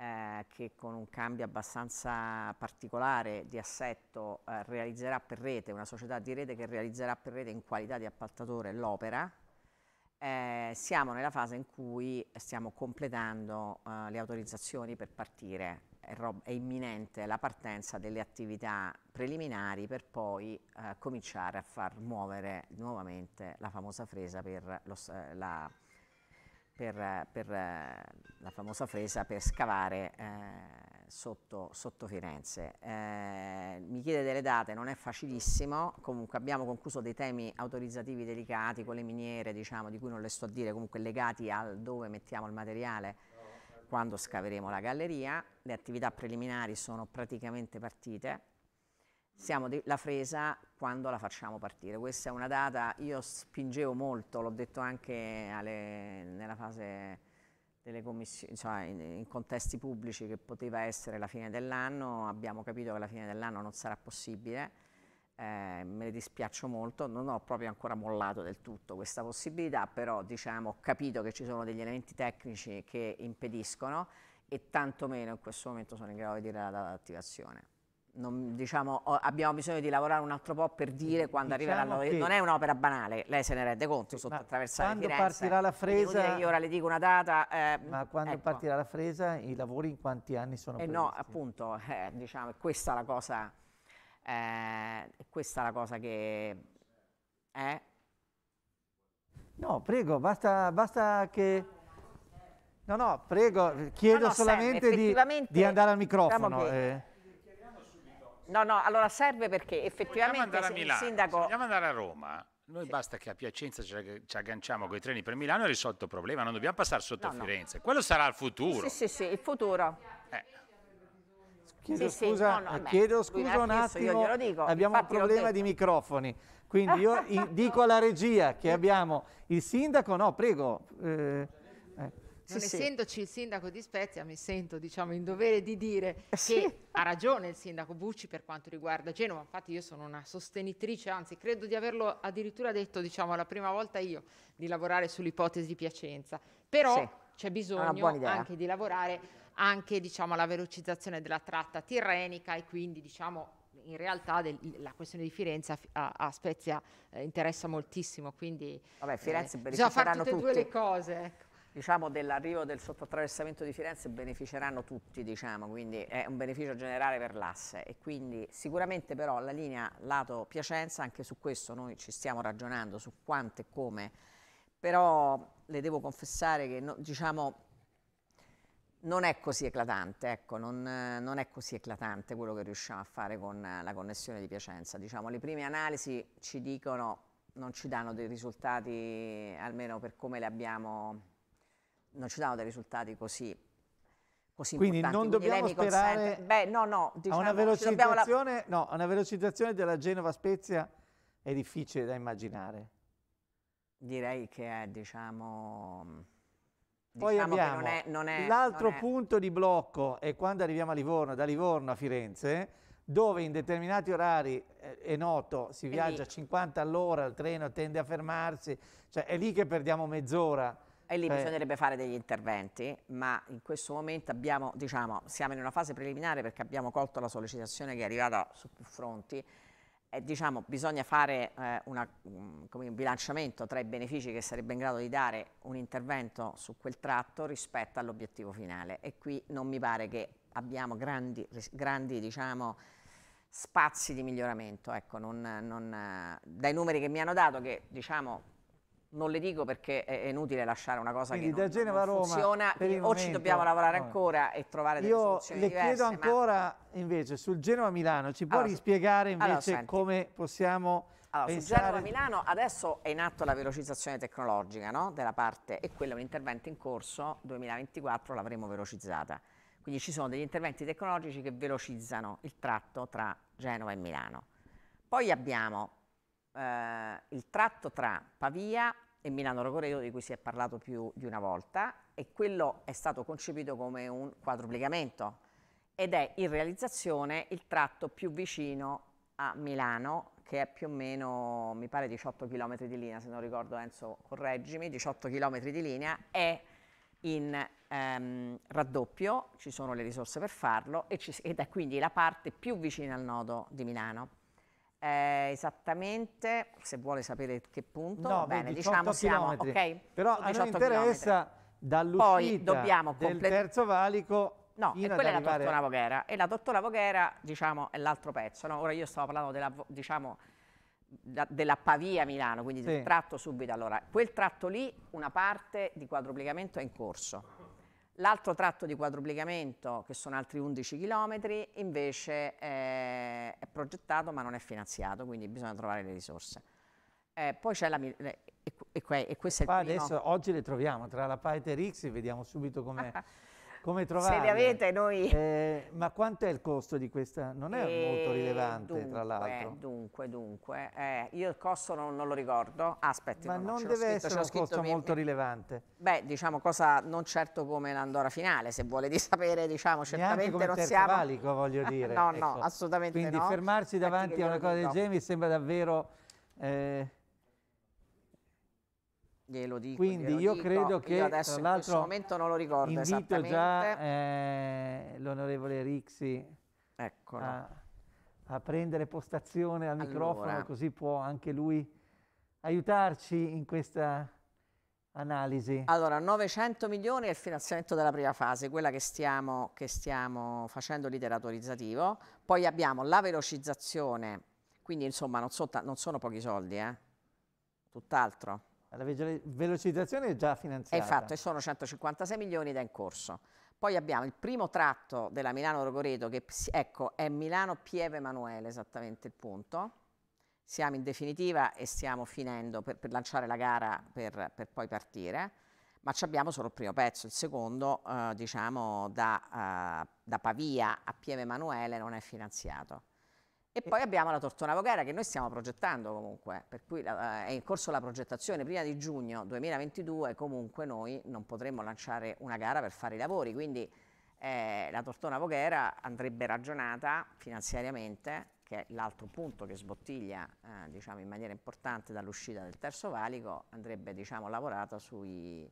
eh, che con un cambio abbastanza particolare di assetto eh, realizzerà per rete, una società di rete che realizzerà per rete in qualità di appaltatore l'opera, eh, siamo nella fase in cui stiamo completando eh, le autorizzazioni per partire, è, è, imminente la partenza delle attività preliminari per poi eh, cominciare a far muovere nuovamente la famosa fresa per lo, eh, la per, per eh, la famosa fresa per scavare eh, sotto, sotto, Firenze. Eh, mi chiede delle date, non è facilissimo, comunque abbiamo concluso dei temi autorizzativi delicati con le miniere, diciamo, di cui non le sto a dire, comunque legati al dove mettiamo il materiale quando scaveremo la galleria, le attività preliminari sono praticamente partite, siamo di, la fresa quando la facciamo partire. Questa è una data, io spingevo molto, l'ho detto anche alle, nella fase delle commissioni, cioè insomma, in, in, contesti pubblici che poteva essere la fine dell'anno, abbiamo capito che la fine dell'anno non sarà possibile, eh, me ne dispiaccio molto, non ho proprio ancora mollato del tutto questa possibilità, però diciamo, ho capito che ci sono degli elementi tecnici che impediscono e tantomeno in questo momento sono in grado di dire la data d'attivazione non, diciamo, abbiamo bisogno di lavorare un altro po' per dire quando diciamo arriverà la che... non è un'opera banale, lei se ne rende conto sotto ma attraversare quando partirà la fresa io ora le dico una data eh, ma quando ecco. partirà la fresa i lavori in quanti anni sono eh previsti? no appunto eh, diciamo questa è la cosa eh, questa è la cosa che è eh? no prego basta, basta che no no prego chiedo no, no, solamente Sam, di, di, andare al diciamo microfono diciamo che, eh. No, no, allora serve perché effettivamente se Milano, il sindaco... Se andare a Roma, noi sì. basta che a Piacenza ci, agganciamo con i treni per Milano e risolto il problema, non dobbiamo passare sotto no, Firenze. No. Quello sarà il futuro. Sì, sì, sì, il futuro. Eh. Chiedo, sì, scusa, sì. No, no, chiedo scusa un attimo, abbiamo un problema di microfoni. Quindi io dico alla regia che abbiamo il sindaco, no prego, eh, non sì, essendoci il sindaco di Spezia mi sento diciamo, in dovere di dire eh, sì. che ha ragione il sindaco Bucci per quanto riguarda Genova, infatti io sono una sostenitrice, anzi credo di averlo addirittura detto diciamo, la prima volta io di lavorare sull'ipotesi di Piacenza, però c'è bisogno anche di lavorare anche diciamo, alla velocizzazione della tratta tirrenica e quindi diciamo, in realtà del, la questione di Firenze a, a Spezia eh, interessa moltissimo, quindi Vabbè, Firenze eh, bisogna fare tutte, tutte e due le cose. Ecco diciamo, dell'arrivo del sottotraversamento di Firenze beneficeranno tutti, diciamo, quindi è un beneficio generale per l'asse e quindi sicuramente però la linea lato Piacenza, anche su questo noi ci stiamo ragionando su quanto e come, però le devo confessare che no, diciamo, non è così eclatante, ecco, non, non, è così eclatante quello che riusciamo a fare con la connessione di Piacenza. Diciamo, le prime analisi ci dicono, non ci danno dei risultati, almeno per come le abbiamo non ci danno dei risultati così così quindi non dobbiamo sperare Beh, no, no, diciamo, a, una velocizzazione, la... no, una velocizzazione della Genova-Spezia è difficile da immaginare. Direi che è, diciamo... Poi diciamo abbiamo l'altro è... punto di blocco è quando arriviamo a Livorno, da Livorno a Firenze, dove in determinati orari eh, è noto, si viaggia a 50 all'ora, il treno tende a fermarsi, cioè è lì che perdiamo mezz'ora e lì eh. bisognerebbe fare degli interventi, ma in questo momento abbiamo, diciamo, siamo in una fase preliminare perché abbiamo colto la sollecitazione che è arrivata su più fronti. E, diciamo, bisogna fare eh, una, um, un bilanciamento tra i benefici che sarebbe in grado di dare un intervento su quel tratto rispetto all'obiettivo finale e qui non mi pare che abbiamo grandi, grandi diciamo, spazi di miglioramento ecco, non, non, dai numeri che mi hanno dato che diciamo, non le dico perché è inutile lasciare una cosa Quindi che da Genova non funziona, Roma, o momento, ci dobbiamo lavorare ancora e trovare delle soluzioni diverse. Io le chiedo ancora ma... invece sul Genova-Milano, ci può allora, rispiegare invece allora, come possiamo allora, pensare... Su Genova-Milano adesso è in atto la velocizzazione tecnologica no? della parte e quello è un intervento in corso, 2024 l'avremo velocizzata. Quindi ci sono degli interventi tecnologici che velocizzano il tratto tra Genova e Milano. Poi abbiamo eh, il tratto tra Pavia e Milano Rogoredo di cui si è parlato più di una volta e quello è stato concepito come un quadruplicamento ed è in realizzazione il tratto più vicino a Milano che è più o meno, mi pare 18 km di linea, se non ricordo Enzo correggimi, 18 km di linea è in ehm, raddoppio, ci sono le risorse per farlo ci, ed è quindi la parte più vicina al nodo di Milano. Eh, esattamente, se vuole sapere che punto, no, bene, diciamo siamo, ok? Però a noi interessa dall'uscita del terzo valico No, e quella è la Tortona Voghera. E la Tortona Voghera, diciamo, è l'altro pezzo. No? Ora io stavo parlando della, diciamo, da, della Pavia Milano, quindi sì. del tratto subito. Allora, quel tratto lì, una parte di quadruplicamento è in corso L'altro tratto di quadruplicamento, che sono altri 11 km, invece eh, è progettato ma non è finanziato, quindi bisogna trovare le risorse. Eh, poi c'è la... E, e, e questo è il primo... Adesso, oggi le troviamo, tra la Paiter X vediamo subito come... come trovarle? Se le avete noi... Eh, ma quanto è il costo di questa? Non è e eh, molto rilevante, dunque, tra l'altro. Dunque, dunque, eh, io il costo non, non, lo ricordo. Aspetti, ma non, non deve scritto, essere un costo mi, molto rilevante. Beh, diciamo cosa non certo come l'Andora finale, se vuole di sapere, diciamo, certamente Neanche come non siamo... valico, voglio dire. no, ecco. no, assolutamente Quindi no. Quindi fermarsi davanti a una cosa del genere mi sembra davvero... Eh, Glielo dico, Quindi glielo io dico. credo che io adesso tra in questo momento non lo ricordo invito già eh, l'onorevole Rixi a, a, prendere postazione al allora. microfono così può anche lui aiutarci in questa analisi. Allora, 900 milioni è il finanziamento della prima fase, quella che stiamo, che stiamo facendo l'iteratorizzativo. Poi abbiamo la velocizzazione, quindi insomma non, so, non sono pochi soldi, eh? tutt'altro. La velocizzazione è già finanziata. È fatto e sono 156 milioni ed è in corso. Poi abbiamo il primo tratto della Milano-Rogoredo che ecco, è Milano-Pieve Emanuele, esattamente il punto. Siamo in definitiva e stiamo finendo per, per lanciare la gara per, per, poi partire, ma abbiamo solo il primo pezzo, il secondo eh, diciamo da, eh, da Pavia a Pieve Emanuele non è finanziato. E poi abbiamo la Tortona Voghera che noi stiamo progettando comunque, per cui eh, è in corso la progettazione, prima di giugno 2022 comunque noi non potremmo lanciare una gara per fare i lavori, quindi eh, la Tortona Voghera andrebbe ragionata finanziariamente, che è l'altro punto che sbottiglia eh, diciamo, in maniera importante dall'uscita del Terzo Valico, andrebbe diciamo, lavorata sui,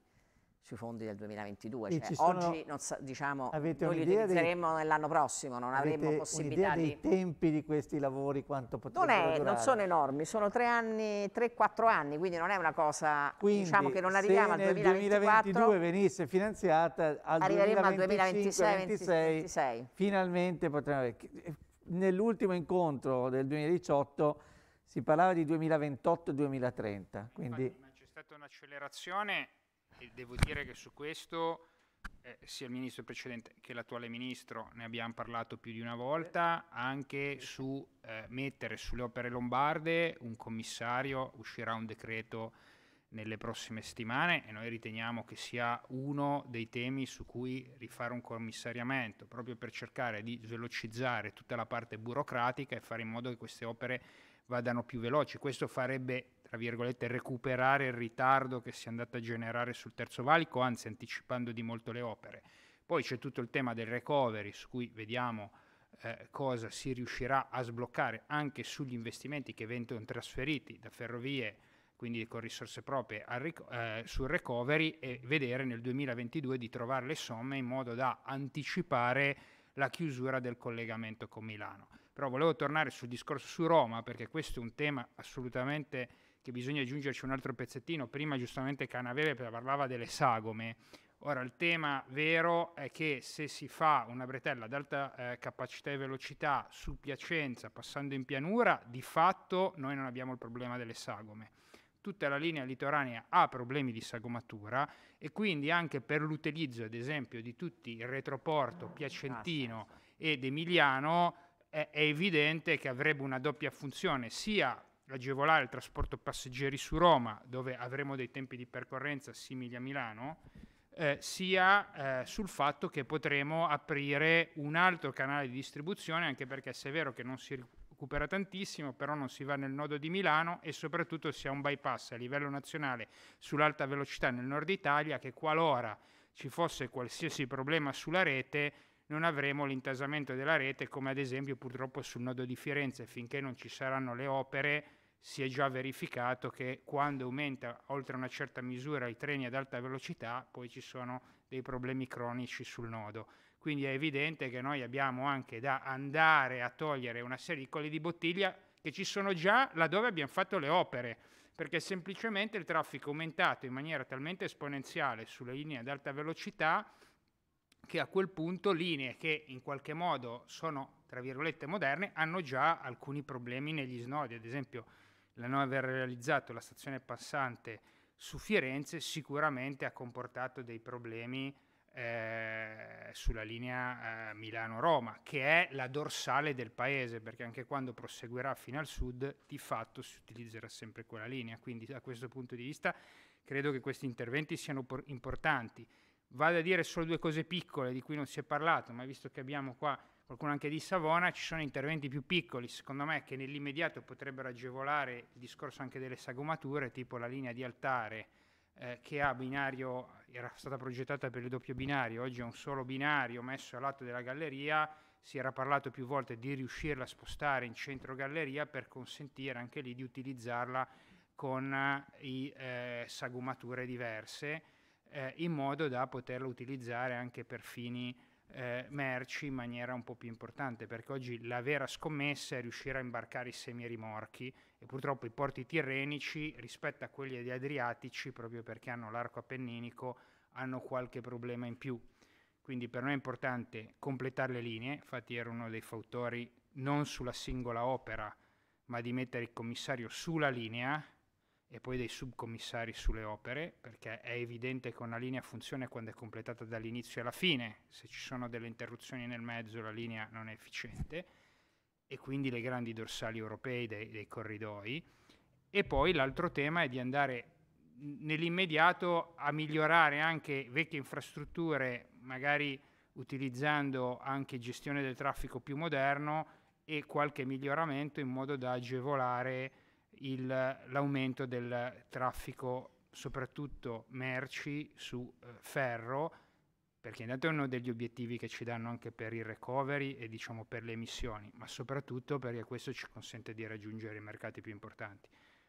sui fondi del 2022. Cioè, sono, oggi non, diciamo, noi li utilizzeremo nell'anno prossimo, non avremo possibilità di... dei tempi di questi lavori, quanto potrebbero non è, Non sono enormi, sono tre anni, tre, quattro anni, quindi non è una cosa quindi, diciamo, che non arriviamo al 2024. 2022 venisse finanziata, al 2025-2026 finalmente potremmo avere... Eh, nell'ultimo incontro del 2018 si parlava di 2028-2030, quindi... Infatti, c'è stata un'accelerazione e devo dire che su questo eh, sia il ministro precedente che l'attuale ministro, ne abbiamo parlato più di una volta, anche su eh, mettere sulle opere lombarde un commissario, uscirà un decreto nelle prossime settimane e noi riteniamo che sia uno dei temi su cui rifare un commissariamento, proprio per cercare di velocizzare tutta la parte burocratica e fare in modo che queste opere vadano più veloci. Questo farebbe tra virgolette, recuperare il ritardo che si è andato a generare sul Terzo Valico, anzi anticipando di molto le opere. Poi c'è tutto il tema del recovery, su cui vediamo eh, cosa si riuscirà a sbloccare anche sugli investimenti che vengono trasferiti da ferrovie, quindi con risorse proprie, rico- eh, sul recovery e vedere nel 2022 di trovare le somme in modo da anticipare la chiusura del collegamento con Milano. Però volevo tornare sul discorso su Roma perché questo è un tema assolutamente che bisogna aggiungerci un altro pezzettino. Prima giustamente Canavere parlava delle sagome. Ora il tema vero è che se si fa una bretella ad alta eh, capacità e velocità su Piacenza passando in pianura, di fatto noi non abbiamo il problema delle sagome. Tutta la linea litoranea ha problemi di sagomatura e quindi anche per l'utilizzo, ad esempio, di tutti il retroporto ah, piacentino ed emiliano è, è evidente che avrebbe una doppia funzione, sia agevolare il trasporto passeggeri su Roma, dove avremo dei tempi di percorrenza simili a Milano, eh, sia eh, sul fatto che potremo aprire un altro canale di distribuzione, anche perché se è vero che non si recupera tantissimo, però non si va nel nodo di Milano e soprattutto si ha un bypass a livello nazionale sull'alta velocità nel nord Italia che qualora ci fosse qualsiasi problema sulla rete non avremo l'intasamento della rete come ad esempio purtroppo sul nodo di Firenze finché non ci saranno le opere si è già verificato che quando aumenta oltre una certa misura i treni ad alta velocità poi ci sono dei problemi cronici sul nodo. Quindi è evidente che noi abbiamo anche da andare a togliere una serie di colli di bottiglia che ci sono già laddove abbiamo fatto le opere, perché semplicemente il traffico è aumentato in maniera talmente esponenziale sulle linee ad alta velocità che a quel punto linee che in qualche modo sono, tra virgolette, moderne, hanno già alcuni problemi negli snodi, ad esempio la non aver realizzato la stazione passante su Firenze sicuramente ha comportato dei problemi eh, sulla linea eh, Milano-Roma, che è la dorsale del paese, perché anche quando proseguirà fino al sud, di fatto si utilizzerà sempre quella linea. Quindi da questo punto di vista credo che questi interventi siano por- importanti. Vado a dire solo due cose piccole di cui non si è parlato, ma visto che abbiamo qua qualcuno anche di Savona, ci sono interventi più piccoli, secondo me, che nell'immediato potrebbero agevolare il discorso anche delle sagomature, tipo la linea di altare eh, che ha binario, era stata progettata per il doppio binario, oggi è un solo binario messo a lato della galleria, si era parlato più volte di riuscirla a spostare in centro galleria per consentire anche lì di utilizzarla con eh, i, eh, sagomature diverse, eh, in modo da poterla utilizzare anche per fini eh, merci in maniera un po' più importante, perché oggi la vera scommessa è riuscire a imbarcare i semirimorchi e purtroppo i porti tirrenici rispetto a quelli adriatici, proprio perché hanno l'arco appenninico, hanno qualche problema in più. Quindi per noi è importante completare le linee, infatti ero uno dei fautori non sulla singola opera, ma di mettere il commissario sulla linea e poi dei subcommissari sulle opere, perché è evidente che una linea funziona quando è completata dall'inizio alla fine, se ci sono delle interruzioni nel mezzo la linea non è efficiente, e quindi le grandi dorsali europei dei, dei corridoi. E poi l'altro tema è di andare nell'immediato a migliorare anche vecchie infrastrutture, magari utilizzando anche gestione del traffico più moderno e qualche miglioramento in modo da agevolare il, l'aumento del traffico soprattutto merci su eh, ferro, perché intanto è uno degli obiettivi che ci danno anche per il recovery e diciamo per le emissioni, ma soprattutto perché questo ci consente di raggiungere i mercati più importanti.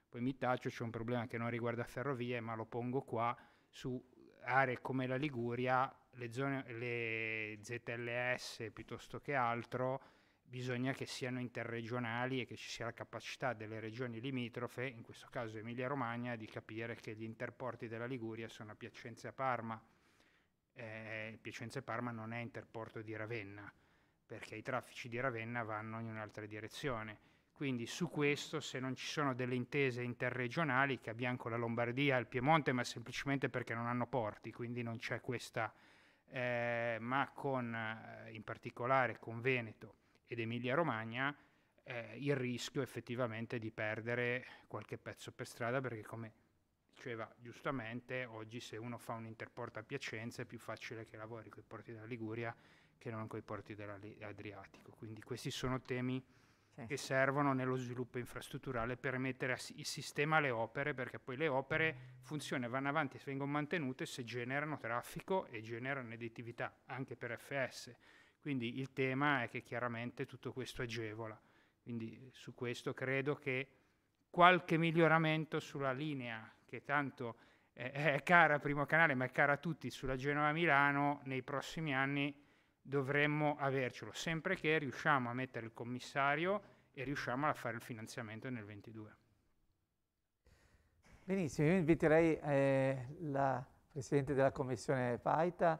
Poi mi taccio, c'è un problema che non riguarda ferrovie, ma lo pongo qua su aree come la Liguria, le, zone, le ZLS piuttosto che altro, bisogna che siano interregionali e che ci sia la capacità delle regioni limitrofe, in questo caso Emilia-Romagna, di capire che gli interporti della Liguria sono a Piacenza e Parma. Eh, Piacenza e Parma non è interporto di Ravenna, perché i traffici di Ravenna vanno in un'altra direzione. Quindi su questo, se non ci sono delle intese interregionali che abbiamo con la Lombardia e il Piemonte, ma semplicemente perché non hanno porti, quindi non c'è questa, eh, ma con, eh, in particolare con Veneto, ed Emilia Romagna, eh, il rischio effettivamente di perdere qualche pezzo per strada perché come diceva giustamente, oggi se uno fa un interporto a Piacenza è più facile che lavori con i porti della Liguria che non con i porti dell'Adriatico. Quindi questi sono temi sì. che servono nello sviluppo infrastrutturale per mettere a si- sistema alle opere, perché poi le opere funzionano, vanno avanti e vengono mantenute se generano traffico e generano redditività anche per FS. Quindi il tema è che chiaramente tutto questo agevola. Quindi eh, su questo credo che qualche miglioramento sulla linea che tanto eh, è cara a Primo Canale, ma è cara a tutti, sulla Genova-Milano, nei prossimi anni dovremmo avercelo, sempre che riusciamo a mettere il commissario e riusciamo a fare il finanziamento nel 22. Benissimo, io inviterei eh, la Presidente della Commissione Paita,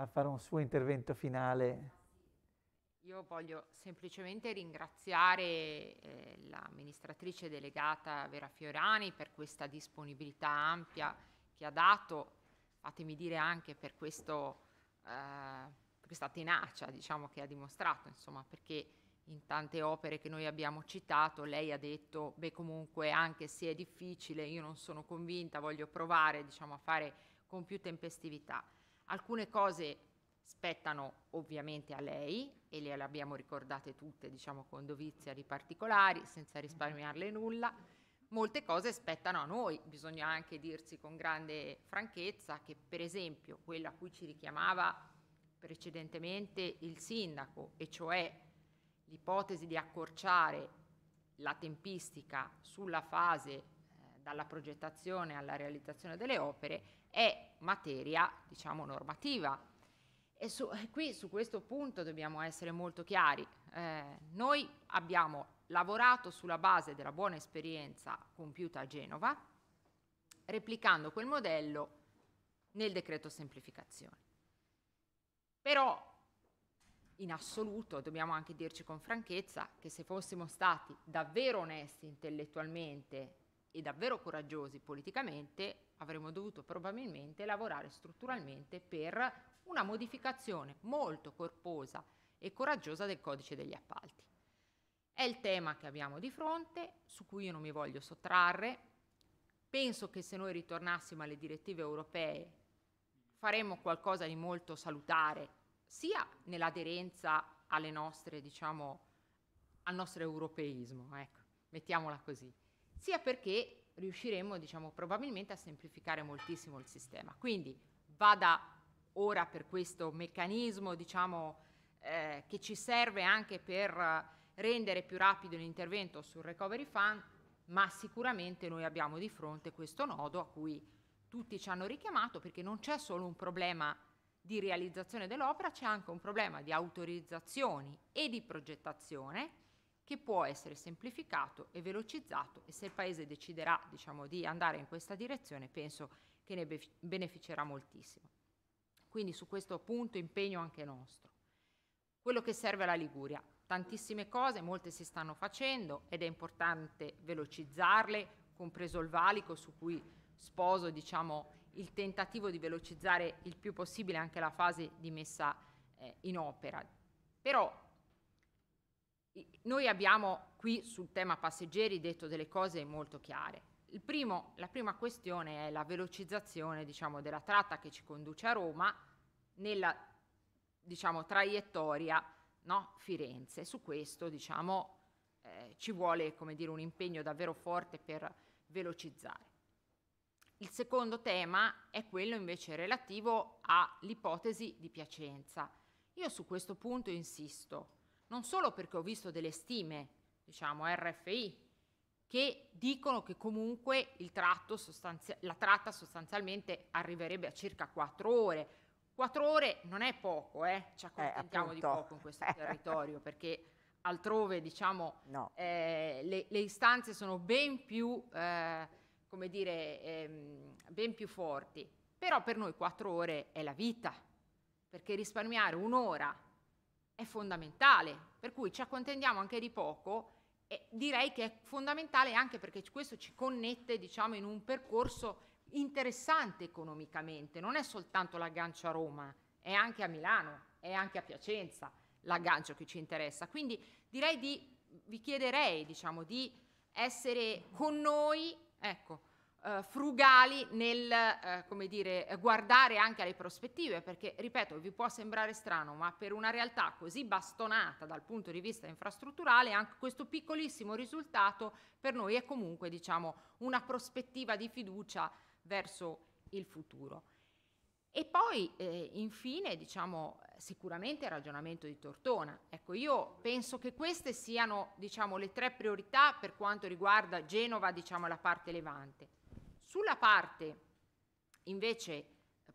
a fare un suo intervento finale. Io voglio semplicemente ringraziare eh, l'amministratrice delegata Vera Fiorani per questa disponibilità ampia che ha dato, fatemi dire anche per questo, eh, questa tenacia diciamo, che ha dimostrato, insomma, perché in tante opere che noi abbiamo citato lei ha detto, beh comunque anche se è difficile, io non sono convinta, voglio provare diciamo, a fare con più tempestività. Alcune cose spettano ovviamente a lei e le abbiamo ricordate tutte, diciamo con dovizia di particolari, senza mhm. risparmiarle nulla. Molte cose spettano a noi, bisogna anche dirsi con grande franchezza che per esempio quella a cui ci richiamava precedentemente il sindaco, e cioè l'ipotesi di accorciare la tempistica sulla fase eh, dalla progettazione alla realizzazione delle opere, è materia, diciamo, normativa. E, su, eh, qui su questo punto dobbiamo essere molto chiari. Eh, noi abbiamo lavorato sulla base della buona esperienza compiuta a Genova, replicando quel modello nel decreto semplificazione. Però in assoluto dobbiamo anche dirci con franchezza che se fossimo stati davvero onesti intellettualmente e davvero coraggiosi politicamente, avremmo dovuto probabilmente lavorare strutturalmente per una modificazione molto corposa e coraggiosa del codice degli appalti. È il tema che abbiamo di fronte, su cui io non mi voglio sottrarre. Penso che se noi ritornassimo alle direttive europee faremmo qualcosa di molto salutare, sia nell'aderenza alle nostre, diciamo, al nostro europeismo, ecco, mettiamola così, sia perché riusciremo diciamo, probabilmente a semplificare moltissimo il sistema. Quindi vada ora per questo meccanismo diciamo, eh, che ci serve anche per rendere più rapido l'intervento sul recovery fund, ma sicuramente noi abbiamo di fronte questo nodo a cui tutti ci hanno richiamato perché non c'è solo un problema di realizzazione dell'opera, c'è anche un problema di autorizzazioni e di progettazione che può essere semplificato e velocizzato e se il Paese deciderà diciamo, di andare in questa direzione penso che ne beneficerà moltissimo. Quindi su questo punto impegno anche nostro. Quello che serve alla Liguria, tantissime cose, molte si stanno facendo ed è importante velocizzarle, compreso il valico su cui sposo diciamo, il tentativo di velocizzare il più possibile anche la fase di messa eh, in opera. Però noi abbiamo qui sul tema passeggeri detto delle cose molto chiare. Primo, la prima questione è la velocizzazione diciamo, della tratta che ci conduce a Roma nella diciamo, traiettoria no, Firenze. Su questo diciamo, eh, ci vuole dire, un impegno davvero forte per velocizzare. Il secondo tema è quello invece relativo all'ipotesi di Piacenza. Io su questo punto insisto non solo perché ho visto delle stime, diciamo RFI, che dicono che comunque sostanzia- la tratta sostanzialmente arriverebbe a circa 4 ore. 4 ore non è poco, eh? ci eh, accontentiamo eh, di poco in questo territorio perché altrove diciamo, no. eh, le, le, istanze sono ben più, eh, come dire, ehm, ben più forti. Però per noi 4 ore è la vita, perché risparmiare un'ora è fondamentale, per cui ci accontentiamo anche di poco e direi che è fondamentale anche perché questo ci connette diciamo, in un percorso interessante economicamente, non è soltanto l'aggancio a Roma, è anche a Milano, è anche a Piacenza l'aggancio che ci interessa. Quindi direi di, vi chiederei diciamo, di essere con noi, ecco, eh, frugali nel eh, come dire, guardare anche alle prospettive, perché ripeto, vi può sembrare strano, ma per una realtà così bastonata dal punto di vista infrastrutturale, anche questo piccolissimo risultato per noi è comunque diciamo, una prospettiva di fiducia verso il futuro. E poi eh, infine, diciamo, sicuramente il ragionamento di Tortona. Ecco, io penso che queste siano, diciamo, le tre priorità per quanto riguarda Genova, diciamo, la parte levante. Sulla parte invece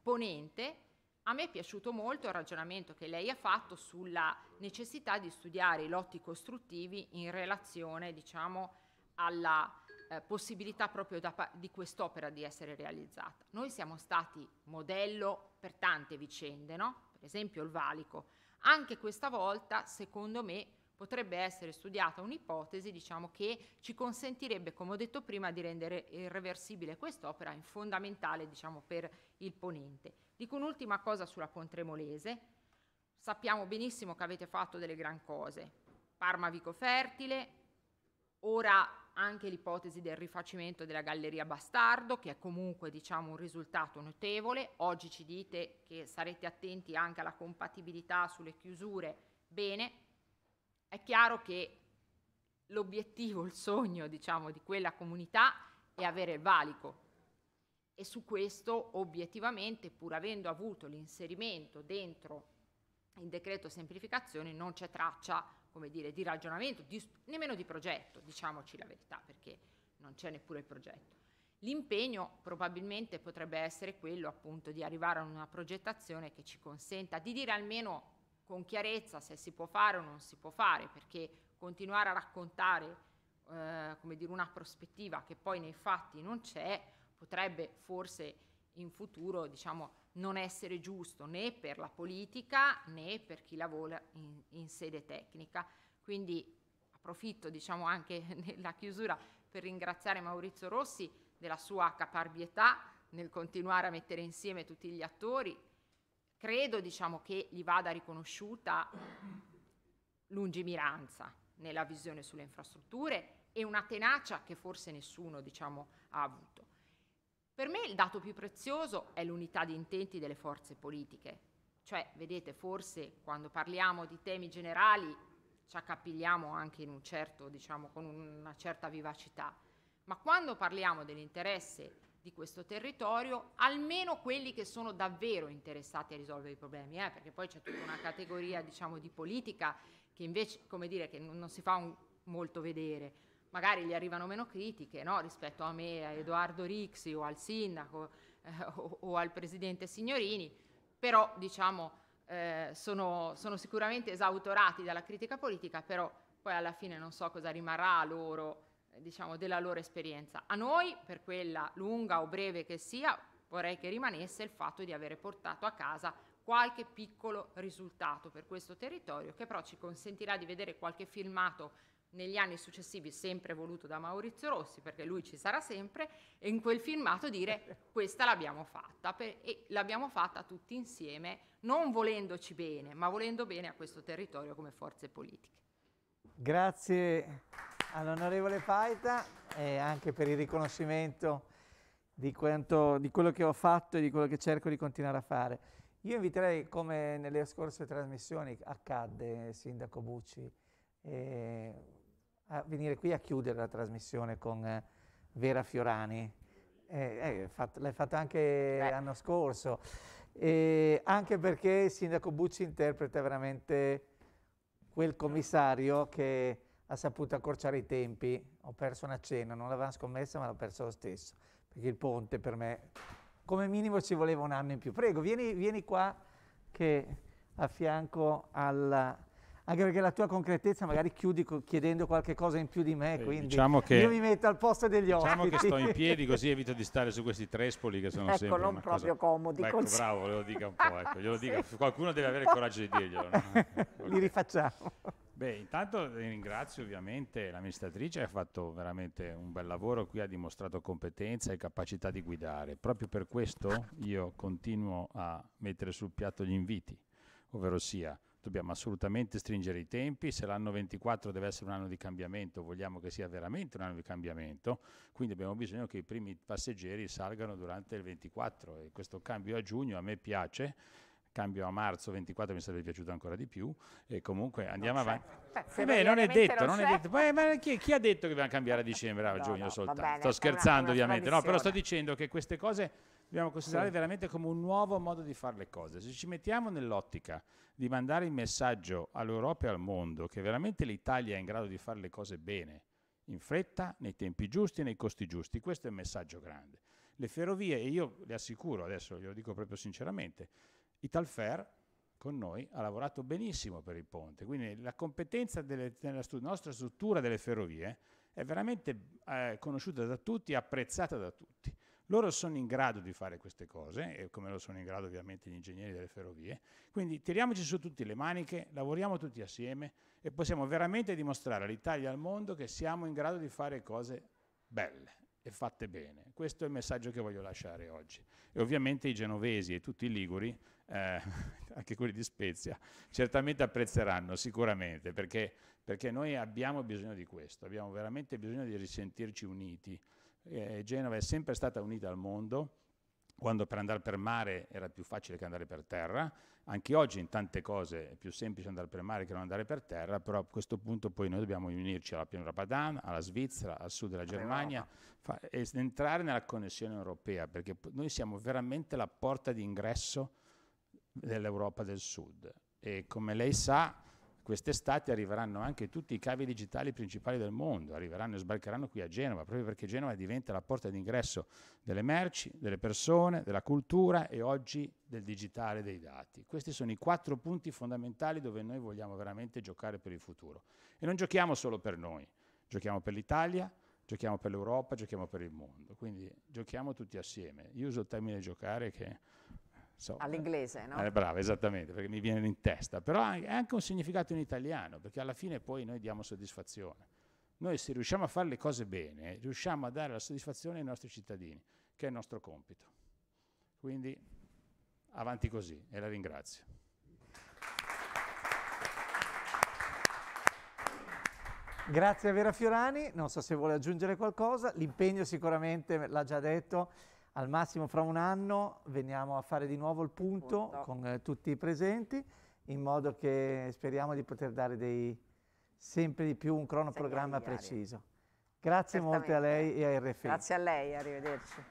ponente, a me è piaciuto molto il ragionamento che lei ha fatto sulla necessità di studiare i lotti costruttivi in relazione, diciamo, alla eh, possibilità proprio da, di quest'opera di essere realizzata. Noi siamo stati modello per tante vicende, no? Per esempio il valico. Anche questa volta, secondo me, potrebbe essere studiata un'ipotesi diciamo, che ci consentirebbe, come ho detto prima, di rendere irreversibile quest'opera, fondamentale diciamo, per il ponente. Dico un'ultima cosa sulla Pontremolese. Sappiamo benissimo che avete fatto delle gran cose. Parma Vico Fertile, ora anche l'ipotesi del rifacimento della Galleria Bastardo, che è comunque diciamo, un risultato notevole. Oggi ci dite che sarete attenti anche alla compatibilità sulle chiusure. Bene, è chiaro che l'obiettivo, il sogno, diciamo, di quella comunità è avere il valico e su questo obiettivamente, pur avendo avuto l'inserimento dentro il decreto semplificazione, non c'è traccia, come dire, di ragionamento, di, nemmeno di progetto, diciamoci la verità, perché non c'è neppure il progetto. L'impegno probabilmente potrebbe essere quello appunto di arrivare a una progettazione che ci consenta di dire almeno con chiarezza se si può fare o non si può fare, perché continuare a raccontare eh, come dire, una prospettiva che poi nei fatti non c'è potrebbe forse in futuro diciamo, non essere giusto né per la politica né per chi lavora in, in sede tecnica. Quindi approfitto diciamo, anche nella chiusura per ringraziare Maurizio Rossi della sua caparbietà nel continuare a mettere insieme tutti gli attori, credo diciamo, che gli vada riconosciuta lungimiranza nella visione sulle infrastrutture e una tenacia che forse nessuno diciamo, ha avuto. Per me il dato più prezioso è l'unità di intenti delle forze politiche. Cioè, vedete, forse quando parliamo di temi generali ci accapigliamo anche un certo, diciamo, con una certa vivacità, ma quando parliamo dell'interesse di questo territorio, almeno quelli che sono davvero interessati a risolvere i problemi, eh? perché poi c'è tutta una categoria diciamo, di politica che invece dire, che non, non si fa un, molto vedere, magari gli arrivano meno critiche no? rispetto a me, a Edoardo Rixi o al sindaco eh, o, o, al presidente Signorini, però diciamo, eh, sono, sono sicuramente esautorati dalla critica politica, però poi alla fine non so cosa rimarrà a loro diciamo, della loro esperienza. A noi, per quella lunga o breve che sia, vorrei che rimanesse il fatto di avere portato a casa qualche piccolo risultato per questo territorio, che però ci consentirà di vedere qualche filmato negli anni successivi sempre voluto da Maurizio Rossi, perché lui ci sarà sempre, e in quel filmato dire questa l'abbiamo fatta e l'abbiamo fatta tutti insieme, non volendoci bene, ma volendo bene a questo territorio come forze politiche. Grazie all'onorevole Paita e anche per il riconoscimento di, quanto, di quello che ho fatto e di quello che cerco di continuare a fare. Io inviterei, come nelle scorse trasmissioni accadde, Sindaco Bucci, eh, a venire qui a chiudere la trasmissione con eh, Vera Fiorani. Eh, eh l'hai fatto anche l'anno scorso. anche perché il Sindaco Bucci interpreta veramente quel commissario che ha saputo accorciare i tempi, ho perso una cena, non l'avevamo scommessa ma l'ho perso lo stesso, perché il ponte per me come minimo ci voleva un anno in più. Prego, vieni, vieni qua che a fianco alla... Anche perché la tua concretezza magari chiudi chiedendo qualche cosa in più di me, eh, quindi diciamo che, io mi metto al posto degli occhi. Diciamo che sto in piedi così evito di stare su questi trespoli che sono ecco, sempre non proprio cosa... comodi. Beh, ecco, bravo, glielo dica un po', ecco, glielo dica. qualcuno deve avere il coraggio di dirglielo. No? Okay. Li rifacciamo. Beh, intanto ringrazio ovviamente l'amministratrice, ha fatto veramente un bel lavoro qui, ha dimostrato competenza e capacità di guidare. Proprio per questo io continuo a mettere sul piatto gli inviti, ovvero sia dobbiamo assolutamente stringere i tempi, se l'anno 24 deve essere un anno di cambiamento, vogliamo che sia veramente un anno di cambiamento, quindi abbiamo bisogno che i primi passeggeri salgano durante il 24 e questo cambio a giugno a me piace cambio a marzo 24 mi sarebbe piaciuto ancora di più e comunque andiamo avanti eh beh, non è detto, non, non è detto. Beh, ma chi, chi, ha detto che dobbiamo cambiare a dicembre o ah, no, a giugno no, soltanto bene, sto scherzando ovviamente no però sto dicendo che queste cose dobbiamo considerare sì. veramente come un nuovo modo di fare le cose se ci mettiamo nell'ottica di mandare il messaggio all'Europa e al mondo che veramente l'Italia è in grado di fare le cose bene in fretta nei tempi giusti e nei costi giusti questo è un messaggio grande le ferrovie, e io le assicuro adesso, glielo dico proprio sinceramente, Italfer con noi ha lavorato benissimo per il ponte, quindi la competenza delle, della stru- nostra struttura delle ferrovie è veramente eh, conosciuta da tutti, apprezzata da tutti. Loro sono in grado di fare queste cose, e come lo sono in grado ovviamente gli ingegneri delle ferrovie. Quindi tiriamoci su tutte le maniche, lavoriamo tutti assieme e possiamo veramente dimostrare all'Italia e al mondo che siamo in grado di fare cose belle e fatte bene. Questo è il messaggio che voglio lasciare oggi. E ovviamente i genovesi e tutti i liguri eh, anche quelli di Spezia, certamente apprezzeranno, sicuramente, perché, perché, noi abbiamo bisogno di questo, abbiamo veramente bisogno di risentirci uniti. Eh, Genova è sempre stata unita al mondo, quando per andare per mare era più facile che andare per terra, anche oggi in tante cose è più semplice andare per mare che non andare per terra, però a questo punto poi noi dobbiamo unirci alla pianura padana, alla Svizzera, al sud della Germania fa, e entrare nella connessione europea, perché noi siamo veramente la porta d'ingresso dell'Europa del Sud. E come lei sa, quest'estate arriveranno anche tutti i cavi digitali principali del mondo, arriveranno e sbarcheranno qui a Genova, proprio perché Genova diventa la porta d'ingresso delle merci, delle persone, della cultura e oggi del digitale dei dati. Questi sono i quattro punti fondamentali dove noi vogliamo veramente giocare per il futuro. E non giochiamo solo per noi, giochiamo per l'Italia, giochiamo per l'Europa, giochiamo per il mondo, quindi giochiamo tutti assieme. Io uso il termine giocare che So, eh, All'inglese, no? Eh, brava, esattamente, perché mi viene in testa. Però è anche un significato in italiano, perché alla fine poi noi diamo soddisfazione. Noi se riusciamo a fare le cose bene, riusciamo a dare la soddisfazione ai nostri cittadini, che è il nostro compito. Quindi avanti così e la ringrazio. Grazie a Vera Fiorani, non so se vuole aggiungere qualcosa, l'impegno sicuramente l'ha già detto al massimo fra un anno veniamo a fare di nuovo il punto, punto. con eh, tutti i presenti, in modo che speriamo di poter dare dei, sempre di più un cronoprogramma preciso. Grazie molte a lei e a RFI. Grazie a lei, arrivederci.